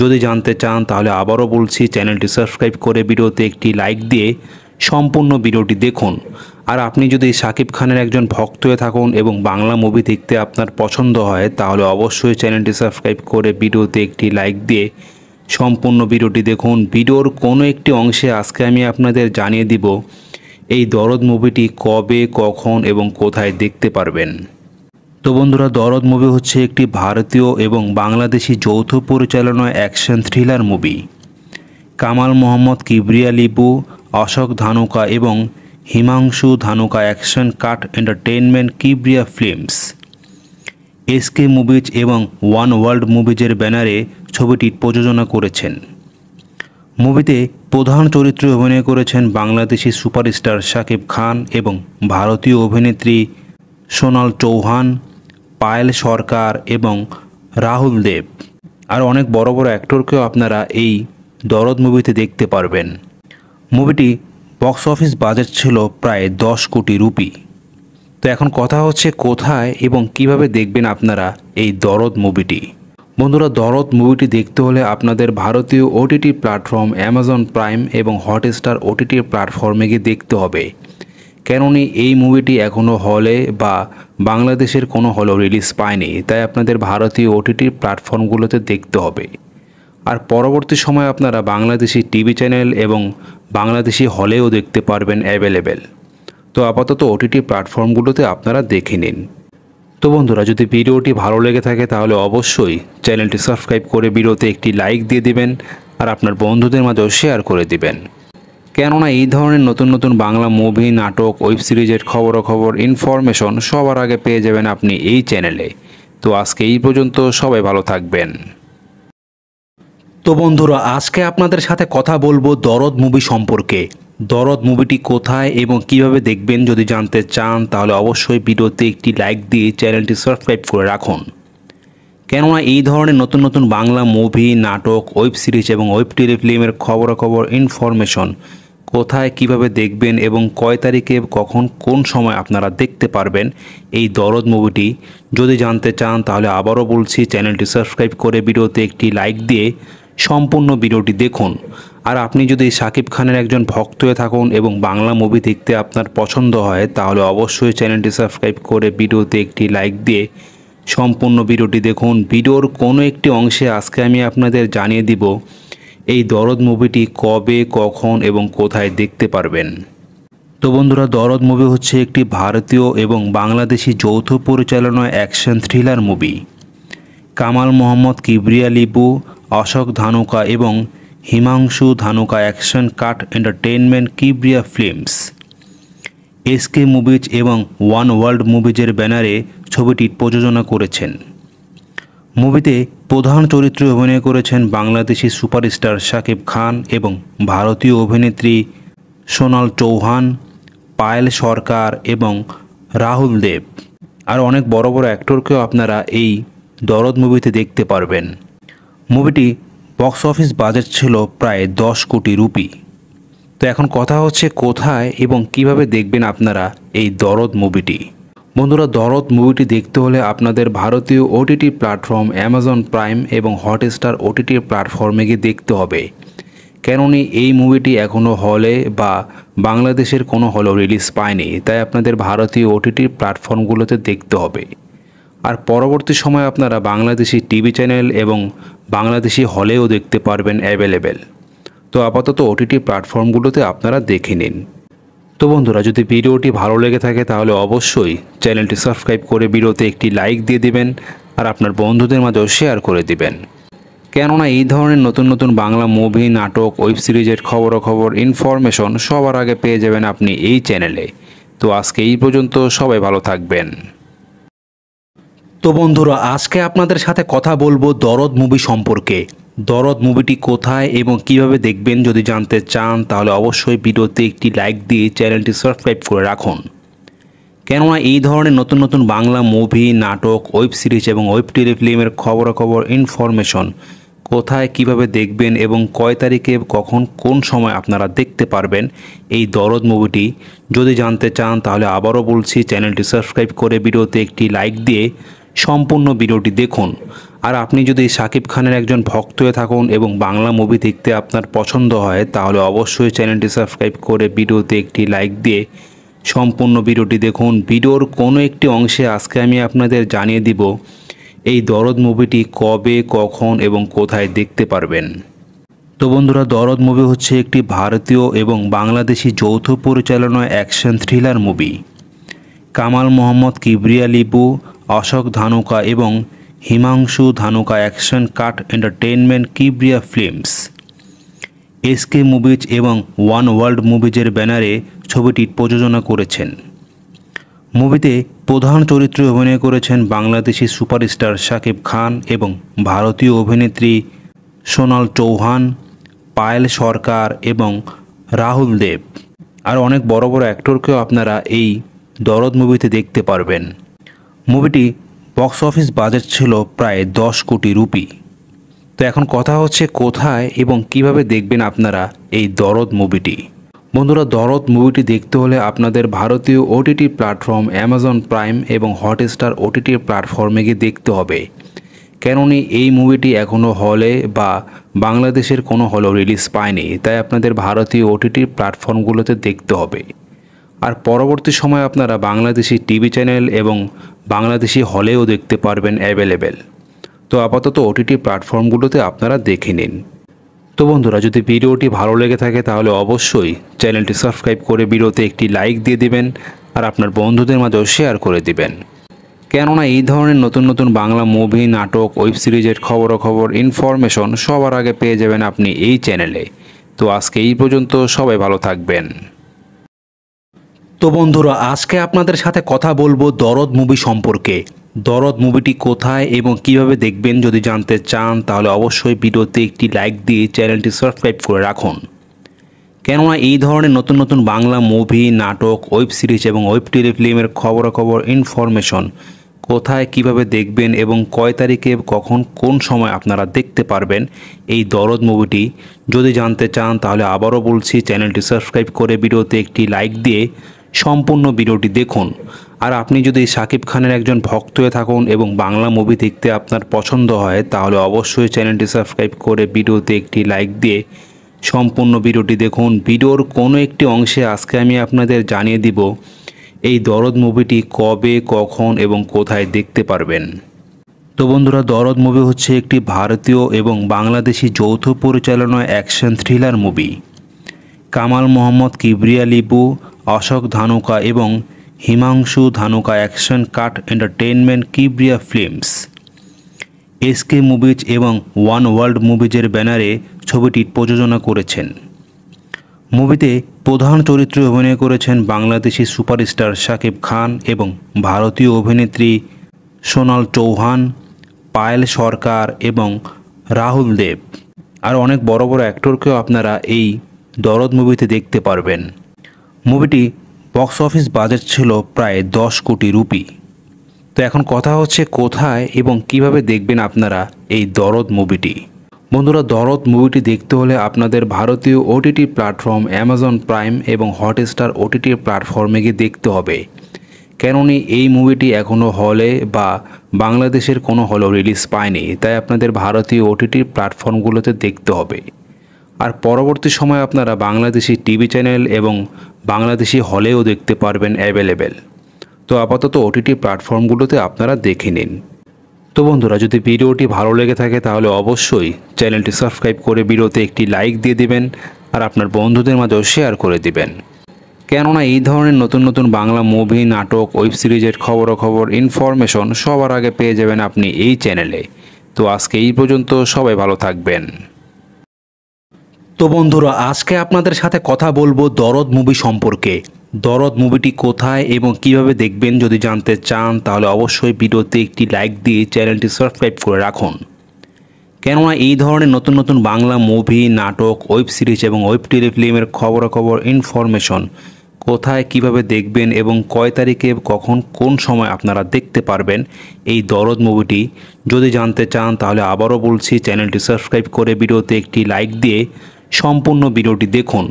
যদি জানতে চান তাহলে আবারও বলছি চ্যানেলটি সাবস্ক্রাইব করে ভিডিওতে একটি লাইক দিয়ে সম্পূর্ণ ভিডিওটি দেখুন আর আপনি যদি সাকিব খানের একজন ভক্ত হয়ে থাকুন এবং বাংলা মুভি দেখতে আপনার পছন্দ হয় তাহলে অবশ্যই চ্যানেলটি সাবস্ক্রাইব করে ভিডিওতে একটি লাইক দিয়ে সম্পূর্ণ ভিডিওটি দেখুন ভিডিওর কোনো একটি অংশে আজকে আমি আপনাদের জানিয়ে দিব এই দরদ মুভিটি কবে কখন এবং কোথায় দেখতে পারবেন তো বন্ধুরা দরদ মুভি হচ্ছে একটি ভারতীয় এবং বাংলাদেশি যৌথ পরিচালনা action thriller movie Kamal Mohammad Kibria Lipu Ashok Dhanuka এবং Himanshu Dhanuka action cut entertainment Kibria films SK movies এবং ওয়ান ওয়ার্ল্ড মুভিজের ব্যানারে ছবিটি প্রযোজনা করেছেন মুভিতে প্রধান চরিত্রে অভিনয় করেছেন বাংলাদেশি সুপারস্টার শাকিব খান এবং ভারতীয় অভিনেত্রী সোনাল চৌহান পায়েল সরকার এবং রাহুল দেব আর অনেক বড় বড় অ্যাক্টরকেও আপনারা এই দরদ মুভিতে দেখতে পারবেন মুভিটি বক্স অফিস বাজেট ছিল প্রায় দশ কোটি রুপি তো এখন কথা হচ্ছে কোথায় এবং কিভাবে দেখবেন আপনারা এই দরদ মুভিটি বন্ধুরা দরদ মুভিটি দেখতে হলে আপনাদের ভারতীয় ওটিটি প্ল্যাটফর্ম অ্যামাজন প্রাইম এবং হটস্টার ওটিটি প্ল্যাটফর্মে গিয়ে দেখতে হবে কেননি এই মুভিটি এখনও হলে বা বাংলাদেশের কোনো হলেও রিলিজ পায়নি তাই আপনাদের ভারতীয় ওটিটি প্ল্যাটফর্মগুলোতে দেখতে হবে আর পরবর্তী সময় আপনারা বাংলাদেশি টিভি চ্যানেল এবং বাংলাদেশি হলেও দেখতে পারবেন অ্যাভেলেবেল তো আপাতত ওটিটি প্ল্যাটফর্মগুলোতে আপনারা দেখে নিন তো বন্ধুরা যদি ভিডিওটি ভালো লেগে থাকে তাহলে অবশ্যই চ্যানেলটি সাবস্ক্রাইব করে ভিডিওতে একটি লাইক দিয়ে দিবেন আর আপনার বন্ধুদের মাঝেও শেয়ার করে দিবেন কেননা এই ধরনের নতুন নতুন বাংলা মুভি নাটক ওয়েব সিরিজের খবরাখবর ইনফরমেশন সবার আগে পেয়ে যাবেন আপনি এই চ্যানেলে তো আজকে এই পর্যন্ত সবাই ভালো থাকবেন তো বন্ধুরা আজকে আপনাদের সাথে কথা বলবো দরদ মুভি সম্পর্কে দরদ মুভিটি কোথায় এবং কিভাবে দেখবেন যদি জানতে চান তাহলে অবশ্যই ভিডিওতে একটি লাইক দিয়ে চ্যানেলটি সাবস্ক্রাইব করে রাখুন কেননা এই ধরনের নতুন নতুন বাংলা মুভি নাটক ওয়েব সিরিজ এবং ওয়েব টেলিফিল্মের খবরাখবর ইনফরমেশন কোথায় কিভাবে দেখবেন এবং কয় তারিখে কখন কোন সময় আপনারা দেখতে পারবেন এই দরদ মুভিটি যদি জানতে চান তাহলে আবারও বলছি চ্যানেলটি সাবস্ক্রাইব করে ভিডিওতে একটি লাইক দিয়ে সম্পূর্ণ ভিডিওটি দেখুন আর আপনি যদি সাকিব খানের একজন ভক্ত হয়ে থাকুন এবং বাংলা মুভি দেখতে আপনার পছন্দ হয় তাহলে অবশ্যই চ্যানেলটি সাবস্ক্রাইব করে ভিডিওতে একটি লাইক দিয়ে সম্পূর্ণ ভিডিওটি দেখুন ভিডিওর কোনো একটি অংশে আজকে আমি আপনাদের জানিয়ে দিব এই দরদ মুভিটি কবে কখন এবং কোথায় দেখতে পারবেন তো বন্ধুরা দরদ মুভি হচ্ছে একটি ভারতীয় এবং বাংলাদেশি যৌথ পরিচালনা action thriller movie Kamal Mohammad Kibria Lipu Ashok Dhanuka এবং Himanshu Dhanuka action cut entertainment Kibria films SK movies এবং ওয়ান ওয়ার্ল্ড মুভিজের ব্যানারে ছবিটি প্রযোজনা করেছেন মুভিতে প্রধান চরিত্রে অভিনয় করেছেন বাংলাদেশি সুপারস্টার শাকিব খান এবং ভারতীয় অভিনেত্রী সোনাল চৌহান পায়েল সরকার এবং রাহুল দেব আর অনেক বড় বড় অ্যাক্টরকেও আপনারা এই দরদ মুভিতে দেখতে পারবেন মুভিটি বক্স অফিস বাজেট ছিল প্রায় দশ কোটি রুপি তো এখন কথা হচ্ছে কোথায় এবং কিভাবে দেখবেন আপনারা এই দরদ মুভিটি বন্ধুরা দরদ মুভিটি দেখতে হলে আপনাদের ভারতীয় ওটিটি প্ল্যাটফর্ম অ্যামাজন প্রাইম এবং হটস্টার ওটিটি প্ল্যাটফর্মে গিয়ে দেখতে হবে কেননি এই মুভিটি এখনও হলে বা বাংলাদেশের কোনো হলেও রিলিজ পায়নি তাই আপনাদের ভারতীয় ওটিটি প্ল্যাটফর্মগুলোতে দেখতে হবে আর পরবর্তী সময় আপনারা বাংলাদেশি টিভি চ্যানেল এবং বাংলাদেশি হলেও দেখতে পারবেন অ্যাভেলেবেল তো আপাতত ওটিটি প্ল্যাটফর্মগুলোতে আপনারা দেখে নিন তো বন্ধুরা যদি ভিডিওটি ভালো লেগে থাকে তাহলে অবশ্যই চ্যানেলটি সাবস্ক্রাইব করে ভিডিওতে একটি লাইক দিয়ে দিবেন আর আপনার বন্ধুদের মাঝেও শেয়ার করে দিবেন কেননা এই ধরনের নতুন নতুন বাংলা মুভি নাটক ওয়েব সিরিজের খবর ইনফরমেশন সবার আগে পেয়ে যাবেন আপনি এই চ্যানেলে তো আজকে এই পর্যন্ত সবাই ভালো থাকবেন তো বন্ধুরা আজকে আপনাদের সাথে কথা বলবো দরদ মুভি সম্পর্কে দরদ মুভিটি কোথায় এবং কিভাবে দেখবেন যদি জানতে চান তাহলে অবশ্যই ভিডিওতে একটি লাইক দিয়ে চ্যানেলটি সাবস্ক্রাইব করে রাখুন কেননা এই ধরনের নতুন নতুন বাংলা মুভি নাটক ওয়েব সিরিজ এবং ওয়েব টেলিফিল্মের খবরাখবর ইনফরমেশন কোথায় কিভাবে দেখবেন এবং কয় তারিখে কখন কোন সময় আপনারা দেখতে পারবেন এই দরদ মুভিটি যদি জানতে চান তাহলে আবারও বলছি চ্যানেলটি সাবস্ক্রাইব করে ভিডিওতে একটি লাইক দিয়ে সম্পূর্ণ ভিডিওটি দেখুন আর আপনি যদি সাকিব খানের একজন ভক্ত হয়ে থাকুন এবং বাংলা মুভি দেখতে আপনার পছন্দ হয় তাহলে অবশ্যই চ্যানেলটি সাবস্ক্রাইব করে ভিডিওতে একটি লাইক দিয়ে সম্পূর্ণ ভিডিওটি দেখুন ভিডিওর কোনো একটি অংশে আজকে আমি আপনাদের জানিয়ে দিব এই দরদ মুভিটি কবে কখন এবং কোথায় দেখতে পারবেন তো বন্ধুরা দরদ মুভি হচ্ছে একটি ভারতীয় এবং বাংলাদেশি যৌথ পরিচালনায় action thriller movie Kamal Mohammad Kibria Lipu Ashok Dhanuka এবং Himanshu Dhanuka action cut entertainment Kibria films SK movies এবং ওয়ান ওয়ার্ল্ড মুভিজের ব্যানারে ছবিটি প্রযোজনা করেছেন মুভিতে প্রধান চরিত্রে অভিনয় করেছেন বাংলাদেশি সুপারস্টার শাকিব খান এবং ভারতীয় অভিনেত্রী সোনাল চৌহান পায়েল সরকার এবং রাহুল দেব আর অনেক বড় বড় অ্যাক্টরকেও আপনারা এই দরদ মুভিতে দেখতে পারবেন মুভিটি বক্স অফিস বাজেট ছিল প্রায় দশ কোটি রুপি তো এখন কথা হচ্ছে কোথায় এবং কিভাবে দেখবেন আপনারা এই দরদ মুভিটি বন্ধুরা দরদ মুভিটি দেখতে হলে আপনাদের ভারতীয় ওটিটি প্ল্যাটফর্ম অ্যামাজন প্রাইম এবং হটস্টার ওটিটি প্ল্যাটফর্মে গিয়ে দেখতে হবে কেননি এই মুভিটি এখনও হলে বা বাংলাদেশের কোনো হলেও রিলিজ পায়নি তাই আপনাদের ভারতীয় ওটিটি প্ল্যাটফর্মগুলোতে দেখতে হবে আর পরবর্তী সময় আপনারা বাংলাদেশি টিভি চ্যানেল এবং বাংলাদেশি হলেও দেখতে পারবেন অ্যাভেলেবেল তো আপাতত ওটিটি প্ল্যাটফর্মগুলোতে আপনারা দেখে নিন তো বন্ধুরা যদি ভিডিওটি ভালো লেগে থাকে তাহলে অবশ্যই চ্যানেলটি সাবস্ক্রাইব করে ভিডিওতে একটি লাইক দিয়ে দিবেন আর আপনার বন্ধুদের মাঝেও শেয়ার করে দিবেন কেননা এই ধরনের নতুন নতুন বাংলা মুভি নাটক ওয়েব সিরিজের খবর ইনফরমেশন সবার আগে পেয়ে যাবেন আপনি এই চ্যানেলে তো আজকে এই পর্যন্ত সবাই ভালো থাকবেন তো বন্ধুরা আজকে আপনাদের সাথে কথা বলবো দরদ মুভি সম্পর্কে দরদ মুভিটি কোথায় এবং কিভাবে দেখবেন যদি জানতে চান তাহলে অবশ্যই ভিডিওতে একটি লাইক দিয়ে চ্যানেলটি সাবস্ক্রাইব করে রাখুন কেননা এই ধরনের নতুন নতুন বাংলা মুভি নাটক ওয়েব সিরিজ এবং ওয়েব টেলিফিল্মের খবরাখবর ইনফরমেশন কোথায় কিভাবে দেখবেন এবং কয় তারিখে কখন কোন সময় আপনারা দেখতে পারবেন এই দরদ মুভিটি যদি জানতে চান তাহলে আবারও বলছি চ্যানেলটি সাবস্ক্রাইব করে ভিডিওতে একটি লাইক দিয়ে সম্পূর্ণ ভিডিওটি দেখুন আর আপনি যদি সাকিব খানের একজন ভক্ত হয়ে থাকুন এবং বাংলা মুভি দেখতে আপনার পছন্দ হয় তাহলে অবশ্যই চ্যানেলটি সাবস্ক্রাইব করে ভিডিওতে একটি লাইক দিয়ে সম্পূর্ণ ভিডিওটি দেখুন ভিডিওর কোনো একটি অংশে আজকে আমি আপনাদের জানিয়ে দিব এই দরদ মুভিটি কবে কখন এবং কোথায় দেখতে পারবেন তো বন্ধুরা দরদ মুভি হচ্ছে একটি ভারতীয় এবং বাংলাদেশি যৌথ পরিচালনা action thriller movie Kamal Mohammad Kibria Lipu Ashok Dhanuka এবং Himanshu Dhanuka action cut entertainment Kibria films SK movies এবং ওয়ান ওয়ার্ল্ড মুভিজের ব্যানারে ছবিটি প্রযোজনা করেছেন মুভিতে প্রধান চরিত্রে অভিনয় করেছেন বাংলাদেশি সুপারস্টার শাকিব খান এবং ভারতীয় অভিনেত্রী সোনাল চৌহান পায়েল সরকার এবং রাহুল দেব আর অনেক বড় বড় অ্যাক্টরকেও আপনারা এই দরদ মুভিতে দেখতে পারবেন মুভিটি বক্স অফিস বাজেট ছিল প্রায় দশ কোটি রুপি তো এখন কথা হচ্ছে কোথায় এবং কিভাবে দেখবেন আপনারা এই দরদ মুভিটি বন্ধুরা দরদ মুভিটি দেখতে হলে আপনাদের ভারতীয় ওটিটি প্ল্যাটফর্ম অ্যামাজন প্রাইম এবং হটস্টার ওটিটি প্ল্যাটফর্মে গিয়ে দেখতে হবে কেননি এই মুভিটি এখনও হলে বা বাংলাদেশের কোনো হলেও রিলিজ পায়নি তাই আপনাদের ভারতীয় ওটিটি প্ল্যাটফর্মগুলোতে দেখতে হবে আর পরবর্তী সময় আপনারা বাংলাদেশি টিভি চ্যানেল এবং বাংলাদেশি হলেও দেখতে পারবেন অ্যাভেলেবেল তো আপাতত ওটিটি প্ল্যাটফর্মগুলোতে আপনারা দেখে নিন তো বন্ধুরা যদি ভিডিওটি ভালো লেগে থাকে তাহলে অবশ্যই চ্যানেলটি সাবস্ক্রাইব করে ভিডিওতে একটি লাইক দিয়ে দিবেন আর আপনার বন্ধুদের মাঝেও শেয়ার করে দিবেন কেননা এই ধরনের নতুন নতুন বাংলা মুভি নাটক ওয়েব সিরিজের খবর ইনফরমেশন সবার আগে পেয়ে যাবেন আপনি এই চ্যানেলে তো আজকে এই পর্যন্ত সবাই ভালো থাকবেন তো বন্ধুরা আজকে আপনাদের সাথে কথা বলবো দরদ মুভি সম্পর্কে দরদ মুভিটি কোথায় এবং কিভাবে দেখবেন যদি জানতে চান তাহলে অবশ্যই ভিডিওতে একটি লাইক দিয়ে চ্যানেলটি সাবস্ক্রাইব করে রাখুন কেননা এই ধরনের নতুন নতুন বাংলা মুভি নাটক ওয়েব সিরিজ এবং ওয়েব টেলিফিল্মের খবরাখবর ইনফরমেশন কোথায় কিভাবে দেখবেন এবং কয় তারিখে কখন কোন সময় আপনারা দেখতে পারবেন এই দরদ মুভিটি যদি জানতে চান তাহলে আবারও বলছি চ্যানেলটি সাবস্ক্রাইব করে ভিডিওতে একটি লাইক দিয়ে সম্পূর্ণ ভিডিওটি দেখুন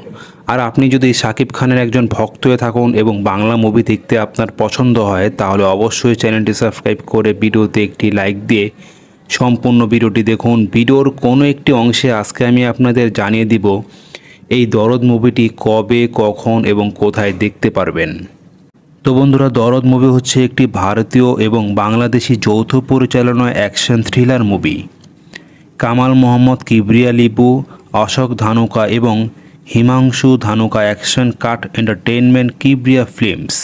আর আপনি যদি সাকিব খানের একজন ভক্ত হয়ে থাকুন এবং বাংলা মুভি দেখতে আপনার পছন্দ হয় তাহলে অবশ্যই চ্যানেলটি সাবস্ক্রাইব করে ভিডিওতে একটি লাইক দিয়ে সম্পূর্ণ ভিডিওটি দেখুন ভিডিওর কোনো একটি অংশে আজকে আমি আপনাদের জানিয়ে দিব এই দরদ মুভিটি কবে কখন এবং কোথায় দেখতে পারবেন তো বন্ধুরা দরদ মুভি হচ্ছে একটি ভারতীয় এবং বাংলাদেশি যৌথ পরিচালনায় action thriller movie Kamal Mohammad Kibria Lipu Ashok Dhanuka এবং Himanshu Dhanuka action cut entertainment Kibria films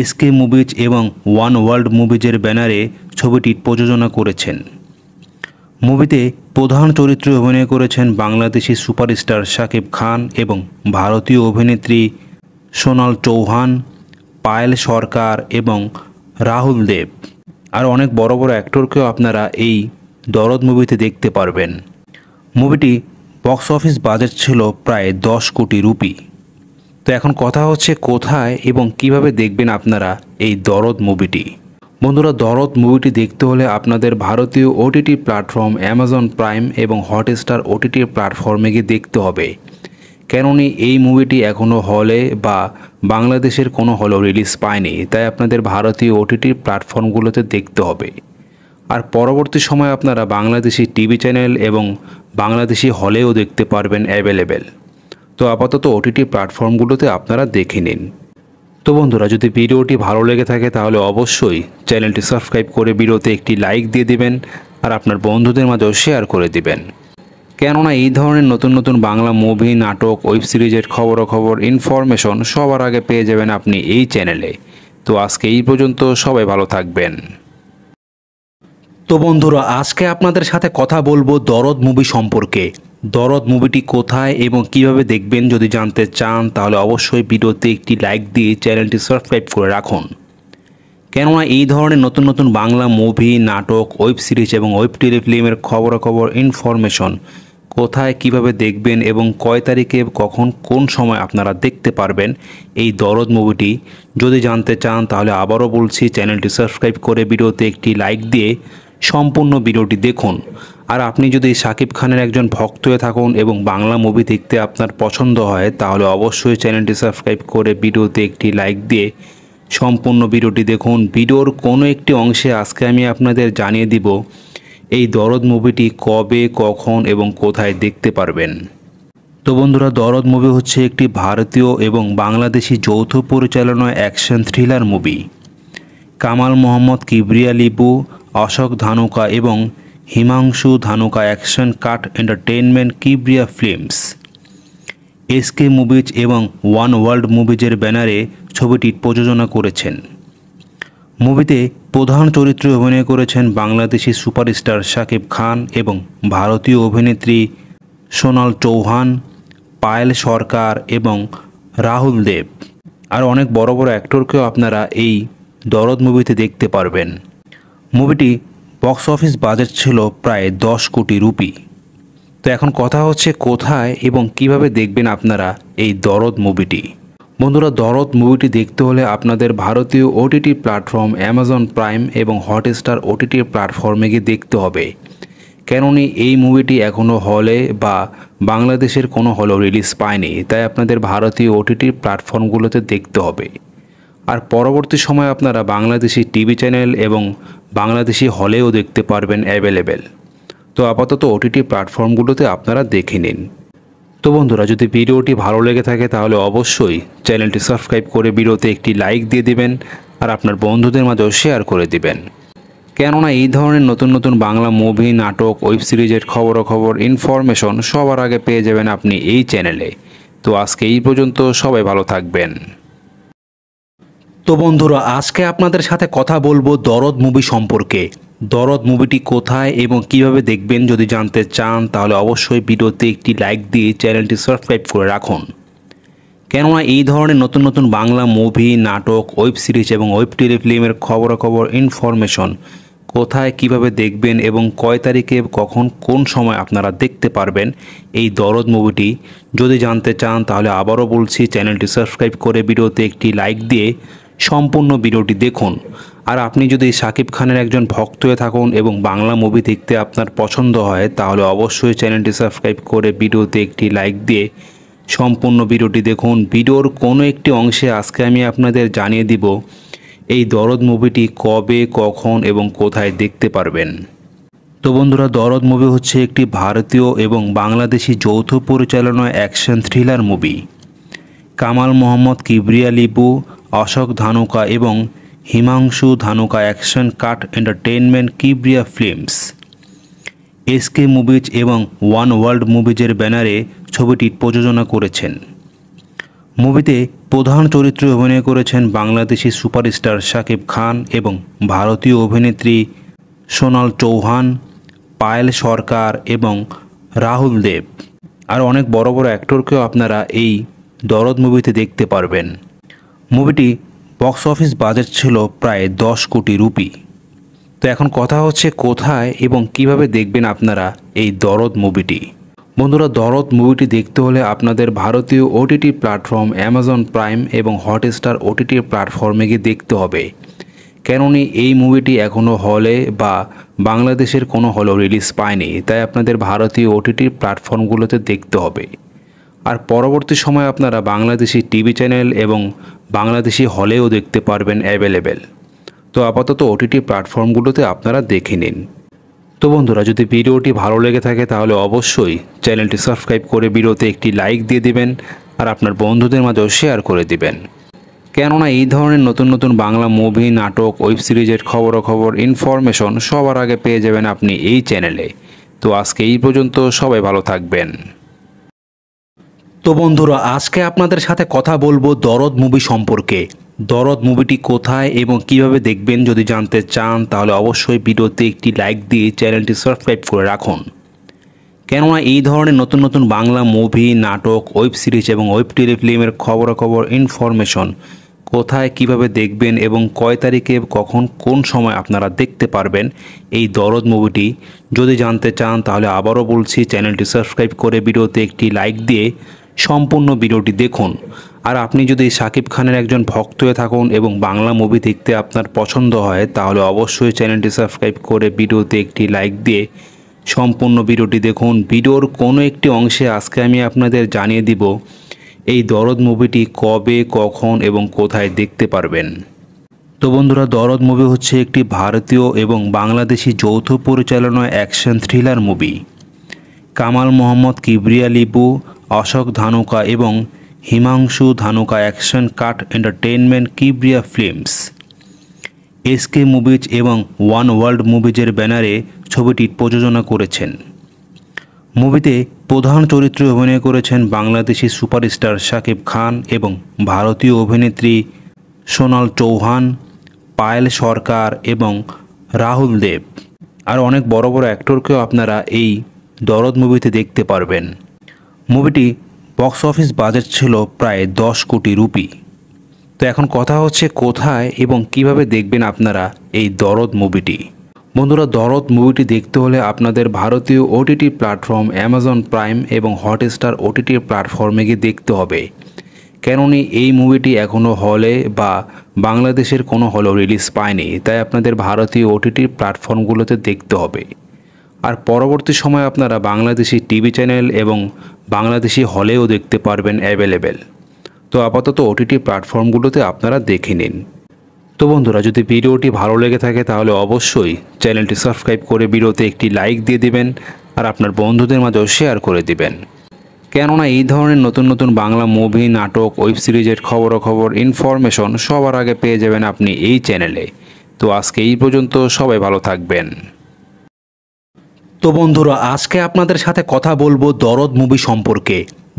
SK movies এবং ওয়ান ওয়ার্ল্ড মুভিজের ব্যানারে ছবিটি প্রযোজনা করেছেন মুভিতে প্রধান চরিত্রে অভিনয় করেছেন বাংলাদেশি সুপারস্টার শাকিব খান এবং ভারতীয় অভিনেত্রী সোনাল চৌহান পায়েল সরকার এবং রাহুল দেব আর অনেক বড় বড় অ্যাক্টরকেও আপনারা এই দরদ মুভিতে দেখতে পারবেন মুভিটি বক্স অফিস বাজেট ছিল প্রায় দশ কোটি রুপি তো এখন কথা হচ্ছে কোথায় এবং কিভাবে দেখবেন আপনারা এই দরদ মুভিটি বন্ধুরা দরদ মুভিটি দেখতে হলে আপনাদের ভারতীয় ওটিটি প্ল্যাটফর্ম অ্যামাজন প্রাইম এবং হটস্টার ওটিটি প্ল্যাটফর্মে গিয়ে দেখতে হবে কেননি এই মুভিটি এখনও হলে বা বাংলাদেশের কোনো হলেও রিলিজ পায়নি তাই আপনাদের ভারতীয় ওটিটি প্ল্যাটফর্মগুলোতে দেখতে হবে আর পরবর্তী সময় আপনারা বাংলাদেশি টিভি চ্যানেল এবং বাংলাদেশি হলেও দেখতে পারবেন অ্যাভেলেবেল তো আপাতত ওটিটি প্ল্যাটফর্মগুলোতে আপনারা দেখে নিন তো বন্ধুরা যদি ভিডিওটি ভালো লেগে থাকে তাহলে অবশ্যই চ্যানেলটি সাবস্ক্রাইব করে ভিডিওতে একটি লাইক দিয়ে দিবেন আর আপনার বন্ধুদের মাঝেও শেয়ার করে দিবেন কেননা এই ধরনের নতুন নতুন বাংলা মুভি নাটক ওয়েব সিরিজের খবর ইনফরমেশন সবার আগে পেয়ে যাবেন আপনি এই চ্যানেলে তো আজকে এই পর্যন্ত সবাই ভালো থাকবেন তো বন্ধুরা আজকে আপনাদের সাথে কথা বলবো দরদ মুভি সম্পর্কে দরদ মুভিটি কোথায় এবং কিভাবে দেখবেন যদি জানতে চান তাহলে অবশ্যই ভিডিওতে একটি লাইক দিয়ে চ্যানেলটি সাবস্ক্রাইব করে রাখুন কেননা এই ধরনের নতুন নতুন বাংলা মুভি নাটক ওয়েব সিরিজ এবং ওয়েব টেলিফিল্মের খবরাখবর ইনফরমেশন কোথায় কিভাবে দেখবেন এবং কয় তারিখে কখন কোন সময় আপনারা দেখতে পারবেন এই দরদ মুভিটি যদি জানতে চান তাহলে আবারও বলছি চ্যানেলটি সাবস্ক্রাইব করে ভিডিওতে একটি লাইক দিয়ে সম্পূর্ণ ভিডিওটি দেখুন আর আপনি যদি সাকিব খানের একজন ভক্ত হয়ে থাকুন এবং বাংলা মুভি দেখতে আপনার পছন্দ হয় তাহলে অবশ্যই চ্যানেলটি সাবস্ক্রাইব করে ভিডিওতে একটি লাইক দিয়ে সম্পূর্ণ ভিডিওটি দেখুন ভিডিওর কোনো একটি অংশে আজকে আমি আপনাদের জানিয়ে দিব এই দরদ মুভিটি কবে কখন এবং কোথায় দেখতে পারবেন তো বন্ধুরা দরদ মুভি হচ্ছে একটি ভারতীয় এবং বাংলাদেশি যৌথ পরিচালনা action thriller movie Kamal Mohammad Kibria Lipu Ashok Dhanuka এবং Himanshu Dhanuka action cut entertainment Kibria films SK movies এবং ওয়ান ওয়ার্ল্ড মুভিজের ব্যানারে ছবিটি প্রযোজনা করেছেন মুভিতে প্রধান চরিত্রে অভিনয় করেছেন বাংলাদেশি সুপারস্টার শাকিব খান এবং ভারতীয় অভিনেত্রী সোনাল চৌহান পায়েল সরকার এবং রাহুল দেব আর অনেক বড় বড় অ্যাক্টরকেও আপনারা এই দরদ মুভিতে দেখতে পারবেন মুভিটি বক্স অফিস বাজেট ছিল প্রায় দশ কোটি রুপি তো এখন কথা হচ্ছে কোথায় এবং কিভাবে দেখবেন আপনারা এই দরদ মুভিটি বন্ধুরা দরদ মুভিটি দেখতে হলে আপনাদের ভারতীয় ওটিটি প্ল্যাটফর্ম অ্যামাজন প্রাইম এবং হটস্টার ওটিটি প্ল্যাটফর্মে গিয়ে দেখতে হবে কেননি এই মুভিটি এখনও হলে বা বাংলাদেশের কোনো হলেও রিলিজ পায়নি তাই আপনাদের ভারতীয় ওটিটি প্ল্যাটফর্মগুলোতে দেখতে হবে আর পরবর্তী সময় আপনারা বাংলাদেশি টিভি চ্যানেল এবং বাংলাদেশি হলেও দেখতে পারবেন অ্যাভেলেবেল তো আপাতত ওটিটি প্ল্যাটফর্মগুলোতে আপনারা দেখে নিন তো বন্ধুরা যদি ভিডিওটি ভালো লেগে থাকে তাহলে অবশ্যই চ্যানেলটি সাবস্ক্রাইব করে ভিডিওতে একটি লাইক দিয়ে দিবেন আর আপনার বন্ধুদের মাঝেও শেয়ার করে দিবেন কেননা এই ধরনের নতুন নতুন বাংলা মুভি নাটক ওয়েব সিরিজের খবরাখবর ইনফরমেশন সবার আগে পেয়ে যাবেন আপনি এই চ্যানেলে তো আজকে এই পর্যন্ত সবাই ভালো থাকবেন তো বন্ধুরা আজকে আপনাদের সাথে কথা বলবো দরদ মুভি সম্পর্কে দরদ মুভিটি কোথায় এবং কিভাবে দেখবেন যদি জানতে চান তাহলে অবশ্যই ভিডিওতে একটি লাইক দিয়ে চ্যানেলটি সাবস্ক্রাইব করে রাখুন কেননা এই ধরনের নতুন নতুন বাংলা মুভি নাটক ওয়েব সিরিজ এবং ওয়েব টেলিফিল্মের খবরাখবর ইনফরমেশন কোথায় কিভাবে দেখবেন এবং কয় তারিখে কখন কোন সময় আপনারা দেখতে পারবেন এই দরদ মুভিটি যদি জানতে চান তাহলে আবারও বলছি চ্যানেলটি সাবস্ক্রাইব করে ভিডিওতে একটি লাইক দিয়ে সম্পূর্ণ ভিডিওটি দেখুন আর আপনি যদি সাকিব খানের একজন ভক্ত হয়ে থাকুন এবং বাংলা মুভি দেখতে আপনার পছন্দ হয় তাহলে অবশ্যই চ্যানেলটি সাবস্ক্রাইব করে ভিডিওতে একটি লাইক দিয়ে সম্পূর্ণ ভিডিওটি দেখুন ভিডিওর কোনো একটি অংশে আজকে আমি আপনাদের জানিয়ে দিব এই দরদ মুভিটি কবে কখন এবং কোথায় দেখতে পারবেন তো বন্ধুরা দরদ মুভি হচ্ছে একটি ভারতীয় এবং বাংলাদেশি যৌথ পরিচালনায় action thriller movie Kamal Mohammad Kibria Lipu Ashok Dhanuka এবং Himanshu Dhanuka action cut entertainment Kibria films SK movies এবং ওয়ান ওয়ার্ল্ড মুভিজের ব্যানারে ছবিটি প্রযোজনা করেছেন মুভিতে প্রধান চরিত্রে অভিনয় করেছেন বাংলাদেশি সুপারস্টার শাকিব খান এবং ভারতীয় অভিনেত্রী সোনাল চৌহান পায়েল সরকার এবং রাহুল দেব আর অনেক বড় বড় অ্যাক্টরকেও আপনারা এই দরদ মুভিতে দেখতে পারবেন মুভিটি বক্স অফিস বাজেট ছিল প্রায় দশ কোটি রুপি তো এখন কথা হচ্ছে কোথায় এবং কিভাবে দেখবেন আপনারা এই দরদ মুভিটি বন্ধুরা দরদ মুভিটি দেখতে হলে আপনাদের ভারতীয় ওটিটি প্ল্যাটফর্ম অ্যামাজন প্রাইম এবং হটস্টার ওটিটি প্ল্যাটফর্মে গিয়ে দেখতে হবে কেননি এই মুভিটি এখনও হলে বা বাংলাদেশের কোনো হলেও রিলিজ পায়নি তাই আপনাদের ভারতীয় ওটিটি প্ল্যাটফর্মগুলোতে দেখতে হবে আর পরবর্তী সময়ে আপনারা বাংলাদেশি টিভি চ্যানেল এবং বাংলাদেশি হলেও দেখতে পারবেন অ্যাভেলেবেল তো আপাতত ওটিটি প্ল্যাটফর্মগুলোতে আপনারা দেখে নিন তো বন্ধুরা যদি ভিডিওটি ভালো লেগে থাকে তাহলে অবশ্যই চ্যানেলটি সাবস্ক্রাইব করে ভিডিওতে একটি লাইক দিয়ে দিবেন আর আপনার বন্ধুদের মাঝেও শেয়ার করে দিবেন কেননা এই ধরনের নতুন নতুন বাংলা মুভি নাটক ওয়েব সিরিজের খবর ইনফরমেশন সবার আগে পেয়ে যাবেন আপনি এই চ্যানেলে তো আজকে এই পর্যন্ত সবাই ভালো থাকবেন তো বন্ধুরা আজকে আপনাদের সাথে কথা বলবো দরদ মুভি সম্পর্কে দরদ মুভিটি কোথায় এবং কিভাবে দেখবেন যদি জানতে চান তাহলে অবশ্যই ভিডিওতে একটি লাইক দিয়ে চ্যানেলটি সাবস্ক্রাইব করে রাখুন কেননা এই ধরনের নতুন নতুন বাংলা মুভি নাটক ওয়েব সিরিজ এবং ওয়েব টেলিফিল্মের খবরাখবর ইনফরমেশন কোথায় কিভাবে দেখবেন এবং কয় তারিখে কখন কোন সময় আপনারা দেখতে পারবেন এই দরদ মুভিটি যদি জানতে চান তাহলে আবারও বলছি চ্যানেলটি সাবস্ক্রাইব করে ভিডিওতে একটি লাইক দিয়ে সম্পূর্ণ ভিডিওটি দেখুন আর আপনি যদি সাকিব খানের একজন ভক্ত হয়ে থাকুন এবং বাংলা মুভি দেখতে আপনার পছন্দ হয় তাহলে অবশ্যই চ্যানেলটি সাবস্ক্রাইব করে ভিডিওতে একটি লাইক দিয়ে সম্পূর্ণ ভিডিওটি দেখুন ভিডিওর কোনো একটি অংশে আজকে আমি আপনাদের জানিয়ে দিব এই দরদ মুভিটি কবে কখন এবং কোথায় দেখতে পারবেন তো বন্ধুরা দরদ মুভি হচ্ছে একটি ভারতীয় এবং বাংলাদেশি যৌথ পরিচালনায় action thriller movie Kamal Mohammad Kibria Lipu Ashok Dhanuka এবং Himanshu Dhanuka action cut entertainment Kibria films SK movies এবং ওয়ান ওয়ার্ল্ড মুভিজের ব্যানারে ছবিটি প্রযোজনা করেছেন মুভিতে প্রধান চরিত্রে অভিনয় করেছেন বাংলাদেশি সুপারস্টার শাকিব খান এবং ভারতীয় অভিনেত্রী সোনাল চৌহান পায়েল সরকার এবং রাহুল দেব আর অনেক বড় বড় অ্যাক্টরকেও আপনারা এই দরদ মুভিতে দেখতে পারবেন মুভিটি বক্স অফিস বাজেট ছিল প্রায় দশ কোটি রুপি তো এখন কথা হচ্ছে কোথায় এবং কিভাবে দেখবেন আপনারা এই দরদ মুভিটি বন্ধুরা দরদ মুভিটি দেখতে হলে আপনাদের ভারতীয় ওটিটি প্ল্যাটফর্ম অ্যামাজন প্রাইম এবং হটস্টার ওটিটি প্ল্যাটফর্মে গিয়ে দেখতে হবে কেননি এই মুভিটি এখনও হলে বা বাংলাদেশের কোনো হলেও রিলিজ পায়নি তাই আপনাদের ভারতীয় ওটিটি প্ল্যাটফর্মগুলোতে দেখতে হবে আর পরবর্তী সময়ে আপনারা বাংলাদেশি টিভি চ্যানেল এবং বাংলাদেশি হলেও দেখতে পারবেন অ্যাভেলেবেল তো আপাতত ওটিটি প্ল্যাটফর্মগুলোতে আপনারা দেখে নিন তো বন্ধুরা যদি ভিডিওটি ভালো লেগে থাকে তাহলে অবশ্যই চ্যানেলটি সাবস্ক্রাইব করে ভিডিওতে একটি লাইক দিয়ে দিবেন আর আপনার বন্ধুদের মাঝেও শেয়ার করে দিবেন কেননা এই ধরনের নতুন নতুন বাংলা মুভি নাটক ওয়েব সিরিজের খবর ইনফরমেশন সবার আগে পেয়ে যাবেন আপনি এই চ্যানেলে তো আজকে এই পর্যন্ত সবাই ভালো থাকবেন তো বন্ধুরা আজকে আপনাদের সাথে কথা বলবো দরদ মুভি সম্পর্কে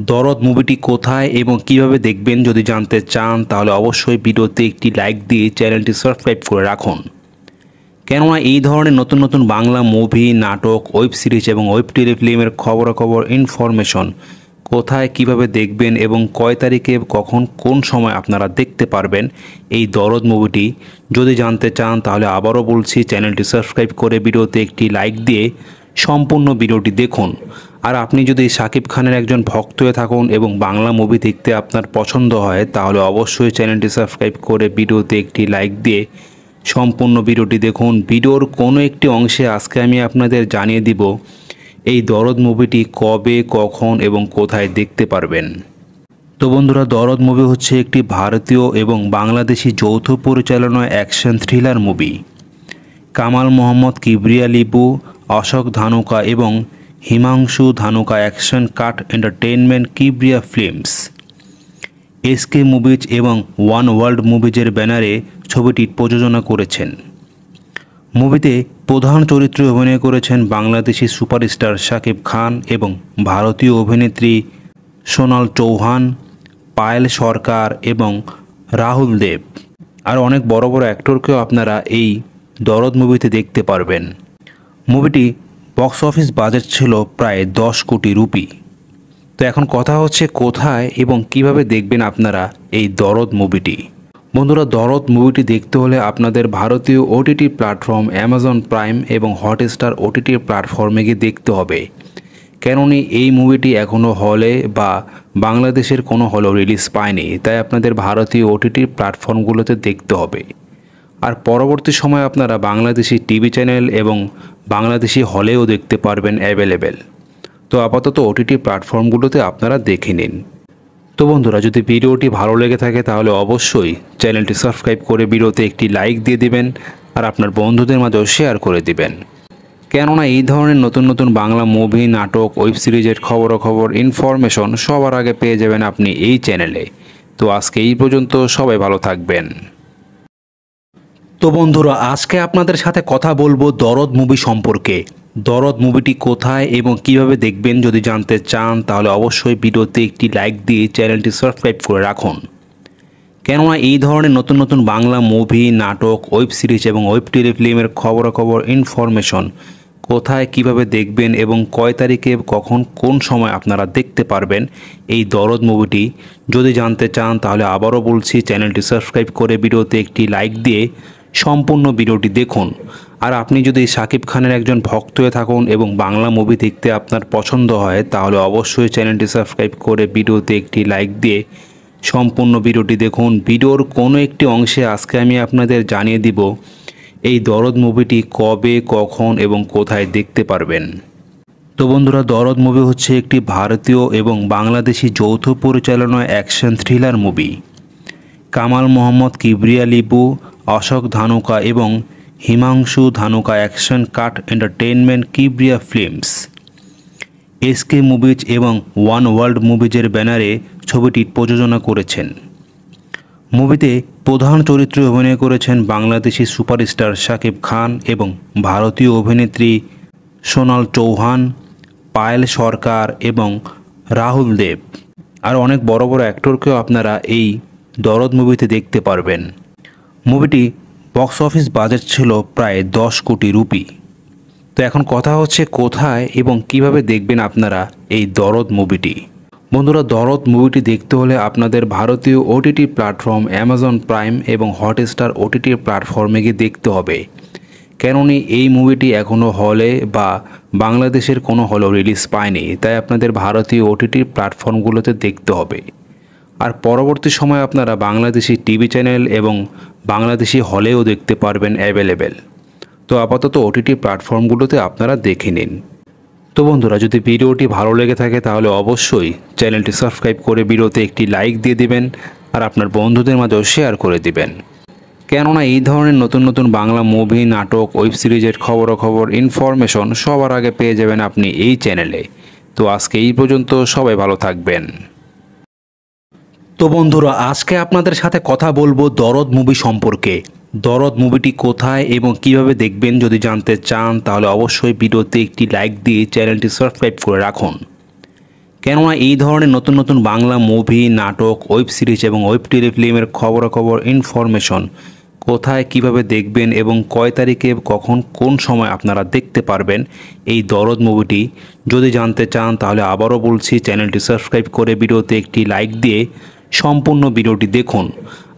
দরদ মুভিটি কোথায় এবং কিভাবে দেখবেন যদি জানতে চান তাহলে অবশ্যই ভিডিওতে একটি লাইক দিয়ে চ্যানেলটি সাবস্ক্রাইব করে রাখুন কেননা এই ধরনের নতুন নতুন বাংলা মুভি নাটক ওয়েব সিরিজ এবং ওয়েব টেলিফিল্মের খবরাখবর ইনফরমেশন কোথায় কিভাবে দেখবেন এবং কয় তারিখে কখন কোন সময় আপনারা দেখতে পারবেন এই দরদ মুভিটি যদি জানতে চান তাহলে আবারও বলছি চ্যানেলটি সাবস্ক্রাইব করে ভিডিওতে একটি লাইক দিয়ে সম্পূর্ণ ভিডিওটি দেখুন আর আপনি যদি সাকিব খানের একজন ভক্ত হয়ে থাকুন এবং বাংলা মুভি দেখতে আপনার পছন্দ হয় তাহলে অবশ্যই চ্যানেলটি সাবস্ক্রাইব করে ভিডিওতে একটি লাইক দিয়ে সম্পূর্ণ ভিডিওটি দেখুন ভিডিওর কোনো একটি অংশে আজকে আমি আপনাদের জানিয়ে দিব এই দরদ মুভিটি কবে কখন এবং কোথায় দেখতে পারবেন তো বন্ধুরা দরদ মুভি হচ্ছে একটি ভারতীয় এবং বাংলাদেশি যৌথ পরিচালনা action thriller movie Kamal Mohammad Kibria Lipu Ashok Dhanuka এবং Himanshu Dhanuka action cut entertainment Kibria films SK movies এবং ওয়ান ওয়ার্ল্ড মুভিজের ব্যানারে ছবিটি প্রযোজনা করেছেন মুভিতে প্রধান চরিত্রে অভিনয় করেছেন বাংলাদেশি সুপারস্টার শাকিব খান এবং ভারতীয় অভিনেত্রী সোনাল চৌহান পায়েল সরকার এবং রাহুল দেব আর অনেক বড় বড় অ্যাক্টরকেও আপনারা এই দরদ মুভিতে দেখতে পারবেন মুভিটি বক্স অফিস বাজেট ছিল প্রায় দশ কোটি রুপি তো এখন কথা হচ্ছে কোথায় এবং কিভাবে দেখবেন আপনারা এই দরদ মুভিটি বন্ধুরা দরদ মুভিটি দেখতে হলে আপনাদের ভারতীয় ওটিটি প্ল্যাটফর্ম অ্যামাজন প্রাইম এবং হটস্টার ওটিটি প্ল্যাটফর্মে গিয়ে দেখতে হবে কেননি এই মুভিটি এখনও হলে বা বাংলাদেশের কোনো হলেও রিলিজ পায়নি তাই আপনাদের ভারতীয় ওটিটি প্ল্যাটফর্মগুলোতে দেখতে হবে আর পরবর্তী সময়ে আপনারা বাংলাদেশি টিভি চ্যানেল এবং বাংলাদেশি হলেও দেখতে পারবেন অ্যাভেলেবেল তো আপাতত ওটিটি প্ল্যাটফর্মগুলোতে আপনারা দেখে নিন তো বন্ধুরা যদি ভিডিওটি ভালো লেগে থাকে তাহলে অবশ্যই চ্যানেলটি সাবস্ক্রাইব করে ভিডিওতে একটি লাইক দিয়ে দিবেন আর আপনার বন্ধুদের মাঝেও শেয়ার করে দিবেন কেননা এই ধরনের নতুন নতুন বাংলা মুভি নাটক ওয়েব সিরিজের খবরাখবর ইনফরমেশন সবার আগে পেয়ে যাবেন আপনি এই চ্যানেলে তো আজকে এই পর্যন্ত সবাই ভালো থাকবেন তো বন্ধুরা আজকে আপনাদের সাথে কথা বলবো দরদ মুভি সম্পর্কে দরদ মুভিটি কোথায় এবং কিভাবে দেখবেন যদি জানতে চান তাহলে অবশ্যই ভিডিওতে একটি লাইক দিয়ে চ্যানেলটি সাবস্ক্রাইব করে রাখুন কেননা এই ধরনের নতুন নতুন বাংলা মুভি নাটক ওয়েব সিরিজ এবং ওয়েব টেলিফিল্মের খবরাখবর ইনফরমেশন কোথায় কিভাবে দেখবেন এবং কয় তারিখে কখন কোন সময় আপনারা দেখতে পারবেন এই দরদ মুভিটি যদি জানতে চান তাহলে আবারও বলছি চ্যানেলটি সাবস্ক্রাইব করে ভিডিওতে একটি লাইক দিয়ে সম্পূর্ণ ভিডিওটি দেখুন আর আপনি যদি সাকিব খানের একজন ভক্ত হয়ে থাকুন এবং বাংলা মুভি দেখতে আপনার পছন্দ হয় তাহলে অবশ্যই চ্যানেলটি সাবস্ক্রাইব করে ভিডিওতে একটি লাইক দিয়ে সম্পূর্ণ ভিডিওটি দেখুন ভিডিওর কোনো একটি অংশে আজকে আমি আপনাদের জানিয়ে দিব এই দরদ মুভিটি কবে কখন এবং কোথায় দেখতে পারবেন তো বন্ধুরা দরদ মুভি হচ্ছে একটি ভারতীয় এবং বাংলাদেশি যৌথ পরিচালনায় action thriller movie Kamal Mohammad Kibria Lipu Ashok Dhanuka এবং Himanshu Dhanuka action cut entertainment Kibria films SK movies এবং ওয়ান ওয়ার্ল্ড মুভিজের ব্যানারে ছবিটি প্রযোজনা করেছেন মুভিতে প্রধান চরিত্রে অভিনয় করেছেন বাংলাদেশি সুপারস্টার শাকিব খান এবং ভারতীয় অভিনেত্রী সোনাল চৌহান পায়েল সরকার এবং রাহুল দেব আর অনেক বড় বড় অ্যাক্টরকেও আপনারা এই দরদ মুভিতে দেখতে পারবেন মুভিটি বক্স অফিস বাজেট ছিল প্রায় দশ কোটি রুপি তো এখন কথা হচ্ছে কোথায় এবং কিভাবে দেখবেন আপনারা এই দরদ মুভিটি বন্ধুরা দরদ মুভিটি দেখতে হলে আপনাদের ভারতীয় ওটিটি প্ল্যাটফর্ম অ্যামাজন প্রাইম এবং হটস্টার ওটিটি প্ল্যাটফর্মে গিয়ে দেখতে হবে কেননি এই মুভিটি এখনও হলে বা বাংলাদেশের কোনো হলেও রিলিজ পায়নি তাই আপনাদের ভারতীয় ওটিটি প্ল্যাটফর্মগুলোতে দেখতে হবে আর পরবর্তী সময়ে আপনারা বাংলাদেশি টিভি চ্যানেল এবং বাংলাদেশি হলেও দেখতে পারবেন অ্যাভেলেবেল তো আপাতত ওটিটি প্ল্যাটফর্মগুলোতে আপনারা দেখে নিন তো বন্ধুরা যদি ভিডিওটি ভালো লেগে থাকে তাহলে অবশ্যই চ্যানেলটি সাবস্ক্রাইব করে ভিডিওতে একটি লাইক দিয়ে দিবেন আর আপনার বন্ধুদের মাঝেও শেয়ার করে দিবেন কেননা এই ধরনের নতুন নতুন বাংলা মুভি নাটক ওয়েব সিরিজের খবর ইনফরমেশন সবার আগে পেয়ে যাবেন আপনি এই চ্যানেলে তো আজকে এই পর্যন্ত সবাই ভালো থাকবেন তো বন্ধুরা আজকে আপনাদের সাথে কথা বলবো দরদ মুভি সম্পর্কে দরদ মুভিটি কোথায় এবং কিভাবে দেখবেন যদি জানতে চান তাহলে অবশ্যই ভিডিওতে একটি লাইক দিয়ে চ্যানেলটি সাবস্ক্রাইব করে রাখুন কেননা এই ধরনের নতুন নতুন বাংলা মুভি নাটক ওয়েব সিরিজ এবং ওয়েব টেলিফিল্মের খবরাখবর ইনফরমেশন কোথায় কিভাবে দেখবেন এবং কয় তারিখে কখন কোন সময় আপনারা দেখতে পারবেন এই দরদ মুভিটি যদি জানতে চান তাহলে আবারও বলছি চ্যানেলটি সাবস্ক্রাইব করে ভিডিওতে একটি লাইক দিয়ে সম্পূর্ণ ভিডিওটি দেখুন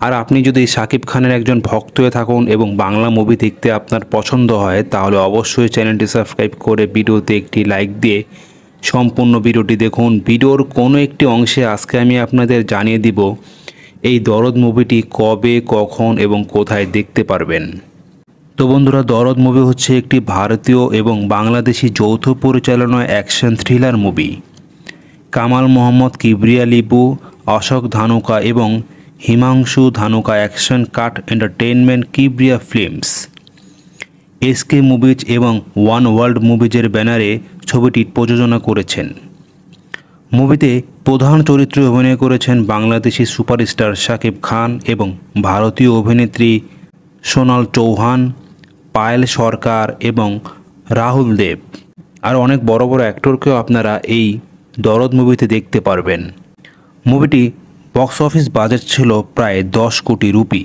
আর আপনি যদি সাকিব খানের একজন ভক্ত হয়ে থাকুন এবং বাংলা মুভি দেখতে আপনার পছন্দ হয় তাহলে অবশ্যই চ্যানেলটি সাবস্ক্রাইব করে ভিডিওতে একটি লাইক দিয়ে সম্পূর্ণ ভিডিওটি দেখুন ভিডিওর কোনো একটি অংশে আজকে আমি আপনাদের জানিয়ে দিব এই দরদ মুভিটি কবে কখন এবং কোথায় দেখতে পারবেন তো বন্ধুরা দরদ মুভি হচ্ছে একটি ভারতীয় এবং বাংলাদেশি যৌথ পরিচালনায় action thriller movie Kamal Mohammad Kibria Lipu Ashok Dhanuka এবং Himanshu Dhanuka action cut entertainment Kibria films SK movies এবং ওয়ান ওয়ার্ল্ড মুভিজের ব্যানারে ছবিটি প্রযোজনা করেছেন মুভিতে প্রধান চরিত্রে অভিনয় করেছেন বাংলাদেশি সুপারস্টার শাকিব খান এবং ভারতীয় অভিনেত্রী সোনাল চৌহান পায়েল সরকার এবং রাহুল দেব আর অনেক বড় বড় অ্যাক্টরকেও আপনারা এই দরদ মুভিতে দেখতে পারবেন মুভিটি বক্স অফিস বাজেট ছিল প্রায় দশ কোটি রুপি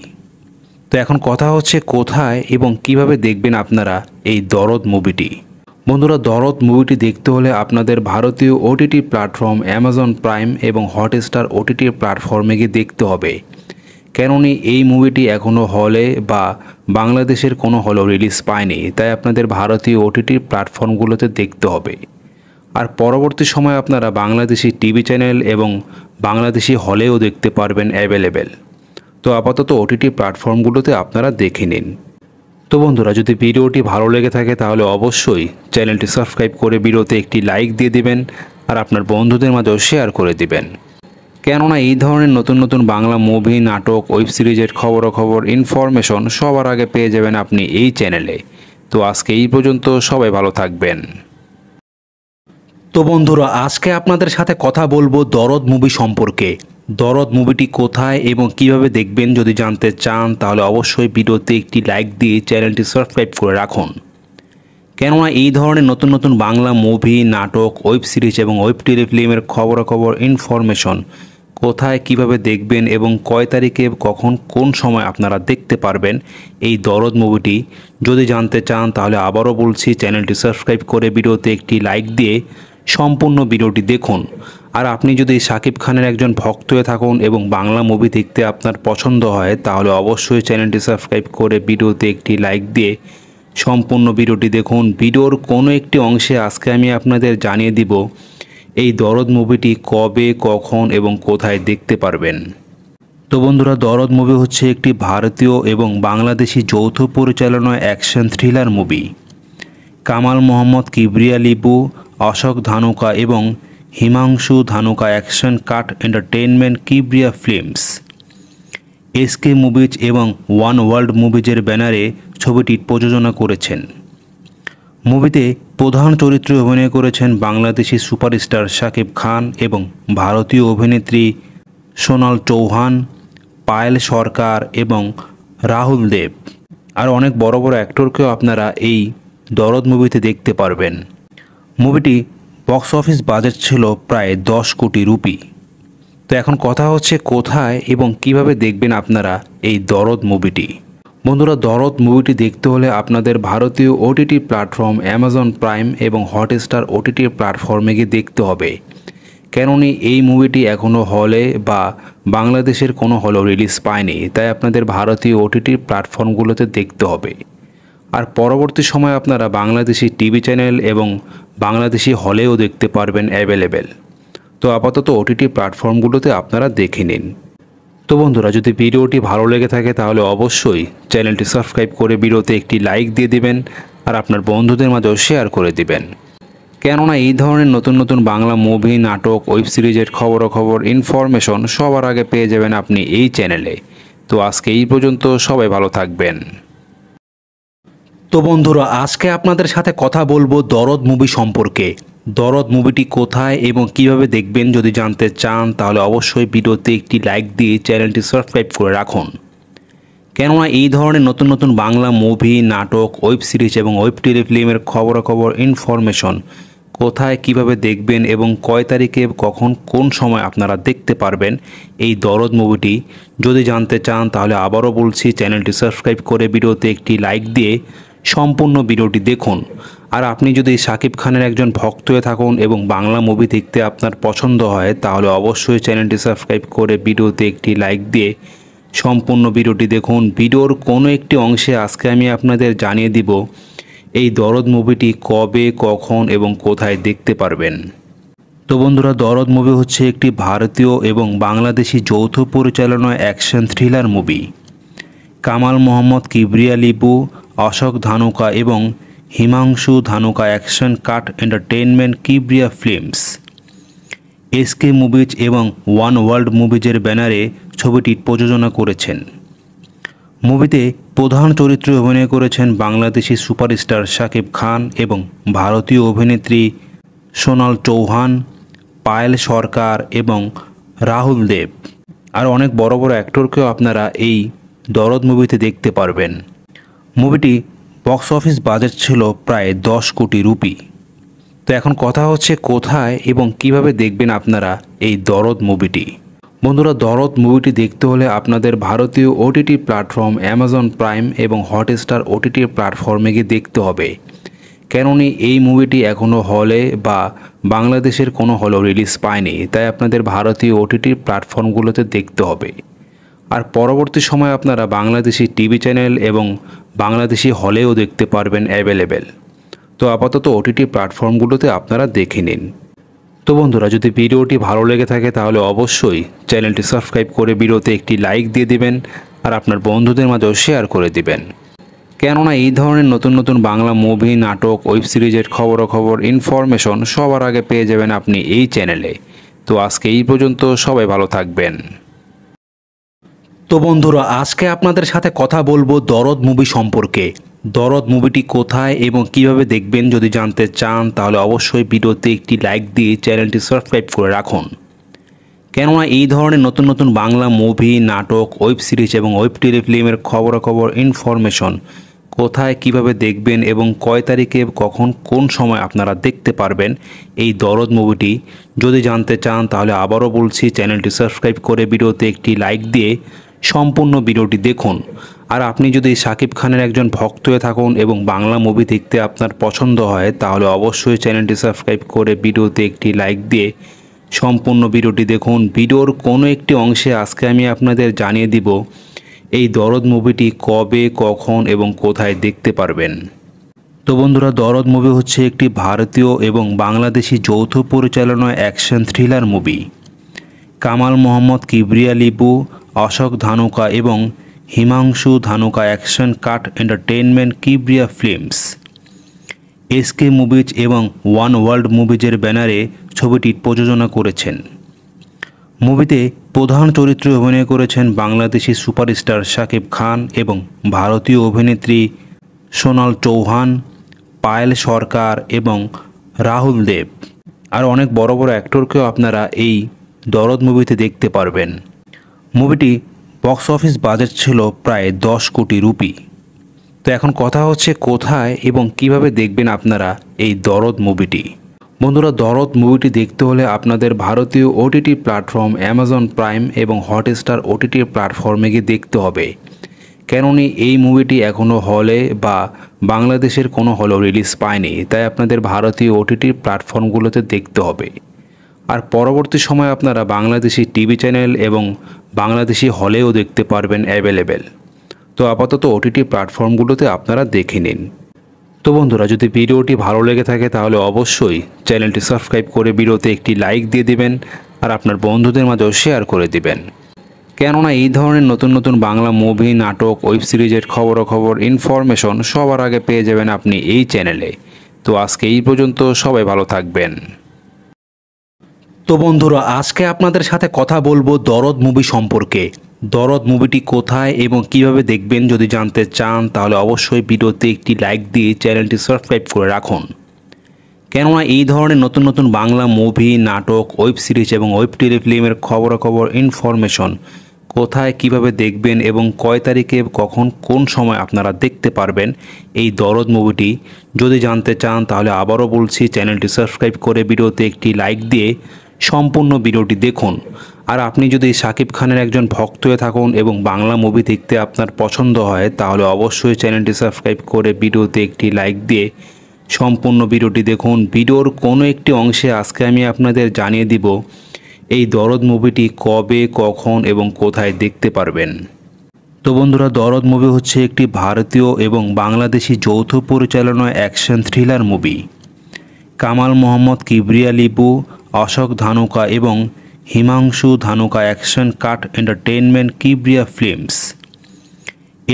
তো এখন কথা হচ্ছে কোথায় এবং কিভাবে দেখবেন আপনারা এই দরদ মুভিটি বন্ধুরা দরদ মুভিটি দেখতে হলে আপনাদের ভারতীয় ওটিটি প্ল্যাটফর্ম অ্যামাজন প্রাইম এবং হটস্টার ওটিটি প্ল্যাটফর্মে গিয়ে দেখতে হবে কেননি এই মুভিটি এখনও হলে বা বাংলাদেশের কোনো হলেও রিলিজ পায়নি তাই আপনাদের ভারতীয় ওটিটি প্ল্যাটফর্মগুলোতে দেখতে হবে আর পরবর্তী সময় আপনারা বাংলাদেশি টিভি চ্যানেল এবং বাংলাদেশি হলেও দেখতে পারবেন অ্যাভেলেবেল তো আপাতত ওটিটি প্ল্যাটফর্মগুলোতে আপনারা দেখে নিন তো বন্ধুরা যদি ভিডিওটি ভালো লেগে থাকে তাহলে অবশ্যই চ্যানেলটি সাবস্ক্রাইব করে ভিডিওতে একটি লাইক দিয়ে দিবেন আর আপনার বন্ধুদের মাঝেও শেয়ার করে দিবেন কেননা এই ধরনের নতুন নতুন বাংলা মুভি নাটক ওয়েব সিরিজের খবর ইনফরমেশন সবার আগে পেয়ে যাবেন আপনি এই চ্যানেলে তো আজকে এই পর্যন্ত সবাই ভালো থাকবেন তো বন্ধুরা আজকে আপনাদের সাথে কথা বলবো দরদ মুভি সম্পর্কে দরদ মুভিটি কোথায় এবং কিভাবে দেখবেন যদি জানতে চান তাহলে অবশ্যই ভিডিওতে একটি লাইক দিয়ে চ্যানেলটি সাবস্ক্রাইব করে রাখুন কেননা এই ধরনের নতুন নতুন বাংলা মুভি নাটক ওয়েব সিরিজ এবং ওয়েব টেলিফিল্মের খবরাখবর ইনফরমেশন কোথায় কিভাবে দেখবেন এবং কয় তারিখে কখন কোন সময় আপনারা দেখতে পারবেন এই দরদ মুভিটি যদি জানতে চান তাহলে আবারও বলছি চ্যানেলটি সাবস্ক্রাইব করে ভিডিওতে একটি লাইক দিয়ে সম্পূর্ণ ভিডিওটি দেখুন আর আপনি যদি সাকিব খানের একজন ভক্ত হয়ে থাকুন এবং বাংলা মুভি দেখতে আপনার পছন্দ হয় তাহলে অবশ্যই চ্যানেলটি সাবস্ক্রাইব করে ভিডিওতে একটি লাইক দিয়ে সম্পূর্ণ ভিডিওটি দেখুন ভিডিওর কোনো একটি অংশে আজকে আমি আপনাদের জানিয়ে দিব এই দরদ মুভিটি কবে কখন এবং কোথায় দেখতে পারবেন তো বন্ধুরা দরদ মুভি হচ্ছে একটি ভারতীয় এবং বাংলাদেশি যৌথ পরিচালনায় action thriller movie Kamal Mohammad Kibria Lipu Ashok Dhanuka এবং Himanshu Dhanuka action cut entertainment Kibria films SK movies এবং ওয়ান ওয়ার্ল্ড মুভিজের ব্যানারে ছবিটি প্রযোজনা করেছেন মুভিতে প্রধান চরিত্রে অভিনয় করেছেন বাংলাদেশি সুপারস্টার শাকিব খান এবং ভারতীয় অভিনেত্রী সোনাল চৌহান পায়েল সরকার এবং রাহুল দেব আর অনেক বড় বড় অ্যাক্টরকেও আপনারা এই দরদ মুভিতে দেখতে পারবেন মুভিটি বক্স অফিস বাজেট ছিল প্রায় দশ কোটি রুপি তো এখন কথা হচ্ছে কোথায় এবং কিভাবে দেখবেন আপনারা এই দরদ মুভিটি বন্ধুরা দরদ মুভিটি দেখতে হলে আপনাদের ভারতীয় ওটিটি প্ল্যাটফর্ম অ্যামাজন প্রাইম এবং হটস্টার ওটিটি প্ল্যাটফর্মে গিয়ে দেখতে হবে কেননি এই মুভিটি এখনও হলে বা বাংলাদেশের কোনো হলেও রিলিজ পায়নি তাই আপনাদের ভারতীয় ওটিটি প্ল্যাটফর্মগুলোতে দেখতে হবে আর পরবর্তী সময় আপনারা বাংলাদেশি টিভি চ্যানেল এবং বাংলাদেশি হলেও দেখতে পারবেন অ্যাভেলেবেল তো আপাতত ওটিটি প্ল্যাটফর্মগুলোতে আপনারা দেখে নিন তো বন্ধুরা যদি ভিডিওটি ভালো লেগে থাকে তাহলে অবশ্যই চ্যানেলটি সাবস্ক্রাইব করে ভিডিওতে একটি লাইক দিয়ে দিবেন আর আপনার বন্ধুদের মাঝেও শেয়ার করে দিবেন কেননা এই ধরনের নতুন নতুন বাংলা মুভি নাটক ওয়েব সিরিজের খবর ইনফরমেশন সবার আগে পেয়ে যাবেন আপনি এই চ্যানেলে তো আজকে এই পর্যন্ত সবাই ভালো থাকবেন তো বন্ধুরা আজকে আপনাদের সাথে কথা বলবো দরদ মুভি সম্পর্কে দরদ মুভিটি কোথায় এবং কিভাবে দেখবেন যদি জানতে চান তাহলে অবশ্যই ভিডিওতে একটি লাইক দিয়ে চ্যানেলটি সাবস্ক্রাইব করে রাখুন কেননা এই ধরনের নতুন নতুন বাংলা মুভি নাটক ওয়েব সিরিজ এবং ওয়েব টেলিফিল্মের খবরাখবর ইনফরমেশন কোথায় কিভাবে দেখবেন এবং কয় তারিখে কখন কোন সময় আপনারা দেখতে পারবেন এই দরদ মুভিটি যদি জানতে চান তাহলে আবারও বলছি চ্যানেলটি সাবস্ক্রাইব করে ভিডিওতে একটি লাইক দিয়ে সম্পূর্ণ ভিডিওটি দেখুন আর আপনি যদি সাকিব খানের একজন ভক্ত হয়ে থাকুন এবং বাংলা মুভি দেখতে আপনার পছন্দ হয় তাহলে অবশ্যই চ্যানেলটি সাবস্ক্রাইব করে ভিডিওতে একটি লাইক দিয়ে সম্পূর্ণ ভিডিওটি দেখুন ভিডিওর কোনো একটি অংশে আজকে আমি আপনাদের জানিয়ে দিব এই দরদ মুভিটি কবে কখন এবং কোথায় দেখতে পারবেন তো বন্ধুরা দরদ মুভি হচ্ছে একটি ভারতীয় এবং বাংলাদেশি যৌথ পরিচালনায় action thriller movie Kamal Mohammad Kibria Lipu Ashok Dhanuka এবং Himanshu Dhanuka action cut entertainment Kibria films SK movies এবং ওয়ান ওয়ার্ল্ড মুভিজের ব্যানারে ছবিটি প্রযোজনা করেছেন মুভিতে প্রধান চরিত্রে অভিনয় করেছেন বাংলাদেশি সুপারস্টার শাকিব খান এবং ভারতীয় অভিনেত্রী সোনাল চৌহান পায়েল সরকার এবং রাহুল দেব আর অনেক বড় বড় অ্যাক্টরকেও আপনারা এই দরদ মুভিতে দেখতে পারবেন মুভিটি বক্স অফিস বাজেট ছিল প্রায় দশ কোটি রুপি তো এখন কথা হচ্ছে কোথায় এবং কিভাবে দেখবেন আপনারা এই দরদ মুভিটি বন্ধুরা দরদ মুভিটি দেখতে হলে আপনাদের ভারতীয় ওটিটি প্ল্যাটফর্ম অ্যামাজন প্রাইম এবং হটস্টার ওটিটি প্ল্যাটফর্মে গিয়ে দেখতে হবে কেননি এই মুভিটি এখনও হলে বা বাংলাদেশের কোনো হলেও রিলিজ পায়নি তাই আপনাদের ভারতীয় ওটিটি প্ল্যাটফর্মগুলোতে দেখতে হবে আর পরবর্তী সময় আপনারা বাংলাদেশি টিভি চ্যানেল এবং বাংলাদেশি হলেও দেখতে পারবেন অ্যাভেলেবেল তো আপাতত ওটিটি প্ল্যাটফর্মগুলোতে আপনারা দেখে নিন তো বন্ধুরা যদি ভিডিওটি ভালো লেগে থাকে তাহলে অবশ্যই চ্যানেলটি সাবস্ক্রাইব করে ভিডিওতে একটি লাইক দিয়ে দিবেন আর আপনার বন্ধুদের মাঝেও শেয়ার করে দিবেন কেননা এই ধরনের নতুন নতুন বাংলা মুভি নাটক ওয়েব সিরিজের খবর ইনফরমেশন সবার আগে পেয়ে যাবেন আপনি এই চ্যানেলে তো আজকে এই পর্যন্ত সবাই ভালো থাকবেন তো বন্ধুরা আজকে আপনাদের সাথে কথা বলবো দরদ মুভি সম্পর্কে দরদ মুভিটি কোথায় এবং কিভাবে দেখবেন যদি জানতে চান তাহলে অবশ্যই ভিডিওতে একটি লাইক দিয়ে চ্যানেলটি সাবস্ক্রাইব করে রাখুন কেননা এই ধরনের নতুন নতুন বাংলা মুভি নাটক ওয়েব সিরিজ এবং ওয়েব টেলিফিল্মের খবরাখবর ইনফরমেশন কোথায় কিভাবে দেখবেন এবং কয় তারিখে কখন কোন সময় আপনারা দেখতে পারবেন এই দরদ মুভিটি যদি জানতে চান তাহলে আবারও বলছি চ্যানেলটি সাবস্ক্রাইব করে ভিডিওতে একটি লাইক দিয়ে সম্পূর্ণ ভিডিওটি দেখুন আর আপনি যদি সাকিব খানের একজন ভক্ত হয়ে থাকুন এবং বাংলা মুভি দেখতে আপনার পছন্দ হয় তাহলে অবশ্যই চ্যানেলটি সাবস্ক্রাইব করে ভিডিওতে একটি লাইক দিয়ে সম্পূর্ণ ভিডিওটি দেখুন ভিডিওর কোনো একটি অংশে আজকে আমি আপনাদের জানিয়ে দিব এই দরদ মুভিটি কবে কখন এবং কোথায় দেখতে পারবেন তো বন্ধুরা দরদ মুভি হচ্ছে একটি ভারতীয় এবং বাংলাদেশি যৌথ পরিচালনায় action thriller movie Kamal Mohammad Kibria Lipu Ashok Dhanuka এবং Himanshu Dhanuka action cut entertainment Kibria films SK movies এবং ওয়ান ওয়ার্ল্ড মুভিজের ব্যানারে ছবিটি প্রযোজনা করেছেন মুভিতে প্রধান চরিত্রে অভিনয় করেছেন বাংলাদেশি সুপারস্টার শাকিব খান এবং ভারতীয় অভিনেত্রী সোনাল চৌহান পায়েল সরকার এবং রাহুল দেব আর অনেক বড় বড় অ্যাক্টরকেও আপনারা এই দরদ মুভিতে দেখতে পারবেন মুভিটি বক্স অফিস বাজেট ছিল প্রায় দশ কোটি রুপি তো এখন কথা হচ্ছে কোথায় এবং কিভাবে দেখবেন আপনারা এই দরদ মুভিটি বন্ধুরা দরদ মুভিটি দেখতে হলে আপনাদের ভারতীয় ওটিটি প্ল্যাটফর্ম অ্যামাজন প্রাইম এবং হটস্টার ওটিটি প্ল্যাটফর্মে গিয়ে দেখতে হবে কেননি এই মুভিটি এখনও হলে বা বাংলাদেশের কোনো হলেও রিলিজ পায়নি তাই আপনাদের ভারতীয় ওটিটি প্ল্যাটফর্মগুলোতে দেখতে হবে আর পরবর্তী সময় আপনারা বাংলাদেশি টিভি চ্যানেল এবং বাংলাদেশি হলেও দেখতে পারবেন অ্যাভেলেবেল তো আপাতত ওটিটি প্ল্যাটফর্মগুলোতে আপনারা দেখে নিন তো বন্ধুরা যদি ভিডিওটি ভালো লেগে থাকে তাহলে অবশ্যই চ্যানেলটি সাবস্ক্রাইব করে ভিডিওতে একটি লাইক দিয়ে দিবেন আর আপনার বন্ধুদের মাঝেও শেয়ার করে দিবেন কেননা এই ধরনের নতুন নতুন বাংলা মুভি নাটক ওয়েব সিরিজের খবর ইনফরমেশন সবার আগে পেয়ে যাবেন আপনি এই চ্যানেলে তো আজকে এই পর্যন্ত সবাই ভালো থাকবেন তো বন্ধুরা আজকে আপনাদের সাথে কথা বলবো দরদ মুভি সম্পর্কে দরদ মুভিটি কোথায় এবং কিভাবে দেখবেন যদি জানতে চান তাহলে অবশ্যই ভিডিওতে একটি লাইক দিয়ে চ্যানেলটি সাবস্ক্রাইব করে রাখুন কেননা এই ধরনের নতুন নতুন বাংলা মুভি নাটক ওয়েব সিরিজ এবং ওয়েব টেলিফিল্মের খবরাখবর ইনফরমেশন কোথায় কিভাবে দেখবেন এবং কয় তারিখে কখন কোন সময় আপনারা দেখতে পারবেন এই দরদ মুভিটি যদি জানতে চান তাহলে আবারও বলছি চ্যানেলটি সাবস্ক্রাইব করে ভিডিওতে একটি লাইক দিয়ে সম্পূর্ণ ভিডিওটি দেখুন আর আপনি যদি সাকিব খানের একজন ভক্ত হয়ে থাকুন এবং বাংলা মুভি দেখতে আপনার পছন্দ হয় তাহলে অবশ্যই চ্যানেলটি সাবস্ক্রাইব করে ভিডিওতে একটি লাইক দিয়ে সম্পূর্ণ ভিডিওটি দেখুন ভিডিওর কোনো একটি অংশে আজকে আমি আপনাদের জানিয়ে দিব এই দরদ মুভিটি কবে কখন এবং কোথায় দেখতে পারবেন তো বন্ধুরা দরদ মুভি হচ্ছে একটি ভারতীয় এবং বাংলাদেশি যৌথ পরিচালনা action thriller movie Kamal Mohammad Kibria Lipu Ashok Dhanuka এবং Himanshu Dhanuka action cut entertainment Kibria films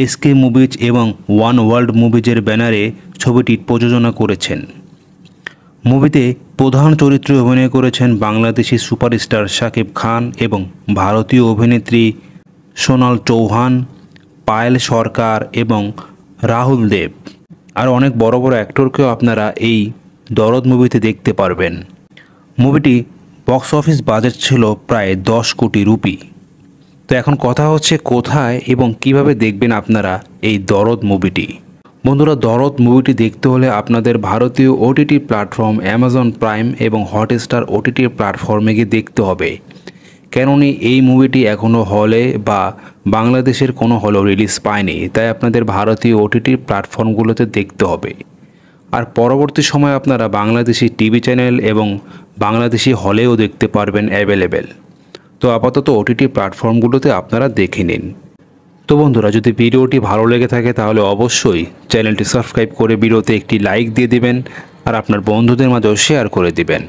SK movies এবং ওয়ান ওয়ার্ল্ড মুভিজের ব্যানারে ছবিটি প্রযোজনা করেছেন মুভিতে প্রধান চরিত্রে অভিনয় করেছেন বাংলাদেশি সুপারস্টার শাকিব খান এবং ভারতীয় অভিনেত্রী সোনাল চৌহান পায়েল সরকার এবং রাহুল দেব আর অনেক বড় বড় অ্যাক্টরকেও আপনারা এই দরদ মুভিতে দেখতে পারবেন মুভিটি বক্স অফিস বাজেট ছিল প্রায় দশ কোটি রুপি তো এখন কথা হচ্ছে কোথায় এবং কিভাবে দেখবেন আপনারা এই দরদ মুভিটি বন্ধুরা দরদ মুভিটি দেখতে হলে আপনাদের ভারতীয় ওটিটি প্ল্যাটফর্ম অ্যামাজন প্রাইম এবং হটস্টার ওটিটি প্ল্যাটফর্মে গিয়ে দেখতে হবে কেননি এই মুভিটি এখনও হলে বা বাংলাদেশের কোনো হলেও রিলিজ পায়নি তাই আপনাদের ভারতীয় ওটিটি প্ল্যাটফর্মগুলোতে দেখতে হবে আর পরবর্তী সময় আপনারা বাংলাদেশি টিভি চ্যানেল এবং বাংলাদেশি হলেও দেখতে পারবেন অ্যাভেলেবেল তো আপাতত ওটিটি প্ল্যাটফর্মগুলোতে আপনারা দেখে নিন তো বন্ধুরা যদি ভিডিওটি ভালো লেগে থাকে তাহলে অবশ্যই চ্যানেলটি সাবস্ক্রাইব করে ভিডিওতে একটি লাইক দিয়ে দিবেন আর আপনার বন্ধুদের মাঝেও শেয়ার করে দিবেন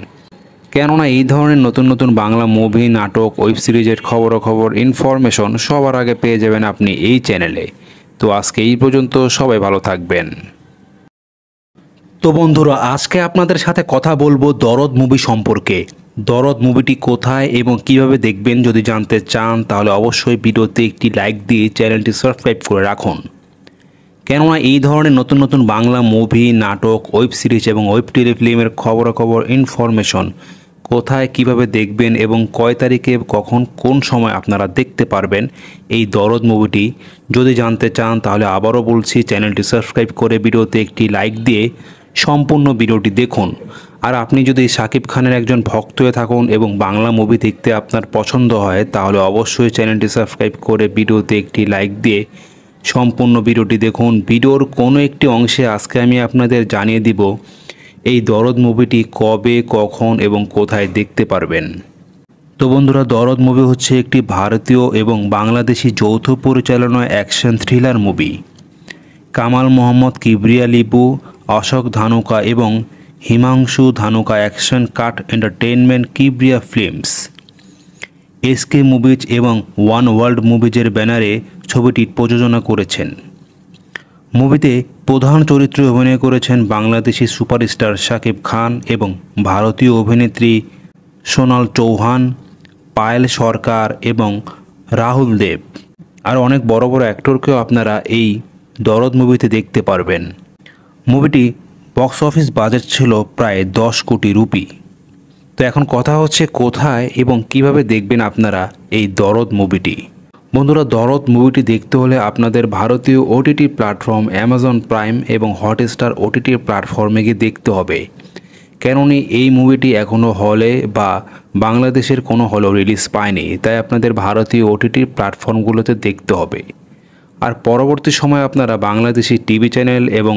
কেননা এই ধরনের নতুন নতুন বাংলা মুভি নাটক ওয়েব সিরিজের খবরাখবর ইনফরমেশন সবার আগে পেয়ে যাবেন আপনি এই চ্যানেলে তো আজকে এই পর্যন্ত সবাই ভালো থাকবেন তো বন্ধুরা আজকে আপনাদের সাথে কথা বলবো দরদ মুভি সম্পর্কে দরদ মুভিটি কোথায় এবং কিভাবে দেখবেন যদি জানতে চান তাহলে অবশ্যই ভিডিওতে একটি লাইক দিয়ে চ্যানেলটি সাবস্ক্রাইব করে রাখুন কেননা এই ধরনের নতুন নতুন বাংলা মুভি নাটক ওয়েব সিরিজ এবং ওয়েব টেলিফিল্মের খবরাখবর ইনফরমেশন কোথায় কিভাবে দেখবেন এবং কয় তারিখে কখন কোন সময় আপনারা দেখতে পারবেন এই দরদ মুভিটি যদি জানতে চান তাহলে আবারও বলছি চ্যানেলটি সাবস্ক্রাইব করে ভিডিওতে একটি লাইক দিয়ে সম্পূর্ণ ভিডিওটি দেখুন আর আপনি যদি সাকিব খানের একজন ভক্ত হয়ে থাকুন এবং বাংলা মুভি দেখতে আপনার পছন্দ হয় তাহলে অবশ্যই চ্যানেলটি সাবস্ক্রাইব করে ভিডিওতে একটি লাইক দিয়ে সম্পূর্ণ ভিডিওটি দেখুন ভিডিওর কোনো একটি অংশে আজকে আমি আপনাদের জানিয়ে দিব এই দরদ মুভিটি কবে কখন এবং কোথায় দেখতে পারবেন তো বন্ধুরা দরদ মুভি হচ্ছে একটি ভারতীয় এবং বাংলাদেশি যৌথ পরিচালনায় action thriller movie Kamal Mohammad Kibria Lipu Ashok Dhanuka এবং Himanshu Dhanuka action cut entertainment Kibria films SK movies এবং ওয়ান ওয়ার্ল্ড মুভিজের ব্যানারে ছবিটি প্রযোজনা করেছেন মুভিতে প্রধান চরিত্রে অভিনয় করেছেন বাংলাদেশি সুপারস্টার শাকিব খান এবং ভারতীয় অভিনেত্রী সোনাল চৌহান পায়েল সরকার এবং রাহুল দেব আর অনেক বড় বড় অ্যাক্টরকেও আপনারা এই দরদ মুভিতে দেখতে পারবেন মুভিটি বক্স অফিস বাজেট ছিল প্রায় দশ কোটি রুপি তো এখন কথা হচ্ছে কোথায় এবং কিভাবে দেখবেন আপনারা এই দরদ মুভিটি বন্ধুরা দরদ মুভিটি দেখতে হলে আপনাদের ভারতীয় ওটিটি প্ল্যাটফর্ম অ্যামাজন প্রাইম এবং হটস্টার ওটিটি প্ল্যাটফর্মে গিয়ে দেখতে হবে কেননি এই মুভিটি এখনও হলে বা বাংলাদেশের কোনো হলেও রিলিজ পায়নি তাই আপনাদের ভারতীয় ওটিটি প্ল্যাটফর্মগুলোতে দেখতে হবে আর পরবর্তী সময়ে আপনারা বাংলাদেশি টিভি চ্যানেল এবং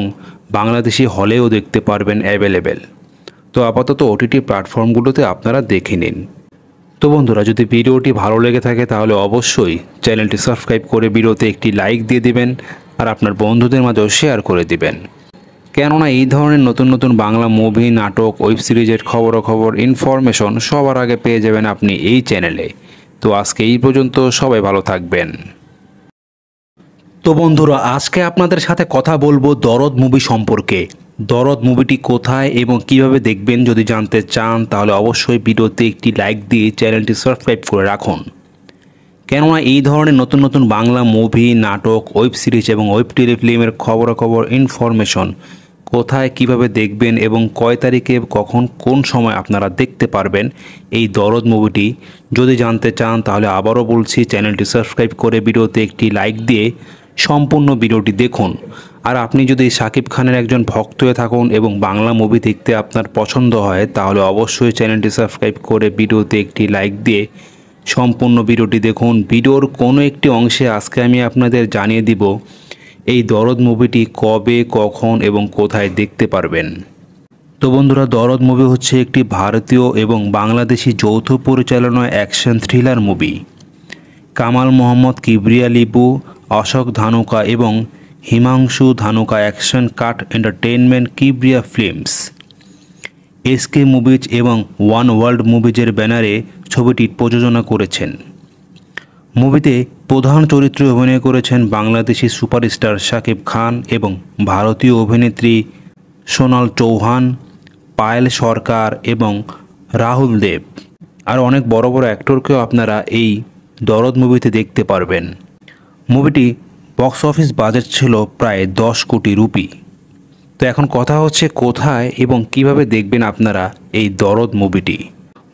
বাংলাদেশি হলেও দেখতে পারবেন অ্যাভেলেবেল তো আপাতত ওটিটি প্ল্যাটফর্মগুলোতে আপনারা দেখে নিন তো বন্ধুরা যদি ভিডিওটি ভালো লেগে থাকে তাহলে অবশ্যই চ্যানেলটি সাবস্ক্রাইব করে ভিডিওতে একটি লাইক দিয়ে দিবেন আর আপনার বন্ধুদের মাঝেও শেয়ার করে দিবেন কেননা এই ধরনের নতুন নতুন বাংলা মুভি নাটক ওয়েব সিরিজের খবর ইনফরমেশন সবার আগে পেয়ে যাবেন আপনি এই চ্যানেলে তো আজকে এই পর্যন্ত সবাই ভালো থাকবেন তো বন্ধুরা আজকে আপনাদের সাথে কথা বলবো দরদ মুভি সম্পর্কে দরদ মুভিটি কোথায় এবং কিভাবে দেখবেন যদি জানতে চান তাহলে অবশ্যই ভিডিওতে একটি লাইক দিয়ে চ্যানেলটি সাবস্ক্রাইব করে রাখুন কেননা এই ধরনের নতুন নতুন বাংলা মুভি নাটক ওয়েব সিরিজ এবং ওয়েব টেলিফিল্মের খবরাখবর ইনফরমেশন কোথায় কিভাবে দেখবেন এবং কয় তারিখে কখন কোন সময় আপনারা দেখতে পারবেন এই দরদ মুভিটি যদি জানতে চান তাহলে আবারও বলছি চ্যানেলটি সাবস্ক্রাইব করে ভিডিওতে একটি লাইক দিয়ে সম্পূর্ণ ভিডিওটি দেখুন আর আপনি যদি সাকিব খানের একজন ভক্ত হয়ে থাকুন এবং বাংলা মুভি দেখতে আপনার পছন্দ হয় তাহলে অবশ্যই চ্যানেলটি সাবস্ক্রাইব করে ভিডিওতে একটি লাইক দিয়ে সম্পূর্ণ ভিডিওটি দেখুন ভিডিওর কোনো একটি অংশে আজকে আমি আপনাদের জানিয়ে দিব এই দরদ মুভিটি কবে কখন এবং কোথায় দেখতে পারবেন তো বন্ধুরা দরদ মুভি হচ্ছে একটি ভারতীয় এবং বাংলাদেশি যৌথ পরিচালনা action thriller movie Kamal Mohammad Kibria Lipu Ashok Dhanuka এবং Himanshu Dhanuka action cut entertainment Kibria films SK movies এবং ওয়ান ওয়ার্ল্ড মুভিজের ব্যানারে ছবিটি প্রযোজনা করেছেন মুভিতে প্রধান চরিত্রে অভিনয় করেছেন বাংলাদেশি সুপারস্টার শাকিব খান এবং ভারতীয় অভিনেত্রী সোনাল চৌহান পায়েল সরকার এবং রাহুল দেব আর অনেক বড় বড় অ্যাক্টরকেও আপনারা এই দরদ মুভিতে দেখতে পারবেন মুভিটি বক্স অফিস বাজেট ছিল প্রায় দশ কোটি রুপি তো এখন কথা হচ্ছে কোথায় এবং কিভাবে দেখবেন আপনারা এই দরদ মুভিটি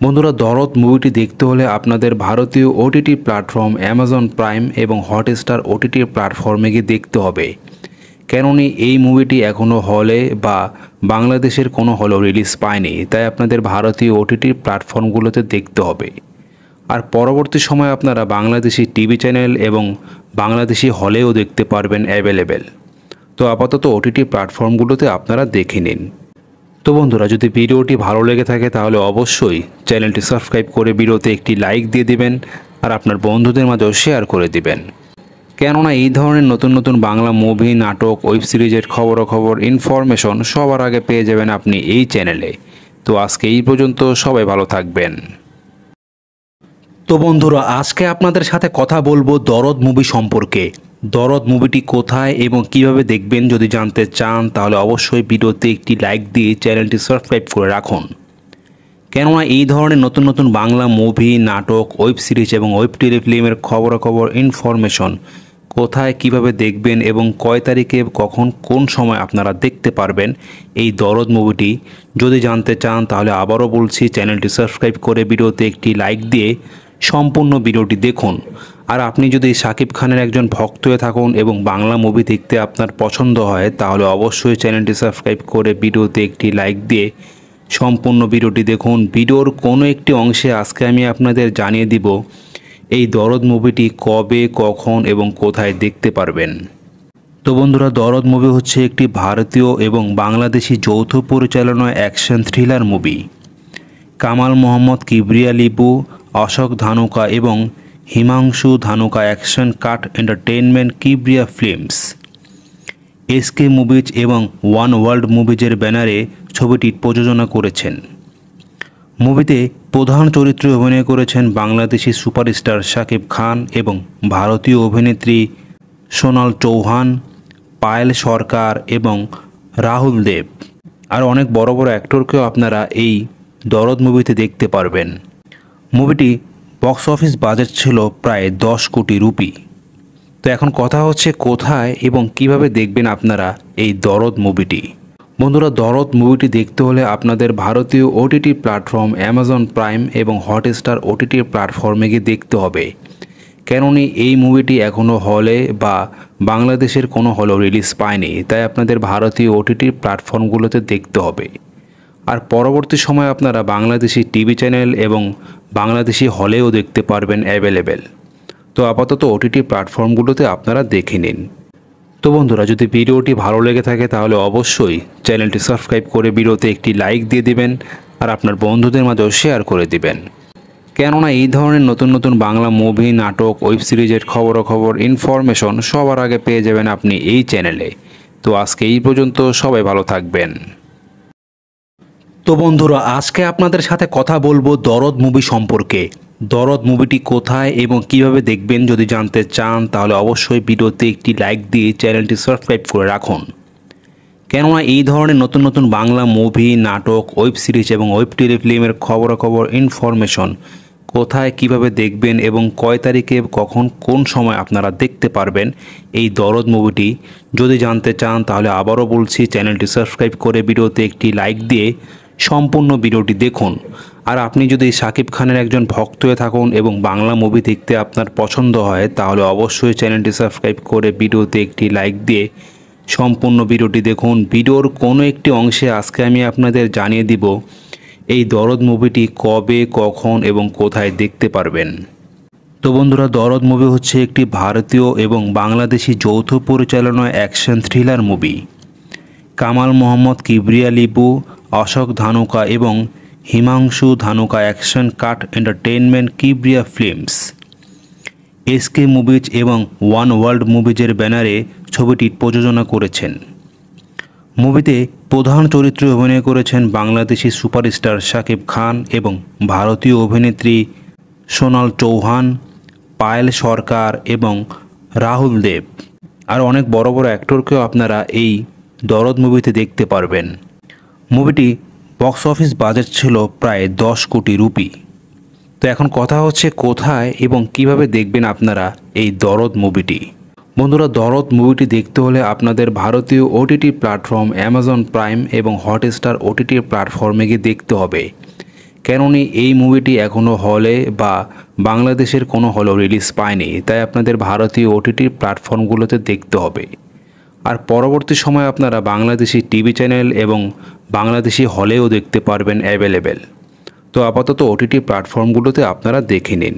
বন্ধুরা দরদ মুভিটি দেখতে হলে আপনাদের ভারতীয় ওটিটি প্ল্যাটফর্ম অ্যামাজন প্রাইম এবং হটস্টার ওটিটি প্ল্যাটফর্মে গিয়ে দেখতে হবে কেননি এই মুভিটি এখনও হলে বা বাংলাদেশের কোনো হলেও রিলিজ পায়নি তাই আপনাদের ভারতীয় ওটিটি প্ল্যাটফর্মগুলোতে দেখতে হবে আর পরবর্তী সময় আপনারা বাংলাদেশি টিভি চ্যানেল এবং বাংলাদেশি হলেও দেখতে পারবেন অ্যাভেলেবেল তো আপাতত ওটিটি প্ল্যাটফর্মগুলোতে আপনারা দেখে নিন তো বন্ধুরা যদি ভিডিওটি ভালো লেগে থাকে তাহলে অবশ্যই চ্যানেলটি সাবস্ক্রাইব করে ভিডিওতে একটি লাইক দিয়ে দিবেন আর আপনার বন্ধুদের মাঝেও শেয়ার করে দিবেন কেননা এই ধরনের নতুন নতুন বাংলা মুভি নাটক ওয়েব সিরিজের খবর ইনফরমেশন সবার আগে পেয়ে যাবেন আপনি এই চ্যানেলে তো আজকে এই পর্যন্ত সবাই ভালো থাকবেন তো বন্ধুরা আজকে আপনাদের সাথে কথা বলবো দরদ মুভি সম্পর্কে দরদ মুভিটি কোথায় এবং কিভাবে দেখবেন যদি জানতে চান তাহলে অবশ্যই ভিডিওতে একটি লাইক দিয়ে চ্যানেলটি সাবস্ক্রাইব করে রাখুন কেননা এই ধরনের নতুন নতুন বাংলা মুভি নাটক ওয়েব সিরিজ এবং ওয়েব টেলিফিল্মের খবরাখবর ইনফরমেশন কোথায় কিভাবে দেখবেন এবং কয় তারিখে কখন কোন সময় আপনারা দেখতে পারবেন এই দরদ মুভিটি যদি জানতে চান তাহলে আবারও বলছি চ্যানেলটি সাবস্ক্রাইব করে ভিডিওতে একটি লাইক দিয়ে সম্পূর্ণ ভিডিওটি দেখুন আর আপনি যদি সাকিব খানের একজন ভক্ত হয়ে থাকুন এবং বাংলা মুভি দেখতে আপনার পছন্দ হয় তাহলে অবশ্যই চ্যানেলটি সাবস্ক্রাইব করে ভিডিওতে একটি লাইক দিয়ে সম্পূর্ণ ভিডিওটি দেখুন ভিডিওর কোনো একটি অংশে আজকে আমি আপনাদের জানিয়ে দিব এই দরদ মুভিটি কবে কখন এবং কোথায় দেখতে পারবেন তো বন্ধুরা দরদ মুভি হচ্ছে একটি ভারতীয় এবং বাংলাদেশি যৌথ পরিচালনা action thriller movie Kamal Mohammad Kibria Lipu Ashok Dhanuka এবং Himanshu Dhanuka action cut entertainment Kibria films SK movies এবং ওয়ান ওয়ার্ল্ড মুভিজের ব্যানারে ছবিটি প্রযোজনা করেছেন মুভিতে প্রধান চরিত্রে অভিনয় করেছেন বাংলাদেশি সুপারস্টার শাকিব খান এবং ভারতীয় অভিনেত্রী সোনাল চৌহান পায়েল সরকার এবং রাহুল দেব আর অনেক বড় বড় অ্যাক্টরকেও আপনারা এই দরদ মুভিতে দেখতে পারবেন মুভিটি বক্স অফিস বাজেট ছিল প্রায় দশ কোটি রুপি তো এখন কথা হচ্ছে কোথায় এবং কিভাবে দেখবেন আপনারা এই দরদ মুভিটি বন্ধুরা দরদ মুভিটি দেখতে হলে আপনাদের ভারতীয় ওটিটি প্ল্যাটফর্ম অ্যামাজন প্রাইম এবং হটস্টার ওটিটি প্ল্যাটফর্মে গিয়ে দেখতে হবে কেননি এই মুভিটি এখনও হলে বা বাংলাদেশের কোনো হলেও রিলিজ পায়নি তাই আপনাদের ভারতীয় ওটিটি প্ল্যাটফর্মগুলোতে দেখতে হবে আর পরবর্তী সময়ে আপনারা বাংলাদেশি টিভি চ্যানেল এবং বাংলাদেশি হলেও দেখতে পারবেন অ্যাভেলেবেল তো আপাতত ওটিটি প্ল্যাটফর্মগুলোতে আপনারা দেখে নিন তো বন্ধুরা যদি ভিডিওটি ভালো লেগে থাকে তাহলে অবশ্যই চ্যানেলটি সাবস্ক্রাইব করে ভিডিওতে একটি লাইক দিয়ে দিবেন আর আপনার বন্ধুদের মাঝেও শেয়ার করে দিবেন কেননা এই ধরনের নতুন নতুন বাংলা মুভি নাটক ওয়েব সিরিজের খবরাখবর ইনফরমেশন সবার আগে পেয়ে যাবেন আপনি এই চ্যানেলে তো আজকে এই পর্যন্ত সবাই ভালো থাকবেন তো বন্ধুরা আজকে আপনাদের সাথে কথা বলবো দরদ মুভি সম্পর্কে দরদ মুভিটি কোথায় এবং কিভাবে দেখবেন যদি জানতে চান তাহলে অবশ্যই ভিডিওতে একটি লাইক দিয়ে চ্যানেলটি সাবস্ক্রাইব করে রাখুন কেননা এই ধরনের নতুন নতুন বাংলা মুভি নাটক ওয়েব সিরিজ এবং ওয়েব টেলিফিল্মের খবরাখবর ইনফরমেশন কোথায় কিভাবে দেখবেন এবং কয় তারিখে কখন কোন সময় আপনারা দেখতে পারবেন এই দরদ মুভিটি যদি জানতে চান তাহলে আবারও বলছি চ্যানেলটি সাবস্ক্রাইব করে ভিডিওতে একটি লাইক দিয়ে সম্পূর্ণ ভিডিওটি দেখুন আর আপনি যদি সাকিব খানের একজন ভক্ত হয়ে থাকুন এবং বাংলা মুভি দেখতে আপনার পছন্দ হয় তাহলে অবশ্যই চ্যানেলটি সাবস্ক্রাইব করে ভিডিওতে একটি লাইক দিয়ে সম্পূর্ণ ভিডিওটি দেখুন ভিডিওর কোনো একটি অংশে আজকে আমি আপনাদের জানিয়ে দিব এই দরদ মুভিটি কবে কখন এবং কোথায় দেখতে পারবেন তো বন্ধুরা দরদ মুভি হচ্ছে একটি ভারতীয় এবং বাংলাদেশি যৌথ পরিচালনা action thriller movie Kamal Mohammad Kibria Lipu Ashok Dhanuka এবং Himanshu Dhanuka action cut entertainment Kibria films SK movies এবং ওয়ান ওয়ার্ল্ড মুভিজের ব্যানারে ছবিটি প্রযোজনা করেছেন মুভিতে প্রধান চরিত্রে অভিনয় করেছেন বাংলাদেশি সুপারস্টার শাকিব খান এবং ভারতীয় অভিনেত্রী সোনাল চৌহান পায়েল সরকার এবং রাহুল দেব আর অনেক বড় বড় অ্যাক্টরকেও আপনারা এই দরদ মুভিতে দেখতে পারবেন মুভিটি বক্স অফিস বাজেট ছিল প্রায় দশ কোটি রুপি তো এখন কথা হচ্ছে কোথায় এবং কিভাবে দেখবেন আপনারা এই দরদ মুভিটি বন্ধুরা দরদ মুভিটি দেখতে হলে আপনাদের ভারতীয় ওটিটি প্ল্যাটফর্ম অ্যামাজন প্রাইম এবং হটস্টার ওটিটি প্ল্যাটফর্মে গিয়ে দেখতে হবে কেননি এই মুভিটি এখনও হলে বা বাংলাদেশের কোনো হলেও রিলিজ পায়নি তাই আপনাদের ভারতীয় ওটিটি প্ল্যাটফর্মগুলোতে দেখতে হবে আর পরবর্তী সময়ে আপনারা বাংলাদেশি টিভি চ্যানেল এবং বাংলাদেশি হলেও দেখতে পারবেন অ্যাভেলেবেল তো আপাতত ওটিটি প্ল্যাটফর্মগুলোতে আপনারা দেখে নিন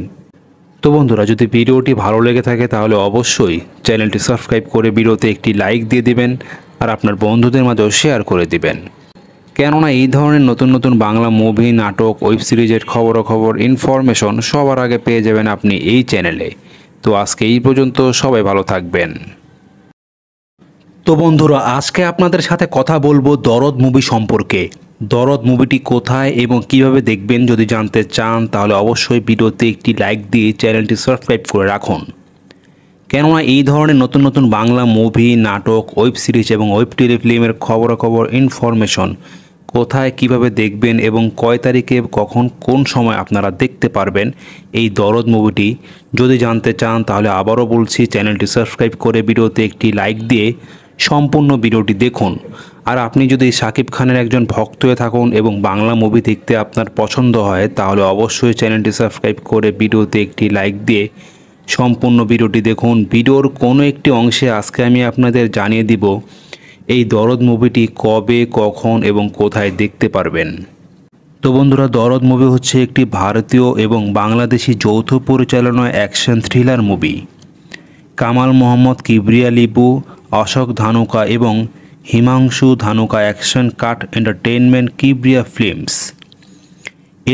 তো বন্ধুরা যদি ভিডিওটি ভালো লেগে থাকে তাহলে অবশ্যই চ্যানেলটি সাবস্ক্রাইব করে ভিডিওতে একটি লাইক দিয়ে দিবেন আর আপনার বন্ধুদের মাঝেও শেয়ার করে দিবেন কেননা এই ধরনের নতুন নতুন বাংলা মুভি নাটক ওয়েব সিরিজের খবর ইনফরমেশন সবার আগে পেয়ে যাবেন আপনি এই চ্যানেলে তো আজকে এই পর্যন্ত সবাই ভালো থাকবেন তো বন্ধুরা আজকে আপনাদের সাথে কথা বলবো দরদ মুভি সম্পর্কে দরদ মুভিটি কোথায় এবং কিভাবে দেখবেন যদি জানতে চান তাহলে অবশ্যই ভিডিওতে একটি লাইক দিয়ে চ্যানেলটি সাবস্ক্রাইব করে রাখুন কেননা এই ধরনের নতুন নতুন বাংলা মুভি নাটক ওয়েব সিরিজ এবং ওয়েব টেলিফিল্মের খবরাখবর ইনফরমেশন কোথায় কিভাবে দেখবেন এবং কয় তারিখে কখন কোন সময় আপনারা দেখতে পারবেন এই দরদ মুভিটি যদি জানতে চান তাহলে আবারও বলছি চ্যানেলটি সাবস্ক্রাইব করে ভিডিওতে একটি লাইক দিয়ে সম্পূর্ণ ভিডিওটি দেখুন আর আপনি যদি সাকিব খানের একজন ভক্ত হয়ে থাকুন এবং বাংলা মুভি দেখতে আপনার পছন্দ হয় তাহলে অবশ্যই চ্যানেলটি সাবস্ক্রাইব করে ভিডিওতে একটি লাইক দিয়ে সম্পূর্ণ ভিডিওটি দেখুন ভিডিওর কোনো একটি অংশে আজকে আমি আপনাদের জানিয়ে দিব এই দরদ মুভিটি কবে কখন এবং কোথায় দেখতে পারবেন তো বন্ধুরা দরদ মুভি হচ্ছে একটি ভারতীয় এবং বাংলাদেশি যৌথ পরিচালনা action thriller movie Kamal Mohammad Kibria Lipu Ashok Dhanuka এবং Himanshu Dhanuka action cut entertainment Kibria films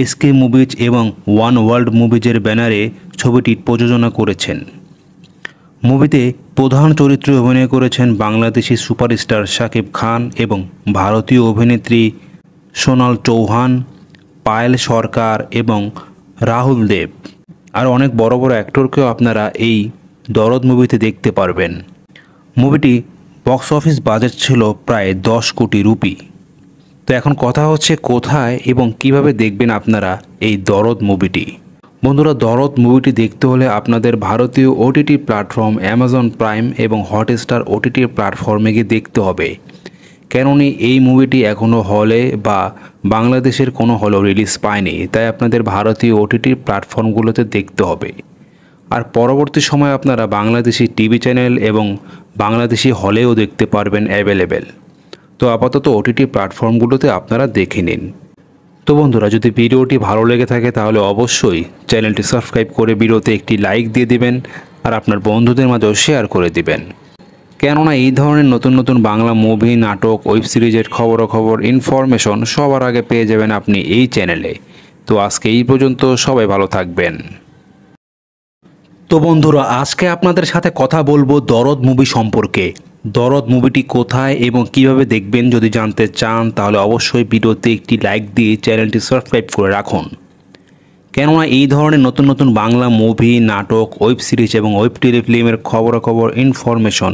SK movies এবং ওয়ান ওয়ার্ল্ড মুভিজের ব্যানারে ছবিটি প্রযোজনা করেছেন মুভিতে প্রধান চরিত্রে অভিনয় করেছেন বাংলাদেশি সুপারস্টার শাকিব খান এবং ভারতীয় অভিনেত্রী সোনাল চৌহান পায়েল সরকার এবং রাহুল দেব আর অনেক বড় বড় অ্যাক্টরকেও আপনারা এই দরদ মুভিতে দেখতে পারবেন মুভিটি বক্স অফিস বাজেট ছিল প্রায় দশ কোটি রুপি তো এখন কথা হচ্ছে কোথায় এবং কিভাবে দেখবেন আপনারা এই দরদ মুভিটি বন্ধুরা দরদ মুভিটি দেখতে হলে আপনাদের ভারতীয় ওটিটি প্ল্যাটফর্ম অ্যামাজন প্রাইম এবং হটস্টার ওটিটি প্ল্যাটফর্মে গিয়ে দেখতে হবে কেননি এই মুভিটি এখনও হলে বা বাংলাদেশের কোনো হলেও রিলিজ পায়নি তাই আপনাদের ভারতীয় ওটিটি প্ল্যাটফর্মগুলোতে দেখতে হবে আর পরবর্তী সময়ে আপনারা বাংলাদেশি টিভি চ্যানেল এবং বাংলাদেশি হলেও দেখতে পারবেন অ্যাভেলেবেল তো আপাতত ওটিটি প্ল্যাটফর্মগুলোতে আপনারা দেখে নিন তো বন্ধুরা যদি ভিডিওটি ভালো লেগে থাকে তাহলে অবশ্যই চ্যানেলটি সাবস্ক্রাইব করে ভিডিওতে একটি লাইক দিয়ে দিবেন আর আপনার বন্ধুদের মাঝেও শেয়ার করে দিবেন কেননা এই ধরনের নতুন নতুন বাংলা মুভি নাটক ওয়েব সিরিজের খবর ইনফরমেশন সবার আগে পেয়ে যাবেন আপনি এই চ্যানেলে তো আজকে এই পর্যন্ত সবাই ভালো থাকবেন তো বন্ধুরা আজকে আপনাদের সাথে কথা বলবো দরদ মুভি সম্পর্কে দরদ মুভিটি কোথায় এবং কিভাবে দেখবেন যদি জানতে চান তাহলে অবশ্যই ভিডিওতে একটি লাইক দিয়ে চ্যানেলটি সাবস্ক্রাইব করে রাখুন কেননা এই ধরনের নতুন নতুন বাংলা মুভি নাটক ওয়েব সিরিজ এবং ওয়েব টেলিফিল্মের খবরাখবর ইনফরমেশন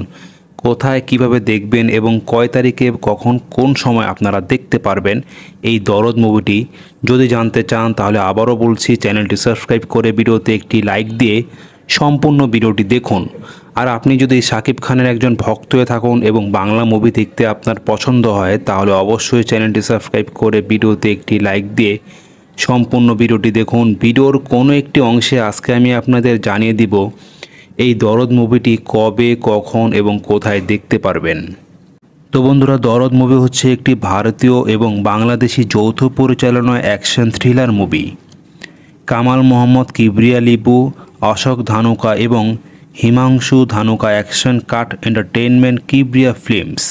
কোথায় কিভাবে দেখবেন এবং কয় তারিখে কখন কোন সময় আপনারা দেখতে পারবেন এই দরদ মুভিটি যদি জানতে চান তাহলে আবারও বলছি চ্যানেলটি সাবস্ক্রাইব করে ভিডিওতে একটি লাইক দিয়ে সম্পূর্ণ ভিডিওটি দেখুন আর আপনি যদি সাকিব খানের একজন ভক্ত হয়ে থাকুন এবং বাংলা মুভি দেখতে আপনার পছন্দ হয় তাহলে অবশ্যই চ্যানেলটি সাবস্ক্রাইব করে ভিডিওতে একটি লাইক দিয়ে সম্পূর্ণ ভিডিওটি দেখুন ভিডিওর কোনো একটি অংশে আজকে আমি আপনাদের জানিয়ে দিব এই দরদ মুভিটি কবে কখন এবং কোথায় দেখতে পারবেন তো বন্ধুরা দরদ মুভি হচ্ছে একটি ভারতীয় এবং বাংলাদেশি যৌথ পরিচালনায় action thriller movie Kamal Mohammad Kibria Lipu Ashok Dhanuka এবং Himanshu Dhanuka action cut entertainment Kibria films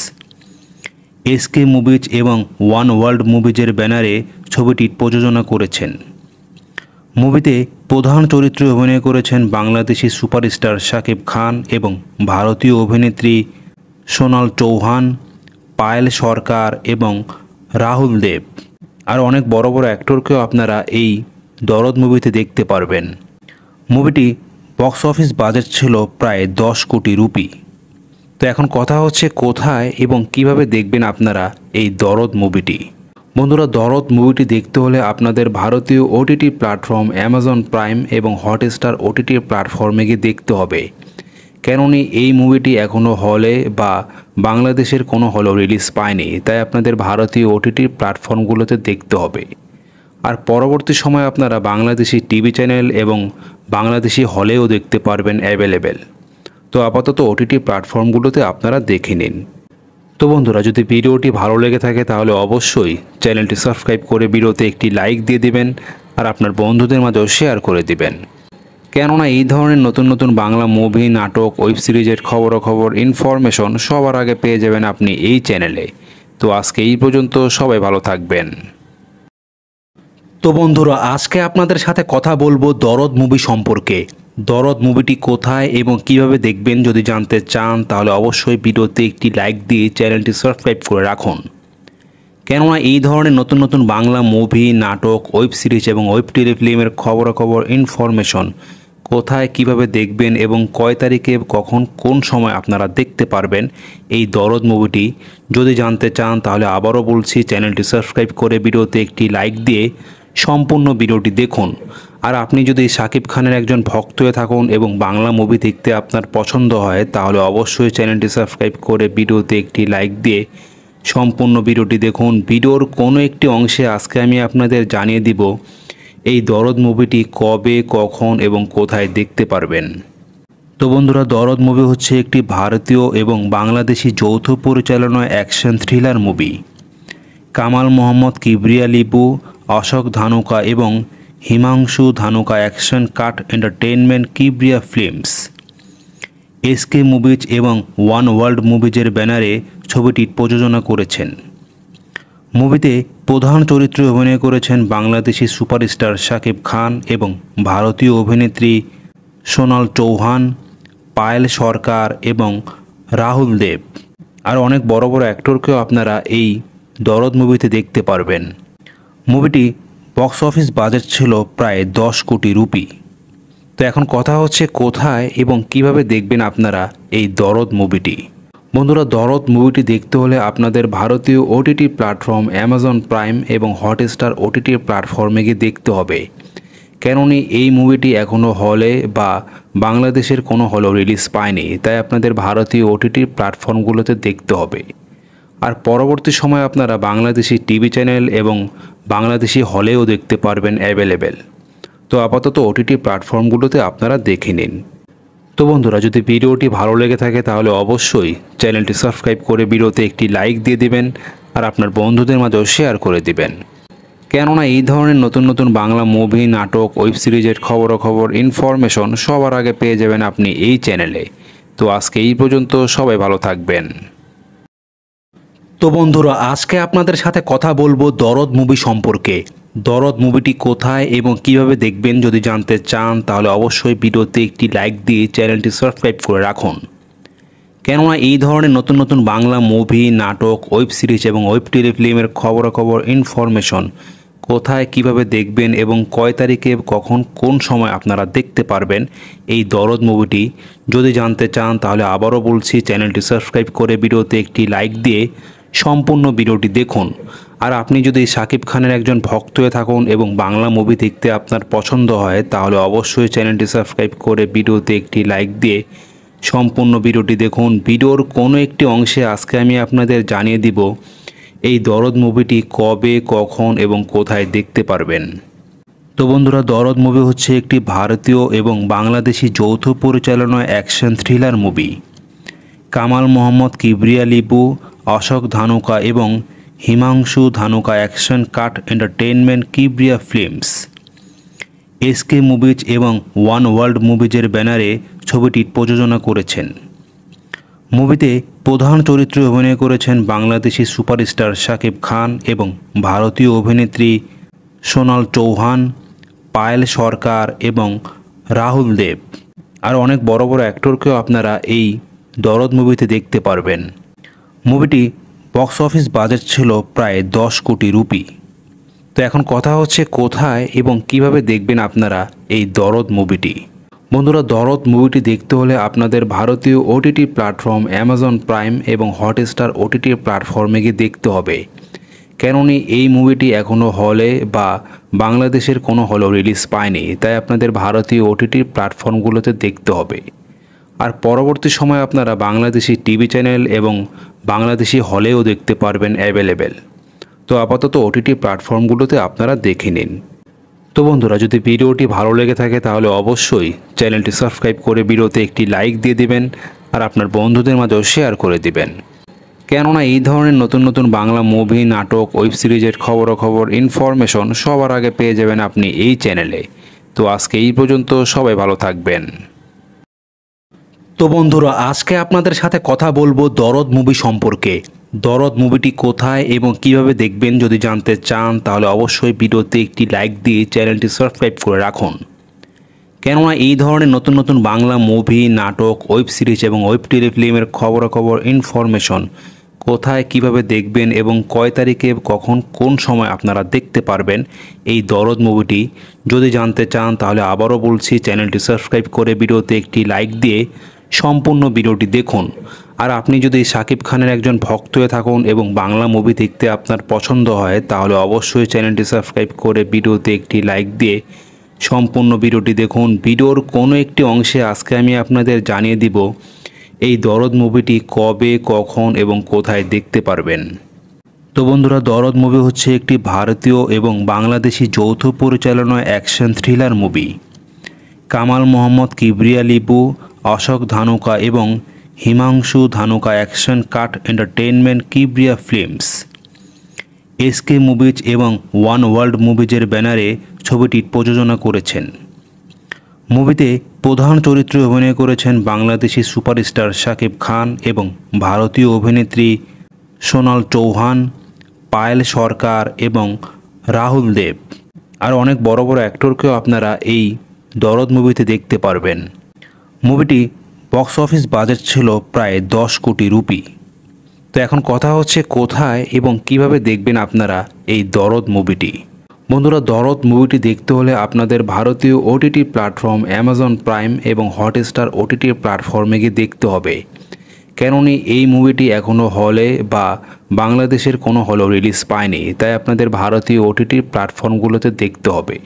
SK movies এবং ওয়ান ওয়ার্ল্ড মুভিজের ব্যানারে ছবিটি প্রযোজনা করেছেন মুভিতে প্রধান চরিত্রে অভিনয় করেছেন বাংলাদেশি সুপারস্টার শাকিব খান এবং ভারতীয় অভিনেত্রী সোনাল চৌহান পায়েল সরকার এবং রাহুল দেব আর অনেক বড় বড় অ্যাক্টরকেও আপনারা এই দরদ মুভিতে দেখতে পারবেন মুভিটি বক্স অফিস বাজেট ছিল প্রায় দশ কোটি রুপি তো এখন কথা হচ্ছে কোথায় এবং কিভাবে দেখবেন আপনারা এই দরদ মুভিটি বন্ধুরা দরদ মুভিটি দেখতে হলে আপনাদের ভারতীয় ওটিটি প্ল্যাটফর্ম অ্যামাজন প্রাইম এবং হটস্টার ওটিটি প্ল্যাটফর্মে গিয়ে দেখতে হবে কেননি এই মুভিটি এখনও হলে বা বাংলাদেশের কোনো হলেও রিলিজ পায়নি তাই আপনাদের ভারতীয় ওটিটি প্ল্যাটফর্মগুলোতে দেখতে হবে আর পরবর্তী সময়ে আপনারা বাংলাদেশি টিভি চ্যানেল এবং বাংলাদেশি হলেও দেখতে পারবেন অ্যাভেলেবেল তো আপাতত ওটিটি প্ল্যাটফর্মগুলোতে আপনারা দেখে নিন তো বন্ধুরা যদি ভিডিওটি ভালো লেগে থাকে তাহলে অবশ্যই চ্যানেলটি সাবস্ক্রাইব করে ভিডিওতে একটি লাইক দিয়ে দিবেন আর আপনার বন্ধুদের মাঝেও শেয়ার করে দিবেন কেননা এই ধরনের নতুন নতুন বাংলা মুভি নাটক ওয়েব সিরিজের খবর ইনফরমেশন সবার আগে পেয়ে যাবেন আপনি এই চ্যানেলে তো আজকে এই পর্যন্ত সবাই ভালো থাকবেন তো বন্ধুরা আজকে আপনাদের সাথে কথা বলবো দরদ মুভি সম্পর্কে দরদ মুভিটি কোথায় এবং কিভাবে দেখবেন যদি জানতে চান তাহলে অবশ্যই ভিডিওতে একটি লাইক দিয়ে চ্যানেলটি সাবস্ক্রাইব করে রাখুন কেননা এই ধরনের নতুন নতুন বাংলা মুভি নাটক ওয়েব সিরিজ এবং ওয়েব টেলিফিল্মের খবরাখবর ইনফরমেশন কোথায় কিভাবে দেখবেন এবং কয় তারিখে কখন কোন সময় আপনারা দেখতে পারবেন এই দরদ মুভিটি যদি জানতে চান তাহলে আবারও বলছি চ্যানেলটি সাবস্ক্রাইব করে ভিডিওতে একটি লাইক দিয়ে সম্পূর্ণ ভিডিওটি দেখুন আর আপনি যদি সাকিব খানের একজন ভক্ত হয়ে থাকুন এবং বাংলা মুভি দেখতে আপনার পছন্দ হয় তাহলে অবশ্যই চ্যানেলটি সাবস্ক্রাইব করে ভিডিওতে একটি লাইক দিয়ে সম্পূর্ণ ভিডিওটি দেখুন ভিডিওর কোনো একটি অংশে আজকে আমি আপনাদের জানিয়ে দিব এই দরদ মুভিটি কবে কখন এবং কোথায় দেখতে পারবেন তো বন্ধুরা দরদ মুভি হচ্ছে একটি ভারতীয় এবং বাংলাদেশি যৌথ পরিচালনায় action thriller movie Kamal Mohammad Kibria Lipu Ashok Dhanuka এবং Himanshu Dhanuka action cut entertainment Kibria films SK movies এবং ওয়ান ওয়ার্ল্ড মুভিজের ব্যানারে ছবিটি প্রযোজনা করেছেন মুভিতে প্রধান চরিত্রে অভিনয় করেছেন বাংলাদেশি সুপারস্টার শাকিব খান এবং ভারতীয় অভিনেত্রী সোনাল চৌহান পায়েল সরকার এবং রাহুল দেব আর অনেক বড় বড় অ্যাক্টরকেও আপনারা এই দরদ মুভিতে দেখতে পারবেন মুভিটি বক্স অফিস বাজেট ছিল প্রায় দশ কোটি রুপি তো এখন কথা হচ্ছে কোথায় এবং কিভাবে দেখবেন আপনারা এই দরদ মুভিটি বন্ধুরা দরদ মুভিটি দেখতে হলে আপনাদের ভারতীয় ওটিটি প্ল্যাটফর্ম অ্যামাজন প্রাইম এবং হটস্টার ওটিটি প্ল্যাটফর্মে গিয়ে দেখতে হবে কেননি এই মুভিটি এখনও হলে বা বাংলাদেশের কোনো হলেও রিলিজ পায়নি তাই আপনাদের ভারতীয় ওটিটি প্ল্যাটফর্মগুলোতে দেখতে হবে আর পরবর্তী সময়ে আপনারা বাংলাদেশি টিভি চ্যানেল এবং বাংলাদেশি হলেও দেখতে পারবেন অ্যাভেলেবেল তো আপাতত ওটিটি প্ল্যাটফর্মগুলোতে আপনারা দেখে নিন তো বন্ধুরা যদি ভিডিওটি ভালো লেগে থাকে তাহলে অবশ্যই চ্যানেলটি সাবস্ক্রাইব করে ভিডিওতে একটি লাইক দিয়ে দিবেন আর আপনার বন্ধুদের মাঝেও শেয়ার করে দিবেন কেননা এই ধরনের নতুন নতুন বাংলা মুভি নাটক ওয়েব সিরিজের খবর ইনফরমেশন সবার আগে পেয়ে যাবেন আপনি এই চ্যানেলে তো আজকে এই পর্যন্ত সবাই ভালো থাকবেন তো বন্ধুরা আজকে আপনাদের সাথে কথা বলবো দরদ মুভি সম্পর্কে দরদ মুভিটি কোথায় এবং কিভাবে দেখবেন যদি জানতে চান তাহলে অবশ্যই ভিডিওতে একটি লাইক দিয়ে চ্যানেলটি সাবস্ক্রাইব করে রাখুন কেননা এই ধরনের নতুন নতুন বাংলা মুভি নাটক ওয়েব সিরিজ এবং ওয়েব টেলিফিল্মের খবরাখবর ইনফরমেশন কোথায় কিভাবে দেখবেন এবং কয় তারিখে কখন কোন সময় আপনারা দেখতে পারবেন এই দরদ মুভিটি যদি জানতে চান তাহলে আবারও বলছি চ্যানেলটি সাবস্ক্রাইব করে ভিডিওতে একটি লাইক দিয়ে সম্পূর্ণ ভিডিওটি দেখুন আর আপনি যদি সাকিব খানের একজন ভক্ত হয়ে থাকুন এবং বাংলা মুভি দেখতে আপনার পছন্দ হয় তাহলে অবশ্যই চ্যানেলটি সাবস্ক্রাইব করে ভিডিওতে একটি লাইক দিয়ে সম্পূর্ণ ভিডিওটি দেখুন ভিডিওর কোনো একটি অংশে আজকে আমি আপনাদের জানিয়ে দিব এই দরদ মুভিটি কবে কখন এবং কোথায় দেখতে পারবেন তো বন্ধুরা দরদ মুভি হচ্ছে একটি ভারতীয় এবং বাংলাদেশি যৌথ পরিচালনা action thriller movie Kamal Mohammad Kibria Lipu Ashok Dhanuka এবং Himanshu Dhanuka action cut entertainment Kibria films SK movies এবং ওয়ান ওয়ার্ল্ড মুভিজের ব্যানারে ছবিটি প্রযোজনা করেছেন মুভিতে প্রধান চরিত্রে অভিনয় করেছেন বাংলাদেশি সুপারস্টার শাকিব খান এবং ভারতীয় অভিনেত্রী সোনাল চৌহান পায়েল সরকার এবং রাহুল দেব আর অনেক বড় বড় অ্যাক্টরকেও আপনারা এই দরদ মুভিতে দেখতে পারবেন মুভিটি বক্স অফিস বাজেট ছিল প্রায় দশ কোটি রুপি তো এখন কথা হচ্ছে কোথায় এবং কিভাবে দেখবেন আপনারা এই দরদ মুভিটি বন্ধুরা দরদ মুভিটি দেখতে হলে আপনাদের ভারতীয় ওটিটি প্ল্যাটফর্ম অ্যামাজন প্রাইম এবং হটস্টার ওটিটি প্ল্যাটফর্মে গিয়ে দেখতে হবে কেননি এই মুভিটি এখনও হলে বা বাংলাদেশের কোনো হলেও রিলিজ পায়নি তাই আপনাদের ভারতীয় ওটিটি প্ল্যাটফর্মগুলোতে দেখতে হবে আর পরবর্তী সময়ে আপনারা বাংলাদেশি টিভি চ্যানেল এবং বাংলাদেশি হলেও দেখতে পারবেন অ্যাভেলেবেল তো আপাতত ওটিটি প্ল্যাটফর্মগুলোতে আপনারা দেখে নিন তো বন্ধুরা যদি ভিডিওটি ভালো লেগে থাকে তাহলে অবশ্যই চ্যানেলটি সাবস্ক্রাইব করে ভিডিওতে একটি লাইক দিয়ে দিবেন আর আপনার বন্ধুদের মাঝেও শেয়ার করে দিবেন কেননা এই ধরনের নতুন নতুন বাংলা মুভি নাটক ওয়েব সিরিজের খবরাখবর ইনফরমেশন সবার আগে পেয়ে যাবেন আপনি এই চ্যানেলে তো আজকে এই পর্যন্ত সবাই ভালো থাকবেন তো বন্ধুরা আজকে আপনাদের সাথে কথা বলবো দরদ মুভি সম্পর্কে দরদ মুভিটি কোথায় এবং কিভাবে দেখবেন যদি জানতে চান তাহলে অবশ্যই ভিডিওতে একটি লাইক দিয়ে চ্যানেলটি সাবস্ক্রাইব করে রাখুন কেননা এই ধরনের নতুন নতুন বাংলা মুভি নাটক ওয়েব সিরিজ এবং ওয়েব টেলিফিল্মের খবরাখবর ইনফরমেশন কোথায় কিভাবে দেখবেন এবং কয় তারিখে কখন কোন সময় আপনারা দেখতে পারবেন এই দরদ মুভিটি যদি জানতে চান তাহলে আবারও বলছি চ্যানেলটি সাবস্ক্রাইব করে ভিডিওতে একটি লাইক দিয়ে সম্পূর্ণ ভিডিওটি দেখুন আর আপনি যদি সাকিব খানের একজন ভক্ত হয়ে থাকুন এবং বাংলা মুভি দেখতে আপনার পছন্দ হয় তাহলে অবশ্যই চ্যানেলটি সাবস্ক্রাইব করে ভিডিওতে একটি লাইক দিয়ে সম্পূর্ণ ভিডিওটি দেখুন ভিডিওর কোনো একটি অংশে আজকে আমি আপনাদের জানিয়ে দিব এই দরদ মুভিটি কবে কখন এবং কোথায় দেখতে পারবেন তো বন্ধুরা দরদ মুভি হচ্ছে একটি ভারতীয় এবং বাংলাদেশি যৌথ পরিচালনায় action thriller movie Kamal Mohammad Kibria Lipu Ashok Dhanuka এবং Himanshu Dhanuka action cut entertainment Kibria films SK movies এবং ওয়ান ওয়ার্ল্ড মুভিজের ব্যানারে ছবিটি প্রযোজনা করেছেন মুভিতে প্রধান চরিত্রে অভিনয় করেছেন বাংলাদেশি সুপারস্টার শাকিব খান এবং ভারতীয় অভিনেত্রী সোনাল চৌহান পায়েল সরকার এবং রাহুল দেব আর অনেক বড় বড় অ্যাক্টরকেও আপনারা এই দরদ মুভিতে দেখতে পারবেন মুভিটি বক্স অফিস বাজেট ছিল প্রায় দশ কোটি রুপি তো এখন কথা হচ্ছে কোথায় এবং কিভাবে দেখবেন আপনারা এই দরদ মুভিটি বন্ধুরা দরদ মুভিটি দেখতে হলে আপনাদের ভারতীয় ওটিটি প্ল্যাটফর্ম অ্যামাজন প্রাইম এবং হটস্টার ওটিটি প্ল্যাটফর্মে গিয়ে দেখতে হবে কেননি এই মুভিটি এখনও হলে বা বাংলাদেশের কোনো হলেও রিলিজ পায়নি তাই আপনাদের ভারতীয় ওটিটি প্ল্যাটফর্মগুলোতে দেখতে হবে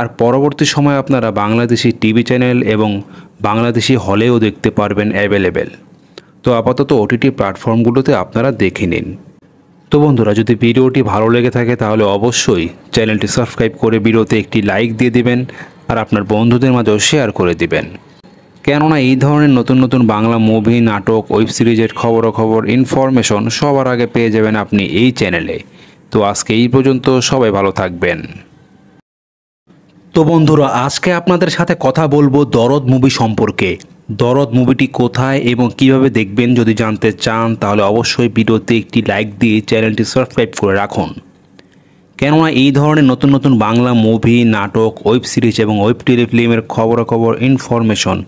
আর পরবর্তী সময় আপনারা বাংলাদেশি টিভি চ্যানেল এবং বাংলাদেশি হলেও দেখতে পারবেন অ্যাভেলেবেল তো আপাতত ওটিটি প্ল্যাটফর্মগুলোতে আপনারা দেখে নিন তো বন্ধুরা যদি ভিডিওটি ভালো লেগে থাকে তাহলে অবশ্যই চ্যানেলটি সাবস্ক্রাইব করে ভিডিওতে একটি লাইক দিয়ে দিবেন আর আপনার বন্ধুদের মাঝেও শেয়ার করে দিবেন কেননা এই ধরনের নতুন নতুন বাংলা মুভি নাটক ওয়েব সিরিজের খবর ইনফরমেশন সবার আগে পেয়ে যাবেন আপনি এই চ্যানেলে তো আজকে এই পর্যন্ত সবাই ভালো থাকবেন তো বন্ধুরা আজকে আপনাদের সাথে কথা বলবো দরদ মুভি সম্পর্কে দরদ মুভিটি কোথায় এবং কিভাবে দেখবেন যদি জানতে চান তাহলে অবশ্যই ভিডিওতে একটি লাইক দিয়ে চ্যানেলটি সাবস্ক্রাইব করে রাখুন কেননা এই ধরনের নতুন নতুন বাংলা মুভি নাটক ওয়েব সিরিজ এবং ওয়েব টেলিফিল্মের খবরাখবর ইনফরমেশন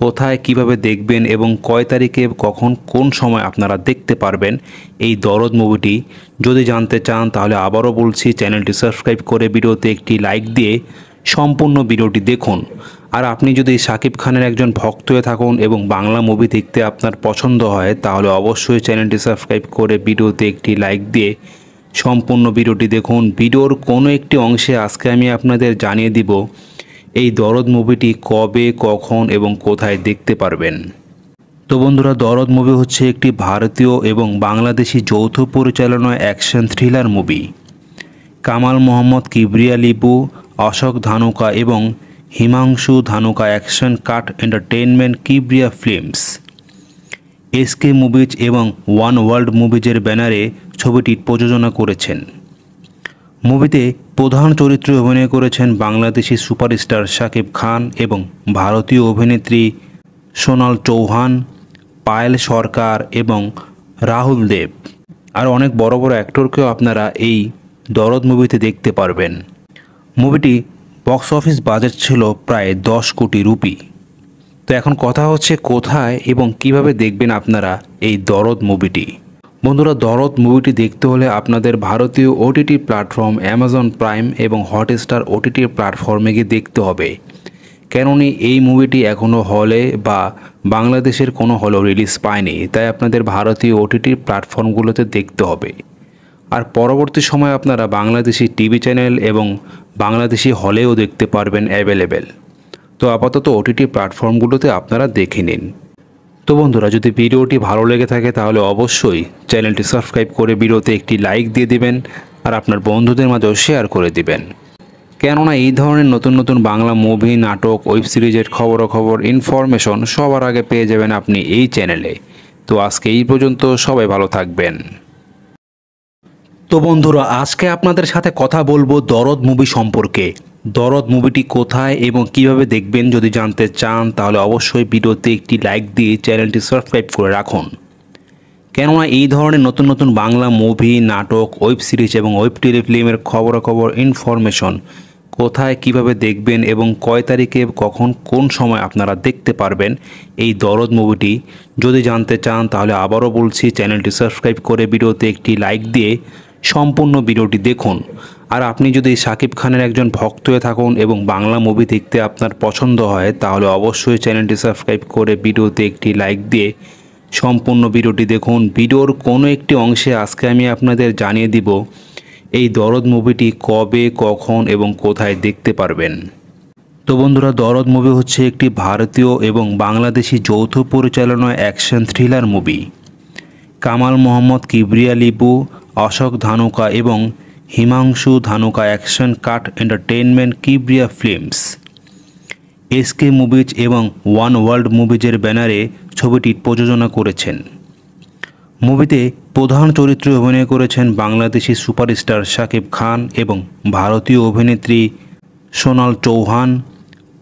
কোথায় কিভাবে দেখবেন এবং কয় তারিখে কখন কোন সময় আপনারা দেখতে পারবেন এই দরদ মুভিটি যদি জানতে চান তাহলে আবারও বলছি চ্যানেলটি সাবস্ক্রাইব করে ভিডিওতে একটি লাইক দিয়ে সম্পূর্ণ ভিডিওটি দেখুন আর আপনি যদি সাকিব খানের একজন ভক্ত হয়ে থাকুন এবং বাংলা মুভি দেখতে আপনার পছন্দ হয় তাহলে অবশ্যই চ্যানেলটি সাবস্ক্রাইব করে ভিডিওতে একটি লাইক দিয়ে সম্পূর্ণ ভিডিওটি দেখুন ভিডিওর কোনো একটি অংশে আজকে আমি আপনাদের জানিয়ে দিব এই দরদ মুভিটি কবে কখন এবং কোথায় দেখতে পারবেন তো বন্ধুরা দরদ মুভি হচ্ছে একটি ভারতীয় এবং বাংলাদেশি যৌথ পরিচালনা action thriller movie Kamal Mohammad Kibria Lipu Ashok Dhanuka এবং Himanshu Dhanuka action cut entertainment Kibria films SK movies এবং ওয়ান ওয়ার্ল্ড মুভিজের ব্যানারে ছবিটি প্রযোজনা করেছেন মুভিতে প্রধান চরিত্রে অভিনয় করেছেন বাংলাদেশি সুপারস্টার শাকিব খান এবং ভারতীয় অভিনেত্রী সোনাল চৌহান পায়েল সরকার এবং রাহুল দেব আর অনেক বড় বড় অ্যাক্টরকেও আপনারা এই দরদ মুভিতে দেখতে পারবেন মুভিটি বক্স অফিস বাজেট ছিল প্রায় দশ কোটি রুপি তো এখন কথা হচ্ছে কোথায় এবং কিভাবে দেখবেন আপনারা এই দরদ মুভিটি বন্ধুরা দরদ মুভিটি দেখতে হলে আপনাদের ভারতীয় ওটিটি প্ল্যাটফর্ম অ্যামাজন প্রাইম এবং হটস্টার ওটিটি প্ল্যাটফর্মে গিয়ে দেখতে হবে কেননি এই মুভিটি এখনও হলে বা বাংলাদেশের কোনো হলেও রিলিজ পায়নি তাই আপনাদের ভারতীয় ওটিটি প্ল্যাটফর্মগুলোতে দেখতে হবে আর পরবর্তী সময় আপনারা বাংলাদেশি টিভি চ্যানেল এবং বাংলাদেশি হলেও দেখতে পারবেন অ্যাভেলেবেল তো আপাতত ওটিটি প্ল্যাটফর্মগুলোতে আপনারা দেখে নিন তো বন্ধুরা যদি ভিডিওটি ভালো লেগে থাকে তাহলে অবশ্যই চ্যানেলটি সাবস্ক্রাইব করে ভিডিওতে একটি লাইক দিয়ে দিবেন আর আপনার বন্ধুদের মাঝেও শেয়ার করে দিবেন কেননা এই ধরনের নতুন নতুন বাংলা মুভি নাটক ওয়েব সিরিজের খবরাখবর ইনফরমেশন সবার আগে পেয়ে যাবেন আপনি এই চ্যানেলে তো আজকে এই পর্যন্ত সবাই ভালো থাকবেন তো বন্ধুরা আজকে আপনাদের সাথে কথা বলবো দরদ মুভি সম্পর্কে দরদ মুভিটি কোথায় এবং কিভাবে দেখবেন যদি জানতে চান তাহলে অবশ্যই ভিডিওতে একটি লাইক দিয়ে চ্যানেলটি সাবস্ক্রাইব করে রাখুন কেননা এই ধরনের নতুন নতুন বাংলা মুভি নাটক ওয়েব সিরিজ এবং ওয়েব টেলিফিল্মের খবরাখবর ইনফরমেশন কোথায় কিভাবে দেখবেন এবং কয় তারিখে কখন কোন সময় আপনারা দেখতে পারবেন এই দরদ মুভিটি যদি জানতে চান তাহলে আবারও বলছি চ্যানেলটি সাবস্ক্রাইব করে ভিডিওতে একটি লাইক দিয়ে সম্পূর্ণ ভিডিওটি দেখুন আর আপনি যদি সাকিব খানের একজন ভক্ত হয়ে থাকুন এবং বাংলা মুভি দেখতে আপনার পছন্দ হয় তাহলে অবশ্যই চ্যানেলটি সাবস্ক্রাইব করে ভিডিওতে একটি লাইক দিয়ে সম্পূর্ণ ভিডিওটি দেখুন ভিডিওর কোনো একটি অংশে আজকে আমি আপনাদের জানিয়ে দিব এই দরদ মুভিটি কবে কখন এবং কোথায় দেখতে পারবেন তো বন্ধুরা দরদ মুভি হচ্ছে একটি ভারতীয় এবং বাংলাদেশি যৌথ পরিচালনায় action thriller movie Kamal Mohammad Kibria Lipu Ashok Dhanuka এবং Himanshu Dhanuka action cut entertainment Kibria films SK movies এবং ওয়ান ওয়ার্ল্ড মুভিজের ব্যানারে ছবিটি প্রযোজনা করেছেন মুভিতে প্রধান চরিত্রে অভিনয় করেছেন বাংলাদেশি সুপারস্টার শাকিব খান এবং ভারতীয় অভিনেত্রী সোনাল চৌহান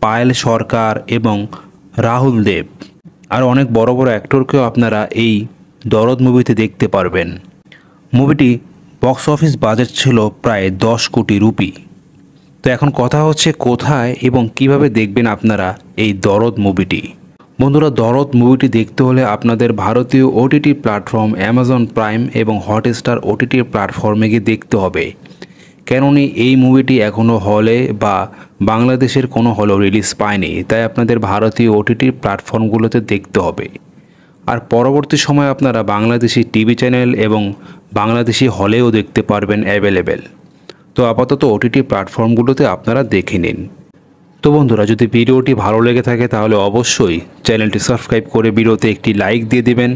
পায়েল সরকার এবং রাহুল দেব আর অনেক বড় বড় অ্যাক্টরকেও আপনারা এই দরদ মুভিতে দেখতে পারবেন মুভিটি বক্স অফিস বাজেট ছিল প্রায় দশ কোটি রুপি তো এখন কথা হচ্ছে কোথায় এবং কিভাবে দেখবেন আপনারা এই দরদ মুভিটি বন্ধুরা দরদ মুভিটি দেখতে হলে আপনাদের ভারতীয় ওটিটি প্ল্যাটফর্ম অ্যামাজন প্রাইম এবং হটস্টার ওটিটি প্ল্যাটফর্মে গিয়ে দেখতে হবে কেননি এই মুভিটি এখনও হলে বা বাংলাদেশের কোনো হলেও রিলিজ পায়নি তাই আপনাদের ভারতীয় ওটিটি প্ল্যাটফর্মগুলোতে দেখতে হবে আর পরবর্তী সময় আপনারা বাংলাদেশি টিভি চ্যানেল এবং বাংলাদেশি হলেও দেখতে পারবেন অ্যাভেলেবেল তো আপাতত ওটিটি প্ল্যাটফর্মগুলোতে আপনারা দেখে নিন তো বন্ধুরা যদি ভিডিওটি ভালো লেগে থাকে তাহলে অবশ্যই চ্যানেলটি সাবস্ক্রাইব করে ভিডিওতে একটি লাইক দিয়ে দিবেন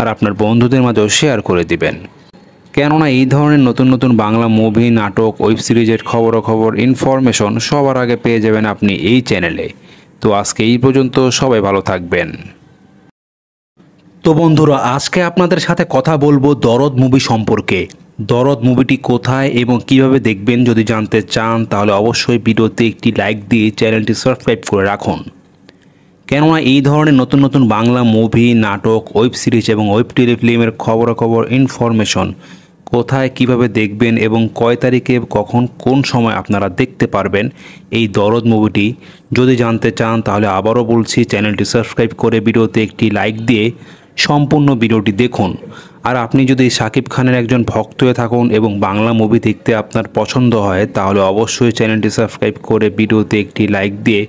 আর আপনার বন্ধুদের মাঝেও শেয়ার করে দিবেন কেননা এই ধরনের নতুন নতুন বাংলা মুভি নাটক ওয়েব সিরিজের খবর ইনফরমেশন সবার আগে পেয়ে যাবেন আপনি এই চ্যানেলে তো আজকে এই পর্যন্ত সবাই ভালো থাকবেন তো বন্ধুরা আজকে আপনাদের সাথে কথা বলবো দরদ মুভি সম্পর্কে দরদ মুভিটি কোথায় এবং কিভাবে দেখবেন যদি জানতে চান তাহলে অবশ্যই ভিডিওতে একটি লাইক দিয়ে চ্যানেলটি সাবস্ক্রাইব করে রাখুন কেননা এই ধরনের নতুন নতুন বাংলা মুভি নাটক ওয়েব সিরিজ এবং ওয়েব টেলিফিল্মের খবরাখবর ইনফরমেশন কোথায় কিভাবে দেখবেন এবং কয় তারিখে কখন কোন সময় আপনারা দেখতে পারবেন এই দরদ মুভিটি যদি জানতে চান তাহলে আবারও বলছি চ্যানেলটি সাবস্ক্রাইব করে ভিডিওতে একটি লাইক দিয়ে সম্পূর্ণ ভিডিওটি দেখুন আর আপনি যদি সাকিব খানের একজন ভক্ত হয়ে থাকুন এবং বাংলা মুভি দেখতে আপনার পছন্দ হয় তাহলে অবশ্যই চ্যানেলটি সাবস্ক্রাইব করে ভিডিওতে একটি লাইক দিয়ে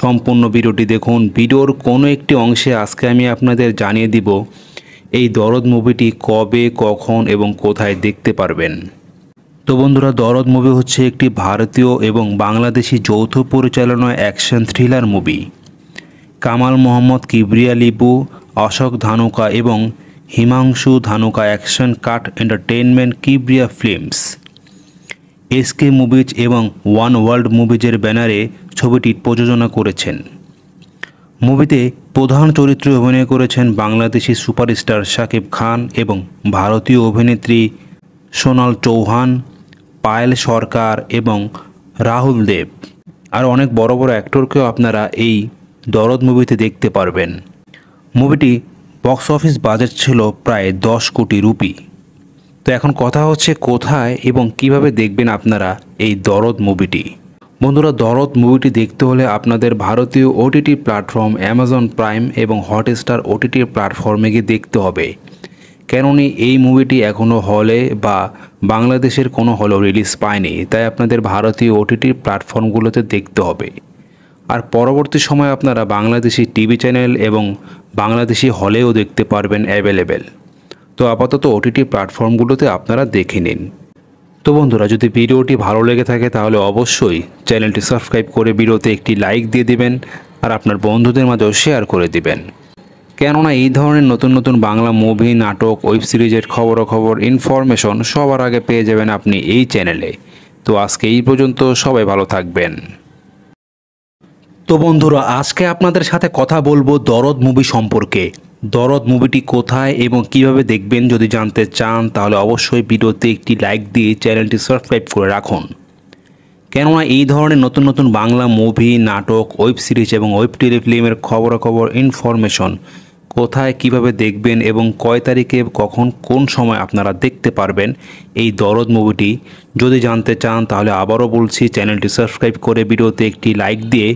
সম্পূর্ণ ভিডিওটি দেখুন ভিডিওর কোনো একটি অংশে আজকে আমি আপনাদের জানিয়ে দিব এই দরদ মুভিটি কবে কখন এবং কোথায় দেখতে পারবেন তো বন্ধুরা দরদ মুভি হচ্ছে একটি ভারতীয় এবং বাংলাদেশি যৌথ পরিচালনায় action thriller movie Kamal Mohammad Kibria Lipu Ashok Dhanuka এবং Himanshu Dhanuka action cut entertainment Kibria films SK movies এবং ওয়ান ওয়ার্ল্ড মুভিজের ব্যানারে ছবিটি প্রযোজনা করেছেন মুভিতে প্রধান চরিত্রে অভিনয় করেছেন বাংলাদেশি সুপারস্টার শাকিব খান এবং ভারতীয় অভিনেত্রী সোনাল চৌহান পায়েল সরকার এবং রাহুল দেব আর অনেক বড় বড় অ্যাক্টরকেও আপনারা এই দরদ মুভিতে দেখতে পারবেন মুভিটি বক্স অফিস বাজেট ছিল প্রায় দশ কোটি রুপি তো এখন কথা হচ্ছে কোথায় এবং কিভাবে দেখবেন আপনারা এই দরদ মুভিটি বন্ধুরা দরদ মুভিটি দেখতে হলে আপনাদের ভারতীয় ওটিটি প্ল্যাটফর্ম অ্যামাজন প্রাইম এবং হটস্টার ওটিটি প্ল্যাটফর্মে গিয়ে দেখতে হবে কেননি এই মুভিটি এখনও হলে বা বাংলাদেশের কোনো হলেও রিলিজ পায়নি তাই আপনাদের ভারতীয় ওটিটি প্ল্যাটফর্মগুলোতে দেখতে হবে আর পরবর্তী সময় আপনারা বাংলাদেশি টিভি চ্যানেল এবং বাংলাদেশি হলেও দেখতে পারবেন অ্যাভেলেবেল তো আপাতত ওটিটি প্ল্যাটফর্মগুলোতে আপনারা দেখে নিন তো বন্ধুরা যদি ভিডিওটি ভালো লেগে থাকে তাহলে অবশ্যই চ্যানেলটি সাবস্ক্রাইব করে ভিডিওতে একটি লাইক দিয়ে দিবেন আর আপনার বন্ধুদের মাঝেও শেয়ার করে দিবেন কেননা এই ধরনের নতুন নতুন বাংলা মুভি নাটক ওয়েব সিরিজের খবর ইনফরমেশন সবার আগে পেয়ে যাবেন আপনি এই চ্যানেলে তো আজকে এই পর্যন্ত সবাই ভালো থাকবেন তো বন্ধুরা আজকে আপনাদের সাথে কথা বলবো দরদ মুভি সম্পর্কে দরদ মুভিটি কোথায় এবং কিভাবে দেখবেন যদি জানতে চান তাহলে অবশ্যই ভিডিওতে একটি লাইক দিয়ে চ্যানেলটি সাবস্ক্রাইব করে রাখুন কেননা এই ধরনের নতুন নতুন বাংলা মুভি নাটক ওয়েব সিরিজ এবং ওয়েব টেলিফিল্মের খবরাখবর ইনফরমেশন কোথায় কিভাবে দেখবেন এবং কয় তারিখে কখন কোন সময় আপনারা দেখতে পারবেন এই দরদ মুভিটি যদি জানতে চান তাহলে আবারও বলছি চ্যানেলটি সাবস্ক্রাইব করে ভিডিওতে একটি লাইক দিয়ে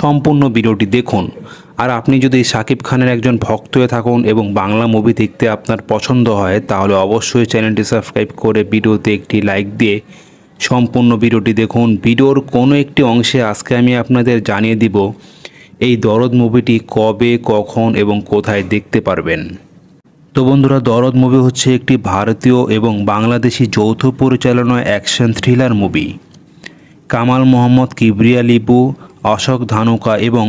সম্পূর্ণ ভিডিওটি দেখুন আর আপনি যদি সাকিব খানের একজন ভক্ত হয়ে থাকুন এবং বাংলা মুভি দেখতে আপনার পছন্দ হয় তাহলে অবশ্যই চ্যানেলটি সাবস্ক্রাইব করে ভিডিওতে একটি লাইক দিয়ে সম্পূর্ণ ভিডিওটি দেখুন ভিডিওর কোনো একটি অংশে আজকে আমি আপনাদের জানিয়ে দিব এই দরদ মুভিটি কবে কখন এবং কোথায় দেখতে পারবেন তো বন্ধুরা দরদ মুভি হচ্ছে একটি ভারতীয় এবং বাংলাদেশি যৌথ পরিচালনা action thriller movie Kamal Mohammad Kibria Lipu Ashok Dhanuka এবং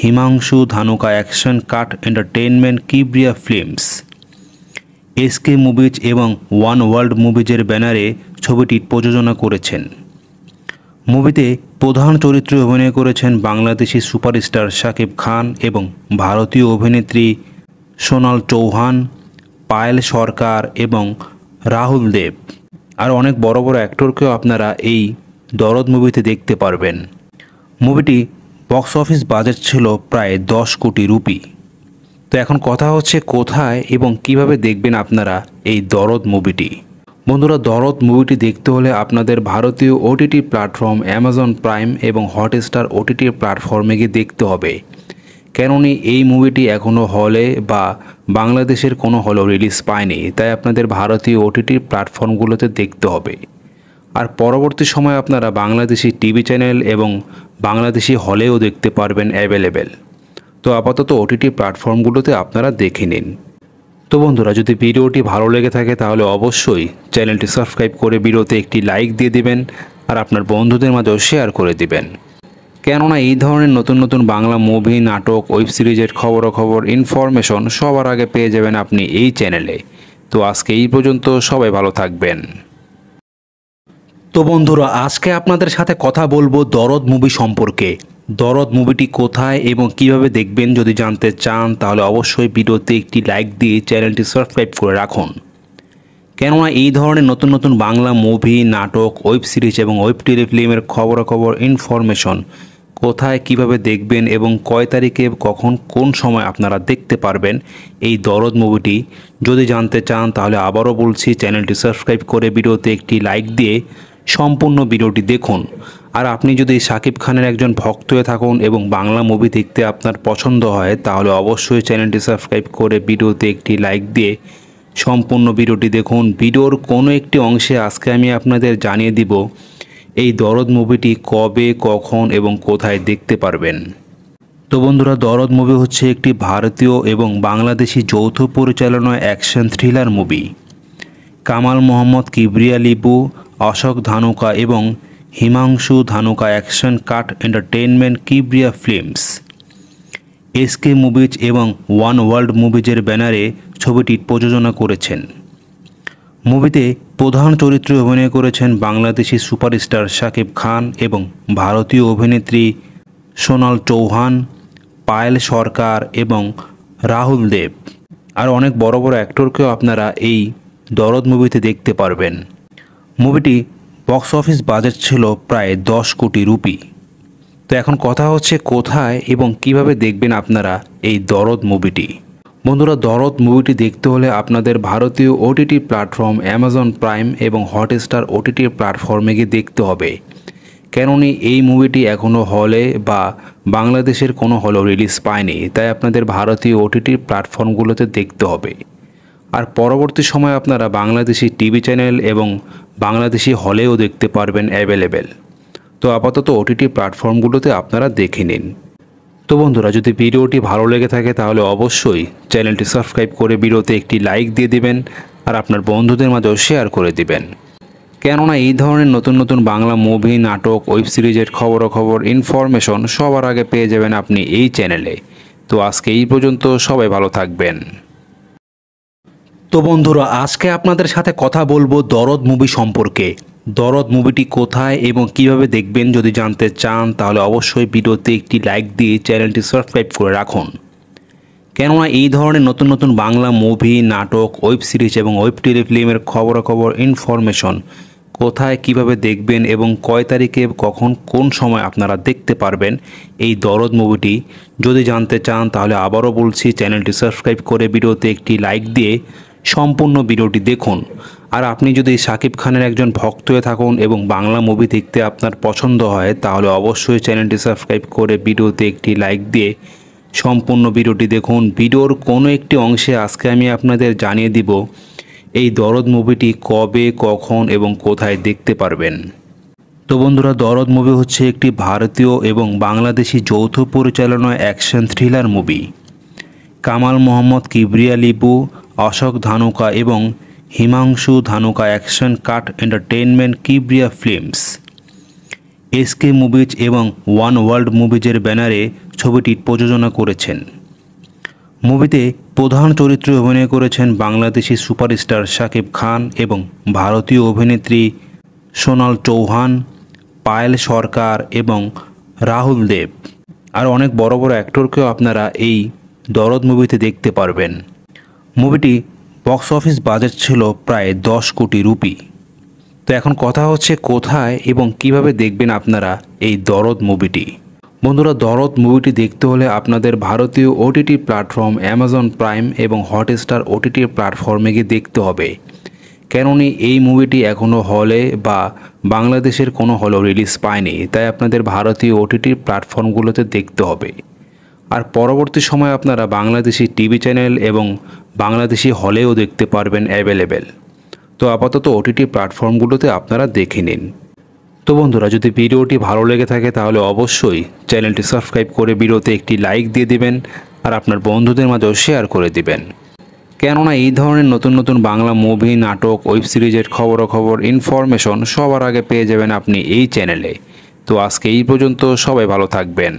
Himanshu Dhanuka action cut entertainment Kibria films SK movies এবং ওয়ান ওয়ার্ল্ড মুভিজের ব্যানারে ছবিটি প্রযোজনা করেছেন মুভিতে প্রধান চরিত্রে অভিনয় করেছেন বাংলাদেশি সুপারস্টার শাকিব খান এবং ভারতীয় অভিনেত্রী সোনাল চৌহান পায়েল সরকার এবং রাহুল দেব আর অনেক বড় বড় অ্যাক্টরকেও আপনারা এই দরদ মুভিতে দেখতে পারবেন মুভিটি বক্স অফিস বাজেট ছিল প্রায় দশ কোটি রুপি তো এখন কথা হচ্ছে কোথায় এবং কিভাবে দেখবেন আপনারা এই দরদ মুভিটি বন্ধুরা দরদ মুভিটি দেখতে হলে আপনাদের ভারতীয় ওটিটি প্ল্যাটফর্ম অ্যামাজন প্রাইম এবং হটস্টার ওটিটি প্ল্যাটফর্মে গিয়ে দেখতে হবে কেননি এই মুভিটি এখনও হলে বা বাংলাদেশের কোনো হলেও রিলিজ পায়নি তাই আপনাদের ভারতীয় ওটিটি প্ল্যাটফর্মগুলোতে দেখতে হবে আর পরবর্তী সময় আপনারা বাংলাদেশি টিভি চ্যানেল এবং বাংলাদেশি হলেও দেখতে পারবেন অ্যাভেলেবেল তো আপাতত ওটিটি প্ল্যাটফর্মগুলোতে আপনারা দেখে নিন তো বন্ধুরা যদি ভিডিওটি ভালো লেগে থাকে তাহলে অবশ্যই চ্যানেলটি সাবস্ক্রাইব করে ভিডিওতে একটি লাইক দিয়ে দিবেন আর আপনার বন্ধুদের মাঝেও শেয়ার করে দিবেন কেননা এই ধরনের নতুন নতুন বাংলা মুভি নাটক ওয়েব সিরিজের খবর ইনফরমেশন সবার আগে পেয়ে যাবেন আপনি এই চ্যানেলে তো আজকে এই পর্যন্ত সবাই ভালো থাকবেন তো বন্ধুরা আজকে আপনাদের সাথে কথা বলবো দরদ মুভি সম্পর্কে দরদ মুভিটি কোথায় এবং কিভাবে দেখবেন যদি জানতে চান তাহলে অবশ্যই ভিডিওতে একটি লাইক দিয়ে চ্যানেলটি সাবস্ক্রাইব করে রাখুন কেননা এই ধরনের নতুন নতুন বাংলা মুভি নাটক ওয়েব সিরিজ এবং ওয়েব টেলিফিল্মের খবরাখবর ইনফরমেশন কোথায় কিভাবে দেখবেন এবং কয় তারিখে কখন কোন সময় আপনারা দেখতে পারবেন এই দরদ মুভিটি যদি জানতে চান তাহলে আবারও বলছি চ্যানেলটি সাবস্ক্রাইব করে ভিডিওতে একটি লাইক দিয়ে সম্পূর্ণ ভিডিওটি দেখুন আর আপনি যদি সাকিব খানের একজন ভক্ত হয়ে থাকুন এবং বাংলা মুভি দেখতে আপনার পছন্দ হয় তাহলে অবশ্যই চ্যানেলটি সাবস্ক্রাইব করে ভিডিওতে একটি লাইক দিয়ে সম্পূর্ণ ভিডিওটি দেখুন ভিডিওর কোনো একটি অংশে আজকে আমি আপনাদের জানিয়ে দিব এই দরদ মুভিটি কবে কখন এবং কোথায় দেখতে পারবেন তো বন্ধুরা দরদ মুভি হচ্ছে একটি ভারতীয় এবং বাংলাদেশি যৌথ পরিচালনায় action thriller movie Kamal Mohammad Kibria Lipu Ashok Dhanuka এবং Himanshu Dhanuka action cut entertainment Kibria films SK movies এবং ওয়ান ওয়ার্ল্ড মুভিজের ব্যানারে ছবিটি প্রযোজনা করেছেন মুভিতে প্রধান চরিত্রে অভিনয় করেছেন বাংলাদেশি সুপারস্টার শাকিব খান এবং ভারতীয় অভিনেত্রী সোনাল চৌহান পায়েল সরকার এবং রাহুল দেব আর অনেক বড় বড় অ্যাক্টরকেও আপনারা এই দরদ মুভিতে দেখতে পারবেন মুভিটি বক্স অফিস বাজেট ছিল প্রায় দশ কোটি রুপি তো এখন কথা হচ্ছে কোথায় এবং কিভাবে দেখবেন আপনারা এই দরদ মুভিটি বন্ধুরা দরদ মুভিটি দেখতে হলে আপনাদের ভারতীয় ওটিটি প্ল্যাটফর্ম অ্যামাজন প্রাইম এবং হটস্টার ওটিটি প্ল্যাটফর্মে গিয়ে দেখতে হবে কেননি এই মুভিটি এখনও হলে বা বাংলাদেশের কোনো হলেও রিলিজ পায়নি তাই আপনাদের ভারতীয় ওটিটি প্ল্যাটফর্মগুলোতে দেখতে হবে আর পরবর্তী সময়ে আপনারা বাংলাদেশি টিভি চ্যানেল এবং বাংলাদেশি হলেও দেখতে পারবেন অ্যাভেলেবেল তো আপাতত ওটিটি প্ল্যাটফর্মগুলোতে আপনারা দেখে নিন তো বন্ধুরা যদি ভিডিওটি ভালো লেগে থাকে তাহলে অবশ্যই চ্যানেলটি সাবস্ক্রাইব করে ভিডিওতে একটি লাইক দিয়ে দিবেন আর আপনার বন্ধুদের মাঝেও শেয়ার করে দিবেন কেননা এই ধরনের নতুন নতুন বাংলা মুভি নাটক ওয়েব সিরিজের খবর ইনফরমেশন সবার আগে পেয়ে যাবেন আপনি এই চ্যানেলে তো আজকে এই পর্যন্ত সবাই ভালো থাকবেন তো বন্ধুরা আজকে আপনাদের সাথে কথা বলবো দরদ মুভি সম্পর্কে দরদ মুভিটি কোথায় এবং কিভাবে দেখবেন যদি জানতে চান তাহলে অবশ্যই ভিডিওতে একটি লাইক দিয়ে চ্যানেলটি সাবস্ক্রাইব করে রাখুন কেননা এই ধরনের নতুন নতুন বাংলা মুভি নাটক ওয়েব সিরিজ এবং ওয়েব টেলিফিল্মের খবরাখবর ইনফরমেশন কোথায় কিভাবে দেখবেন এবং কয় তারিখে কখন কোন সময় আপনারা দেখতে পারবেন এই দরদ মুভিটি যদি জানতে চান তাহলে আবারও বলছি চ্যানেলটি সাবস্ক্রাইব করে ভিডিওতে একটি লাইক দিয়ে সম্পূর্ণ ভিডিওটি দেখুন আর আপনি যদি সাকিব খানের একজন ভক্ত হয়ে থাকুন এবং বাংলা মুভি দেখতে আপনার পছন্দ হয় তাহলে অবশ্যই চ্যানেলটি সাবস্ক্রাইব করে ভিডিওতে একটি লাইক দিয়ে সম্পূর্ণ ভিডিওটি দেখুন ভিডিওর কোনো একটি অংশে আজকে আমি আপনাদের জানিয়ে দিব এই দরদ মুভিটি কবে কখন এবং কোথায় দেখতে পারবেন তো বন্ধুরা দরদ মুভি হচ্ছে একটি ভারতীয় এবং বাংলাদেশি যৌথ পরিচালনায় action thriller movie Kamal Mohammad Kibria Lipu Ashok Dhanuka এবং Himanshu Dhanuka action cut entertainment Kibria films SK movies এবং ওয়ান ওয়ার্ল্ড মুভিজের ব্যানারে ছবিটি প্রযোজনা করেছেন মুভিতে প্রধান চরিত্রে অভিনয় করেছেন বাংলাদেশি সুপারস্টার শাকিব খান এবং ভারতীয় অভিনেত্রী সোনাল চৌহান পায়েল সরকার এবং রাহুল দেব আর অনেক বড় বড় অ্যাক্টরকেও আপনারা এই দরদ মুভিতে দেখতে পারবেন মুভিটি বক্স অফিস বাজেট ছিল প্রায় দশ কোটি রুপি তো এখন কথা হচ্ছে কোথায় এবং কিভাবে দেখবেন আপনারা এই দরদ মুভিটি বন্ধুরা দরদ মুভিটি দেখতে হলে আপনাদের ভারতীয় ওটিটি প্ল্যাটফর্ম অ্যামাজন প্রাইম এবং হটস্টার ওটিটি প্ল্যাটফর্মে গিয়ে দেখতে হবে কেননি এই মুভিটি এখনও হলে বা বাংলাদেশের কোনো হলেও রিলিজ পায়নি তাই আপনাদের ভারতীয় ওটিটি প্ল্যাটফর্মগুলোতে দেখতে হবে আর পরবর্তী সময়ে আপনারা বাংলাদেশি টিভি চ্যানেল এবং বাংলাদেশি হলেও দেখতে পারবেন অ্যাভেলেবেল তো আপাতত ওটিটি প্ল্যাটফর্মগুলোতে আপনারা দেখে নিন তো বন্ধুরা যদি ভিডিওটি ভালো লেগে থাকে তাহলে অবশ্যই চ্যানেলটি সাবস্ক্রাইব করে ভিডিওতে একটি লাইক দিয়ে দিবেন আর আপনার বন্ধুদের মাঝেও শেয়ার করে দিবেন কেননা এই ধরনের নতুন নতুন বাংলা মুভি নাটক ওয়েব সিরিজের খবর ইনফরমেশন সবার আগে পেয়ে যাবেন আপনি এই চ্যানেলে তো আজকে এই পর্যন্ত সবাই ভালো থাকবেন